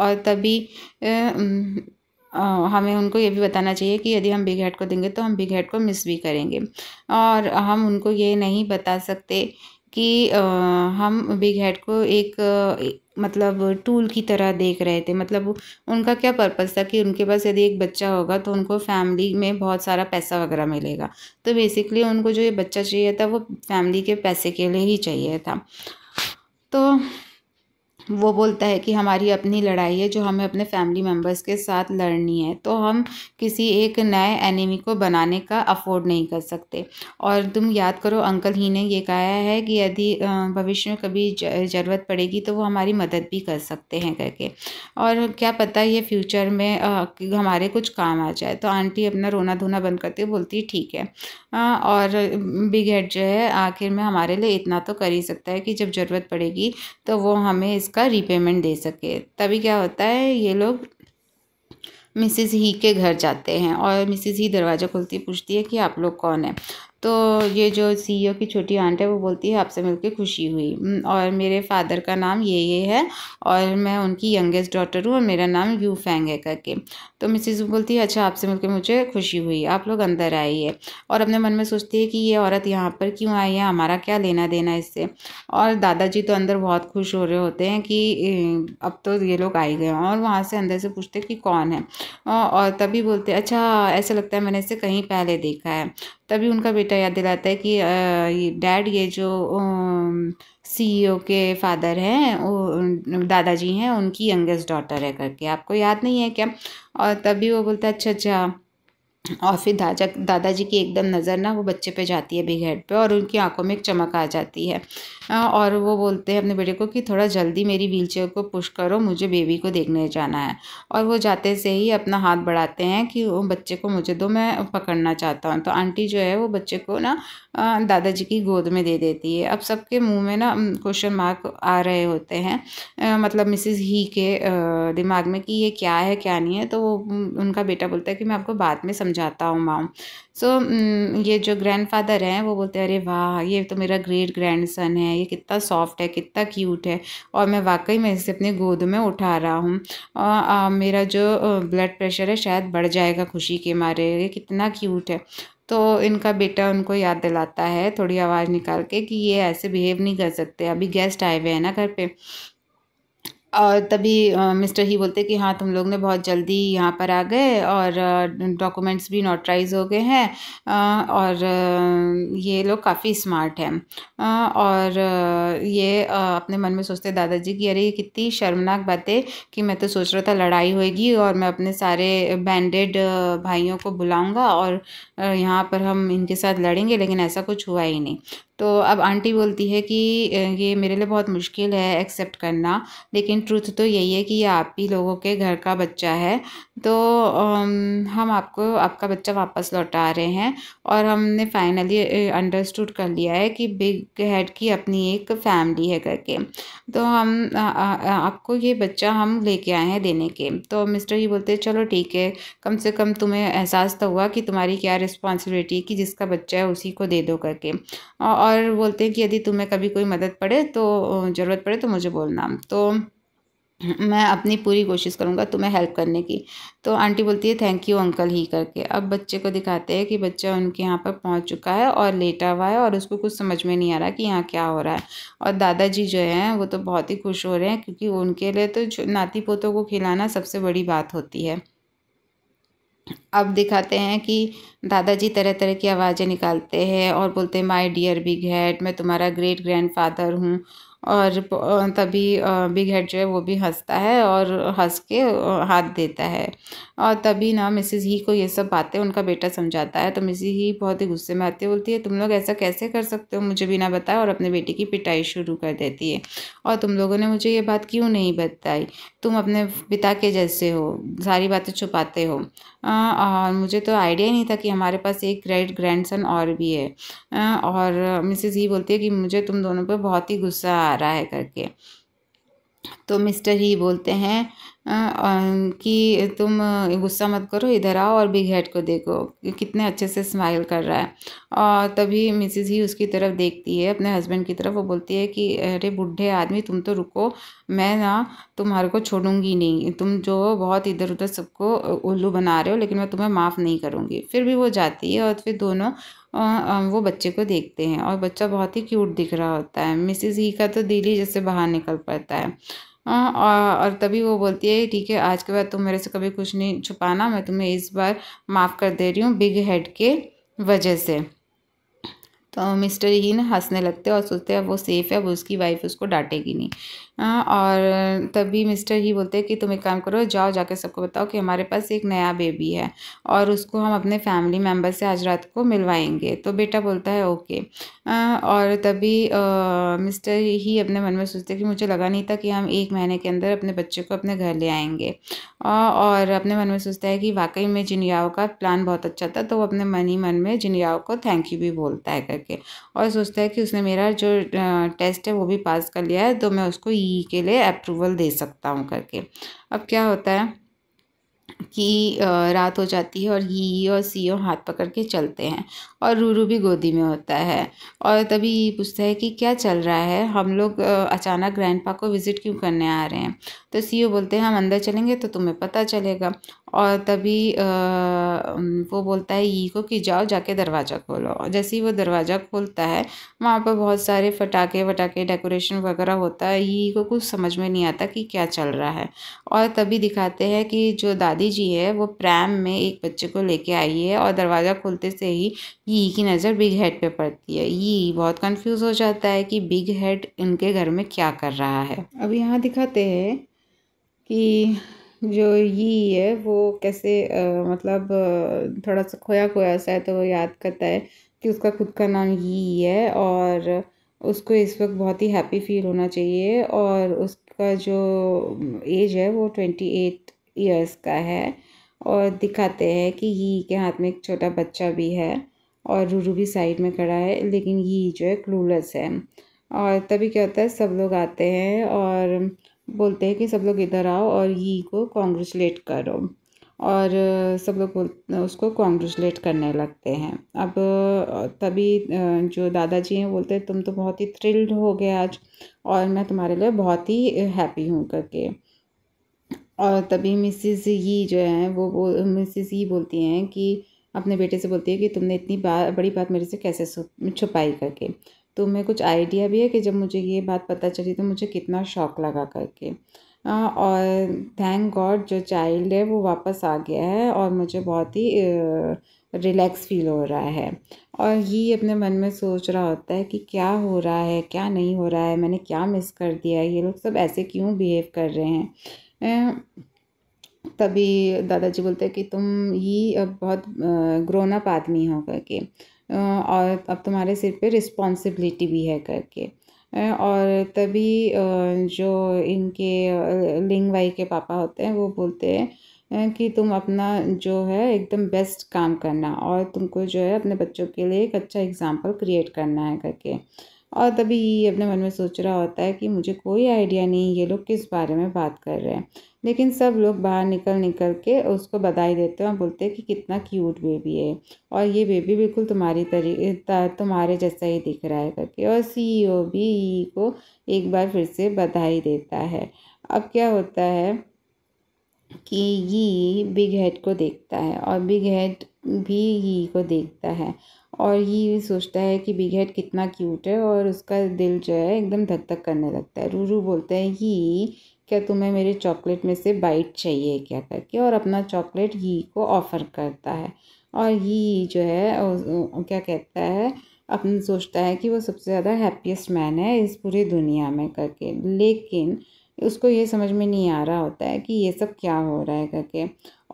और तभी हमें उनको ये भी बताना चाहिए कि यदि हम बिग हेड को देंगे तो हम बिग हेड को मिस भी करेंगे और हम उनको ये नहीं बता सकते कि हम बिग हेड को एक मतलब टूल की तरह देख रहे थे मतलब उनका क्या पर्पज़ था कि उनके पास यदि एक बच्चा होगा तो उनको फैमिली में बहुत सारा पैसा वगैरह मिलेगा तो बेसिकली उनको जो ये बच्चा चाहिए था वो फैमिली के पैसे के लिए ही चाहिए था तो वो बोलता है कि हमारी अपनी लड़ाई है जो हमें अपने फैमिली मेम्बर्स के साथ लड़नी है तो हम किसी एक नए एनिमी को बनाने का अफोर्ड नहीं कर सकते और तुम याद करो अंकल ही ने ये कहा है कि यदि भविष्य में कभी ज़रूरत पड़ेगी तो वो हमारी मदद भी कर सकते हैं करके और क्या पता ये फ्यूचर में हमारे कुछ काम आ जाए तो आंटी अपना रोना धोना बंद करती बोलती ठीक है और बिग हेड जो है आखिर में हमारे लिए इतना तो कर ही सकता है कि जब ज़रूरत पड़ेगी तो वो हमें इसका उसका रीपेमेंट दे सके तभी क्या होता है ये लोग मिसिज ही के घर जाते हैं और मिसेज़ ही दरवाज़ा खोलती पूछती है कि आप लोग कौन है तो ये जो सीईओ e की छोटी आंट है वो बोलती है आपसे मिलकर खुशी हुई और मेरे फादर का नाम ये ये है और मैं उनकी यंगेस्ट डॉटर हूँ और मेरा नाम यू फैंग है करके तो मिसिज बोलती है अच्छा आपसे मिलकर मुझे खुशी हुई आप लोग अंदर आइए और अपने मन में सोचती है कि ये औरत यहाँ पर क्यों आई है हमारा क्या लेना देना इससे और दादाजी तो अंदर बहुत खुश हो रहे होते हैं कि अब तो ये लोग आई गए और वहाँ से अंदर से पूछते कि कौन है और तभी बोलते अच्छा ऐसा लगता है मैंने इसे कहीं पहले देखा है तभी उनका बेटा याद दिलाता है कि डैड ये जो सीईओ e के फादर हैं वो दादाजी हैं उनकी यंगेस्ट डॉटर है करके आपको याद नहीं है क्या और तभी वो बोलता है अच्छा अच्छा और फिर दादा दादाजी की एकदम नज़र ना वो बच्चे पे जाती है बिग हेड पे और उनकी आंखों में एक चमक आ जाती है हाँ, और वो बोलते हैं अपने बेटे को कि थोड़ा जल्दी मेरी व्हील को पुश करो मुझे बेबी को देखने जाना है और वो जाते से ही अपना हाथ बढ़ाते हैं कि वो बच्चे को मुझे दो मैं पकड़ना चाहता हूँ तो आंटी जो है वो बच्चे को ना दादाजी की गोद में दे देती है अब सबके मुंह में ना क्वेश्चन मार्क आ रहे होते हैं मतलब मिसिस ही के दिमाग में कि ये क्या है क्या नहीं है तो वो उनका बेटा बोलता है कि मैं आपको बाद में समझाता हूँ माम सो so, mm, ये जो ग्रैंडफादर हैं वो बोलते हैं अरे वाह ये तो मेरा ग्रेट ग्रैंडसन है ये कितना सॉफ्ट है कितना क्यूट है और मैं वाकई में इसे अपनी गोद में उठा रहा हूँ मेरा जो ब्लड प्रेशर है शायद बढ़ जाएगा खुशी के मारे ये कितना क्यूट है तो इनका बेटा उनको याद दिलाता है थोड़ी आवाज़ निकाल के कि ये ऐसे बिहेव नहीं कर सकते अभी गेस्ट आए हुए हैं ना घर पर और तभी मिस्टर ही बोलते कि हाँ तुम लोग ने बहुत जल्दी यहाँ पर आ गए और डॉक्यूमेंट्स भी नोटराइज हो गए हैं और ये लोग काफ़ी स्मार्ट हैं और ये अपने मन में सोचते दादाजी कि अरे ये कितनी शर्मनाक बातें कि मैं तो सोच रहा था लड़ाई होएगी और मैं अपने सारे बैंडेड भाइयों को बुलाऊंगा और यहाँ पर हम इनके साथ लड़ेंगे लेकिन ऐसा कुछ हुआ ही नहीं तो अब आंटी बोलती है कि ये मेरे लिए बहुत मुश्किल है एक्सेप्ट करना लेकिन ट्रुथ तो यही है कि ये आप ही लोगों के घर का बच्चा है तो हम आपको आपका बच्चा वापस लौटा रहे हैं और हमने फाइनली अंडरस्टूड कर लिया है कि बिग हेड की अपनी एक फैमिली है करके तो हम आपको ये बच्चा हम लेके आए हैं देने के तो मिस्टर ही बोलते चलो ठीक है कम से कम तुम्हें एहसास तो हुआ कि तुम्हारी क्या रिस्पॉन्सिबिलिटी कि जिसका बच्चा है उसी को दे दो करके और बोलते हैं कि यदि तुम्हें कभी कोई मदद पड़े तो ज़रूरत पड़े तो मुझे बोलना तो मैं अपनी पूरी कोशिश करूँगा तुम्हें हेल्प करने की तो आंटी बोलती है थैंक यू अंकल ही करके अब बच्चे को दिखाते हैं कि बच्चा उनके यहाँ पर पहुँच चुका है और लेटा हुआ है और उसको कुछ समझ में नहीं आ रहा कि यहाँ क्या हो रहा है और दादाजी जो हैं वो तो बहुत ही खुश हो रहे हैं क्योंकि उनके लिए तो नाती पोतों को खिलाना सबसे बड़ी बात होती है अब दिखाते हैं कि दादाजी तरह तरह की आवाज़ें निकालते हैं और बोलते हैं माई डियर बिग हैड मैं तुम्हारा ग्रेट ग्रैंड फादर हूँ और तभी बिग हेड जो है वो भी हंसता है और हंस के हाथ देता है और तभी ना मिसेस ही को ये सब बातें उनका बेटा समझाता है तो मिसेस ही बहुत ही गुस्से में आती बोलती है तुम लोग ऐसा कैसे कर सकते हो मुझे बिना बताए और अपने बेटे की पिटाई शुरू कर देती है और तुम लोगों ने मुझे ये बात क्यों नहीं बताई तुम अपने पिता के जैसे हो सारी बातें छुपाते हो और मुझे तो आइडिया नहीं था कि हमारे पास एक ग्रेट ग्रैंडसन और भी है और मिसेज़ ही बोलती है कि मुझे तुम दोनों पर बहुत ही गुस्सा आ रहा है करके तो मिस्टर ही बोलते हैं कि तुम गुस्सा मत करो इधर आओ और बिग हेड को देखो कितने अच्छे से स्माइल कर रहा है और तभी मिसेस ही उसकी तरफ देखती है अपने हस्बैंड की तरफ वो बोलती है कि अरे बूढ़े आदमी तुम तो रुको मैं ना तुम्हारे को छोड़ूंगी नहीं तुम जो बहुत इधर उधर सबको उल्लू बना रहे हो लेकिन मैं तुम्हें माफ़ नहीं करूँगी फिर भी वो जाती है और फिर दोनों वो बच्चे को देखते हैं और बच्चा बहुत ही क्यूट दिख रहा होता है मिसिस ही e का तो दिल ही जैसे बाहर निकल पड़ता है और तभी वो बोलती है ठीक है आज के बाद तुम मेरे से कभी कुछ नहीं छुपाना मैं तुम्हें इस बार माफ़ कर दे रही हूँ बिग हेड के वजह से तो मिस्टर हीन e हंसने लगते और सोचते हैं वो सेफ़ है वो उसकी वाइफ उसको डांटेगी नहीं हाँ, और तभी मिस्टर ही बोलते हैं कि तुम एक काम करो जाओ जाके सबको बताओ कि हमारे पास एक नया बेबी है और उसको हम अपने फैमिली मेम्बर से आज रात को मिलवाएंगे तो बेटा बोलता है ओके और तभी मिस्टर ही अपने मन में सोचते कि मुझे लगा नहीं था कि हम एक महीने के अंदर अपने बच्चे को अपने घर ले आएंगे और अपने मन में सोचता है कि वाकई में जिनियाओ का प्लान बहुत अच्छा था तो वो अपने मन ही मन में जिनियाओ को थैंक यू भी बोलता है करके और सोचता है कि उसने मेरा जो टेस्ट है वो भी पास कर लिया है तो मैं उसको ई के लिए अप्रूवल दे सकता हूँ करके अब क्या होता है कि रात हो जाती है और ही और सी और हाथ पकड़ के चलते हैं और रूरू भी गोदी में होता है और तभी पूछता है कि क्या चल रहा है हम लोग अचानक ग्रैंडपा को विज़िट क्यों करने आ रहे हैं तो सी बोलते हैं हम अंदर चलेंगे तो तुम्हें पता चलेगा और तभी वो बोलता है ई को कि जाओ जाके दरवाज़ा खोलो जैसे ही वो दरवाज़ा खोलता है वहाँ पर बहुत सारे फटाके वटाके डेकोरेशन वगैरह होता है ई को कुछ समझ में नहीं आता कि क्या चल रहा है और तभी दिखाते हैं कि जो दादी जी है वो प्रैम में एक बच्चे को लेके आई है और दरवाज़ा खोलते से ही ई की नज़र बिग हेड पर पड़ती है ई बहुत कन्फ्यूज़ हो जाता है कि बिग हेड इनके घर में क्या कर रहा है अब यहाँ दिखाते हैं कि जो यी है वो कैसे आ, मतलब थोड़ा सा खोया खोया सा है तो वो याद करता है कि उसका खुद का नाम यी है और उसको इस वक्त बहुत ही हैप्पी फील होना चाहिए और उसका जो एज है वो ट्वेंटी एट ईयर्स का है और दिखाते हैं कि यी के हाथ में एक छोटा बच्चा भी है और रूरू भी साइड में खड़ा है लेकिन यी जो है क्लूलेस है और तभी क्या होता है सब लोग आते हैं और बोलते हैं कि सब लोग इधर आओ और ही को कॉन्ग्रेचुलेट करो और सब लोग बोल उसको कॉन्ग्रेचुलेट करने लगते हैं अब तभी जो दादाजी हैं बोलते हैं तुम तो बहुत ही थ्रिल्ड हो गए आज और मैं तुम्हारे लिए बहुत ही हैप्पी हूँ करके और तभी मिसिज़ यी जो है वो बोल मिसिज़ यी बोलती हैं कि अपने बेटे से बोलती है कि तुमने इतनी बा, बड़ी बात मेरे से कैसे छुपाई करके तो मैं कुछ आइडिया भी है कि जब मुझे ये बात पता चली तो मुझे कितना शौक लगा करके और थैंक गॉड जो चाइल्ड है वो वापस आ गया है और मुझे बहुत ही रिलैक्स फील हो रहा है और ये अपने मन में सोच रहा होता है कि क्या हो रहा है क्या नहीं हो रहा है मैंने क्या मिस कर दिया है ये लोग सब ऐसे क्यों बिहेव कर रहे हैं तभी दादाजी बोलते हैं कि तुम ही अब बहुत ग्रोन अप आदमी हो करके और अब तुम्हारे सिर पे रिस्पॉन्सिबिलिटी भी है करके और तभी जो इनके लिंग भाई के पापा होते हैं वो बोलते हैं कि तुम अपना जो है एकदम बेस्ट काम करना और तुमको जो है अपने बच्चों के लिए एक अच्छा एग्ज़ाम्पल क्रिएट करना है करके और तभी ये अपने मन में सोच रहा होता है कि मुझे कोई आइडिया नहीं ये लोग किस बारे में बात कर रहे हैं लेकिन सब लोग बाहर निकल निकल के उसको बधाई देते हैं और बोलते हैं कि कितना क्यूट बेबी है और ये बेबी बिल्कुल तुम्हारी तरी तुम्हारे जैसा ही दिख रहा है करके और सीईओ e भी को एक बार फिर से बधाई देता है अब क्या होता है कि ये बिग हेड को देखता है और बिग हेड भी ही को देखता है और ये सोचता है कि बिग हेड कितना क्यूट है और उसका दिल जो है एकदम धक धक करने लगता है रूरू बोलते हैं ही क्या तुम्हें मेरे चॉकलेट में से बाइट चाहिए क्या करके और अपना चॉकलेट ही को ऑफ़र करता है और ये जो है क्या कहता है अपन सोचता है कि वो सबसे ज़्यादा हैप्पीस्ट मैन है इस पूरी दुनिया में करके लेकिन उसको ये समझ में नहीं आ रहा होता है कि ये सब क्या हो रहा है करके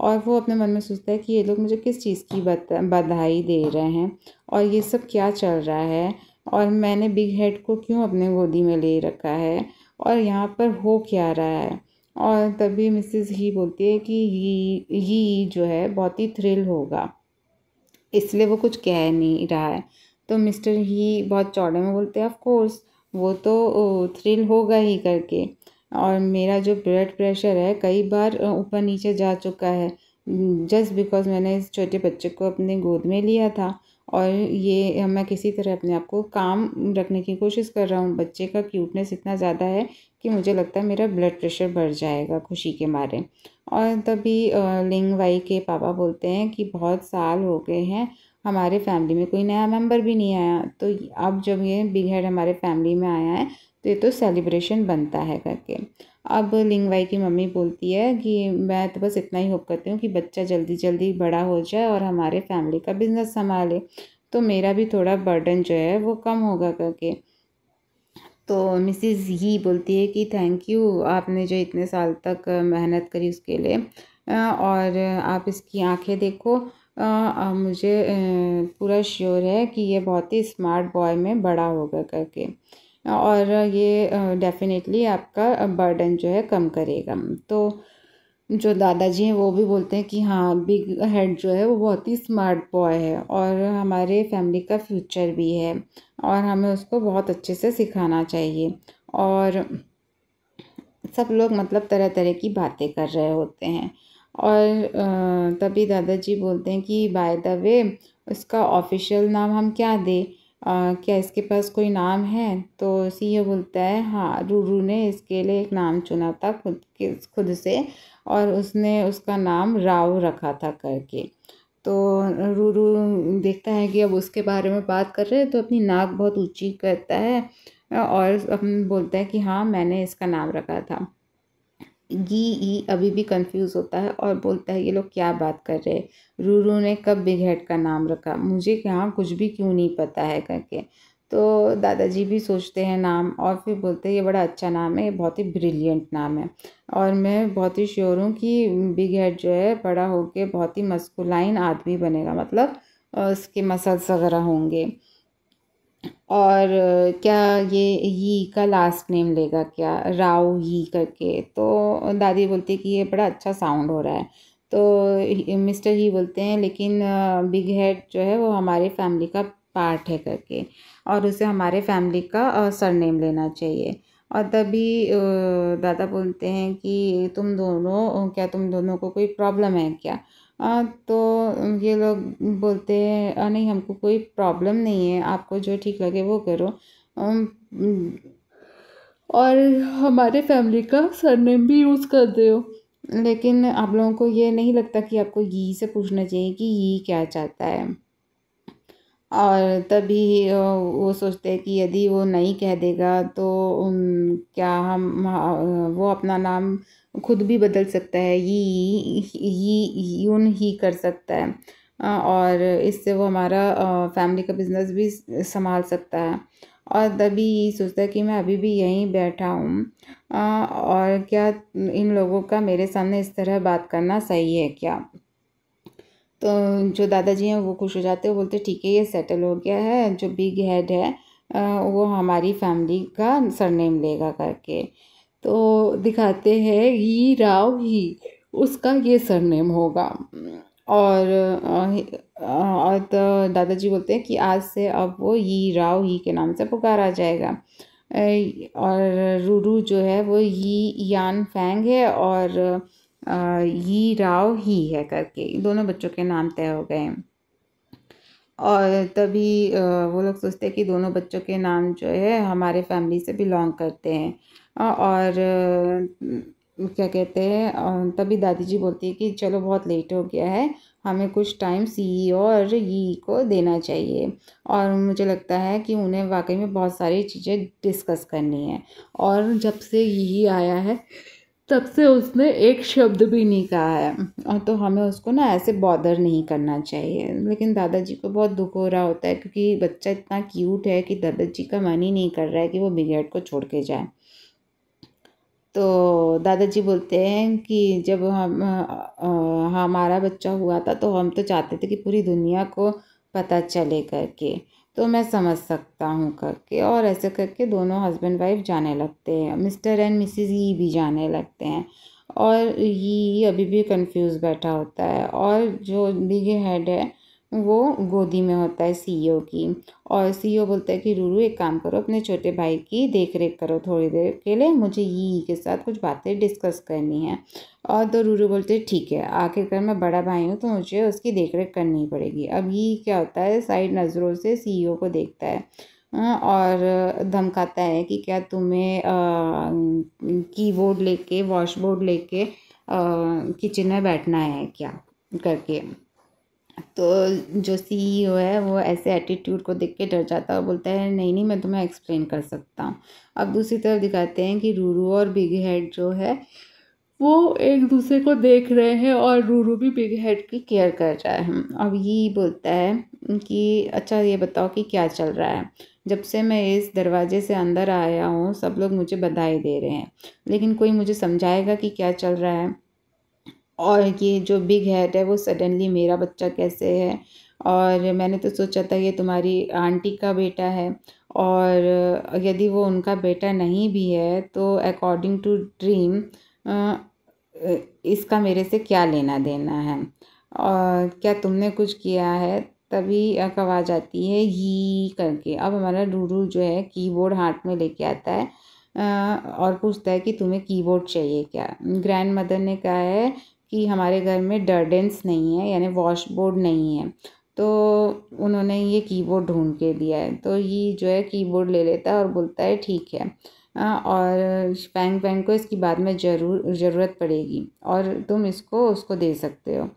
और वो अपने मन में सोचता है कि ये लोग मुझे किस चीज़ की बधाई दे रहे हैं और ये सब क्या चल रहा है और मैंने बिग हेड को क्यों अपने गोदी में ले रखा है और यहाँ पर हो क्या रहा है और तभी मिसेस ही बोलती है कि ये ये जो है बहुत ही थ्रिल होगा इसलिए वो कुछ कह नहीं रहा है तो मिस्टर ही बहुत चौड़े में बोलते हैं ऑफ कोर्स वो तो थ्रिल होगा ही करके और मेरा जो ब्लड प्रेशर है कई बार ऊपर नीचे जा चुका है जस्ट बिकॉज़ मैंने इस छोटे बच्चे को अपने गोद में लिया था और ये मैं किसी तरह अपने आप को काम रखने की कोशिश कर रहा हूँ बच्चे का क्यूटनेस इतना ज़्यादा है कि मुझे लगता है मेरा ब्लड प्रेशर बढ़ जाएगा खुशी के मारे और तभी लिंग वाई के पापा बोलते हैं कि बहुत साल हो गए हैं हमारे फैमिली में कोई नया मेंबर भी नहीं आया तो अब जब ये बिग हेड हमारे फैमिली में आया है तो ये तो सेलिब्रेशन बनता है करके अब लिंगवाई की मम्मी बोलती है कि मैं तो बस इतना ही होप करती हूँ कि बच्चा जल्दी जल्दी बड़ा हो जाए और हमारे फैमिली का बिजनेस संभाले तो मेरा भी थोड़ा बर्डन जो है वो कम होगा करके तो मिसिज़ ही बोलती है कि थैंक यू आपने जो इतने साल तक मेहनत करी उसके लिए और आप इसकी आंखें देखो आ, मुझे पूरा श्योर है कि ये बहुत ही स्मार्ट बॉय में बड़ा होगा करके और ये डेफिनेटली आपका बर्डन जो है कम करेगा तो जो दादाजी हैं वो भी बोलते हैं कि हाँ बिग हेड जो है वो बहुत ही स्मार्ट बॉय है और हमारे फैमिली का फ्यूचर भी है और हमें उसको बहुत अच्छे से सिखाना चाहिए और सब लोग मतलब तरह तरह की बातें कर रहे होते हैं और तभी दादाजी बोलते हैं कि बाय द वे उसका ऑफिशियल नाम हम क्या दें क्या इसके पास कोई नाम है तो ये बोलता है हाँ रूरू ने इसके लिए एक नाम चुना था खुद के खुद से और उसने उसका नाम राव रखा था करके तो रूरू देखता है कि अब उसके बारे में बात कर रहे हैं तो अपनी नाक बहुत ऊंची करता है और बोलता है कि हाँ मैंने इसका नाम रखा था गी ई अभी भी कंफ्यूज होता है और बोलता है ये लोग क्या बात कर रहे हैं रूरू ने कब बिग हेड का नाम रखा मुझे यहाँ कुछ भी क्यों नहीं पता है करके तो दादाजी भी सोचते हैं नाम और फिर बोलते हैं ये बड़ा अच्छा नाम है ये बहुत ही ब्रिलियंट नाम है और मैं बहुत ही श्योर हूँ कि बिग हेड जो है बड़ा होके बहुत ही मस्कुलाइन आदमी बनेगा मतलब उसके मसल्स वगैरह होंगे और क्या ये ही का लास्ट नेम लेगा क्या राव ही करके तो दादी बोलती है कि ये बड़ा अच्छा साउंड हो रहा है तो मिस्टर ही बोलते हैं लेकिन बिग हेड जो है वो हमारे फैमिली का पार्ट है करके और उसे हमारे फैमिली का सरनेम लेना चाहिए और तभी दादा बोलते हैं कि तुम दोनों क्या तुम दोनों को कोई प्रॉब्लम है क्या तो ये लोग बोलते हैं नहीं हमको कोई प्रॉब्लम नहीं है आपको जो ठीक लगे वो करो और हमारे फैमिली का सरनेम भी यूज़ कर हो लेकिन आप लोगों को ये नहीं लगता कि आपको यी से पूछना चाहिए कि यी क्या चाहता है और तभी वो सोचते हैं कि यदि वो नहीं कह देगा तो क्या हम हाँ, वो अपना नाम खुद भी बदल सकता है ये ये यून ही कर सकता है और इससे वो हमारा फैमिली का बिजनेस भी संभाल सकता है और तभी यही सोचता है कि मैं अभी भी यहीं बैठा हूँ और क्या इन लोगों का मेरे सामने इस तरह बात करना सही है क्या तो जो दादाजी हैं वो खुश हो जाते हैं बोलते ठीक है ये सेटल हो गया है जो बिग हेड है वो हमारी फैमिली का सरनेम लेगा करके तो दिखाते हैं ही राव ही उसका ये सरनेम होगा और और तो दादाजी बोलते हैं कि आज से अब वो ही राव ही के नाम से पुकारा जाएगा और रूरू जो है वो ही यान फैंग है और ही राव ही है करके दोनों बच्चों के नाम तय हो गए और तभी वो लोग सोचते हैं कि दोनों बच्चों के नाम जो है हमारे फैमिली से बिलोंग करते हैं और क्या कहते हैं तभी दादी जी बोलती है कि चलो बहुत लेट हो गया है हमें कुछ टाइम सी e और ई e को देना चाहिए और मुझे लगता है कि उन्हें वाकई में बहुत सारी चीज़ें डिस्कस करनी है और जब से यही e आया है तब से उसने एक शब्द भी नहीं कहा है और तो हमें उसको ना ऐसे बॉदर नहीं करना चाहिए लेकिन दादाजी को बहुत दुख हो रहा होता है क्योंकि बच्चा इतना क्यूट है कि दादाजी का मन ही नहीं कर रहा है कि वो बिगेट को छोड़ के जाए तो दादाजी बोलते हैं कि जब हम हमारा बच्चा हुआ था तो हम तो चाहते थे कि पूरी दुनिया को पता चले करके तो मैं समझ सकता हूँ करके और ऐसे करके दोनों हस्बैंड वाइफ जाने लगते हैं मिस्टर एंड मिसिज ई भी जाने लगते हैं और ये अभी भी कंफ्यूज बैठा होता है और जो बिग हेड है वो गोदी में होता है सीईओ e की और सीईओ e बोलता है कि रूरू एक काम करो अपने छोटे भाई की देख रेख करो थोड़ी देर के लिए मुझे यी के साथ कुछ बातें डिस्कस करनी है और तो रूरू बोलते हैं ठीक है आखिरकार मैं बड़ा भाई हूँ तो मुझे उसकी देख रेख करनी पड़ेगी अब यी क्या होता है साइड नज़रों से सी e को देखता है हाँ, और धमकाता है कि क्या तुम्हें कीबोर्ड लेके वॉशबोर्ड लेके किचन में बैठना है क्या करके तो जो सी ई e है वो ऐसे एटीट्यूड को देख के डर जाता है और बोलता है नहीं नहीं मैं तुम्हें एक्सप्लेन कर सकता हूँ अब दूसरी तरफ दिखाते हैं कि रूरू और बिग हेड जो है वो एक दूसरे को देख रहे हैं और रूरू भी बिग हेड की केयर कर रहा है अब ये बोलता है कि अच्छा ये बताओ कि क्या चल रहा है जब से मैं इस दरवाजे से अंदर आया हूँ सब लोग मुझे बधाई दे रहे हैं लेकिन कोई मुझे समझाएगा कि क्या चल रहा है और ये जो बिग हेड है वो सडनली मेरा बच्चा कैसे है और मैंने तो सोचा था ये तुम्हारी आंटी का बेटा है और यदि वो उनका बेटा नहीं भी है तो अकॉर्डिंग टू ड्रीम इसका मेरे से क्या लेना देना है और क्या तुमने कुछ किया है तभी आवाज़ आती है ही करके अब हमारा डूडू जो है कीबोर्ड हाथ में लेके आता है और पूछता है कि तुम्हें कीबोर्ड चाहिए क्या ग्रैंड मदर ने कहा है कि हमारे घर में डर्डेंस नहीं है यानी वॉशबोर्ड नहीं है तो उन्होंने ये कीबोर्ड ढूंढ के दिया है तो ये जो है कीबोर्ड ले लेता है और बोलता है ठीक है और पैंग पैंग को इसकी बाद में ज़रूर ज़रूरत पड़ेगी और तुम इसको उसको दे सकते हो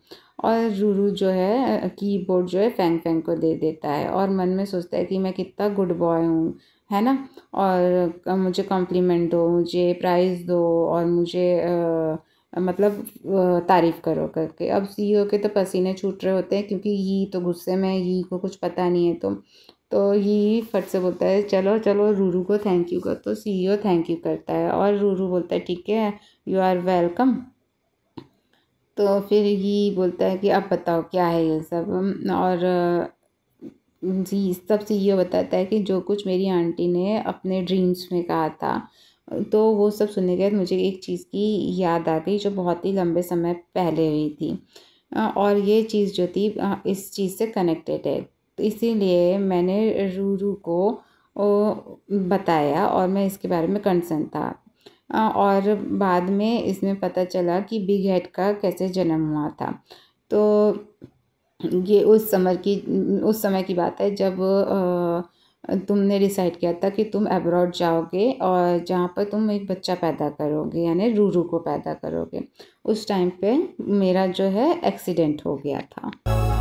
और रूरू जो है कीबोर्ड जो है फैंग फैंग को दे देता है और मन में सोचता है कि मैं कितना गुड बॉय हूँ है ना और मुझे कॉम्प्लीमेंट दो मुझे प्राइज़ दो और मुझे आ, मतलब तारीफ़ करो करके अब सी ओ e के तो पसीने छूट रहे होते हैं क्योंकि ये तो गुस्से में ये को कुछ पता नहीं है तो तो ये फट से बोलता है चलो चलो रूरू को थैंक यू कर तो सी ओ थैंक यू करता है और रूरू बोलता है ठीक है यू आर वेलकम तो फिर ये बोलता है कि अब बताओ क्या है ये सब और जी सब सी ओ बताता है कि जो कुछ मेरी आंटी ने अपने ड्रीम्स में कहा था तो वो सब सुनने के बाद मुझे एक चीज़ की याद आ गई जो बहुत ही लंबे समय पहले हुई थी और ये चीज़ जो थी इस चीज़ से कनेक्टेड है इसीलिए मैंने रूरू को बताया और मैं इसके बारे में कंसर्न था और बाद में इसमें पता चला कि बिग हेड का कैसे जन्म हुआ था तो ये उस समय की उस समय की बात है जब आ, तुमने डिसाइड किया था कि तुम एब्रॉड जाओगे और जहाँ पर तुम एक बच्चा पैदा करोगे यानी रूरू को पैदा करोगे उस टाइम पे मेरा जो है एक्सीडेंट हो गया था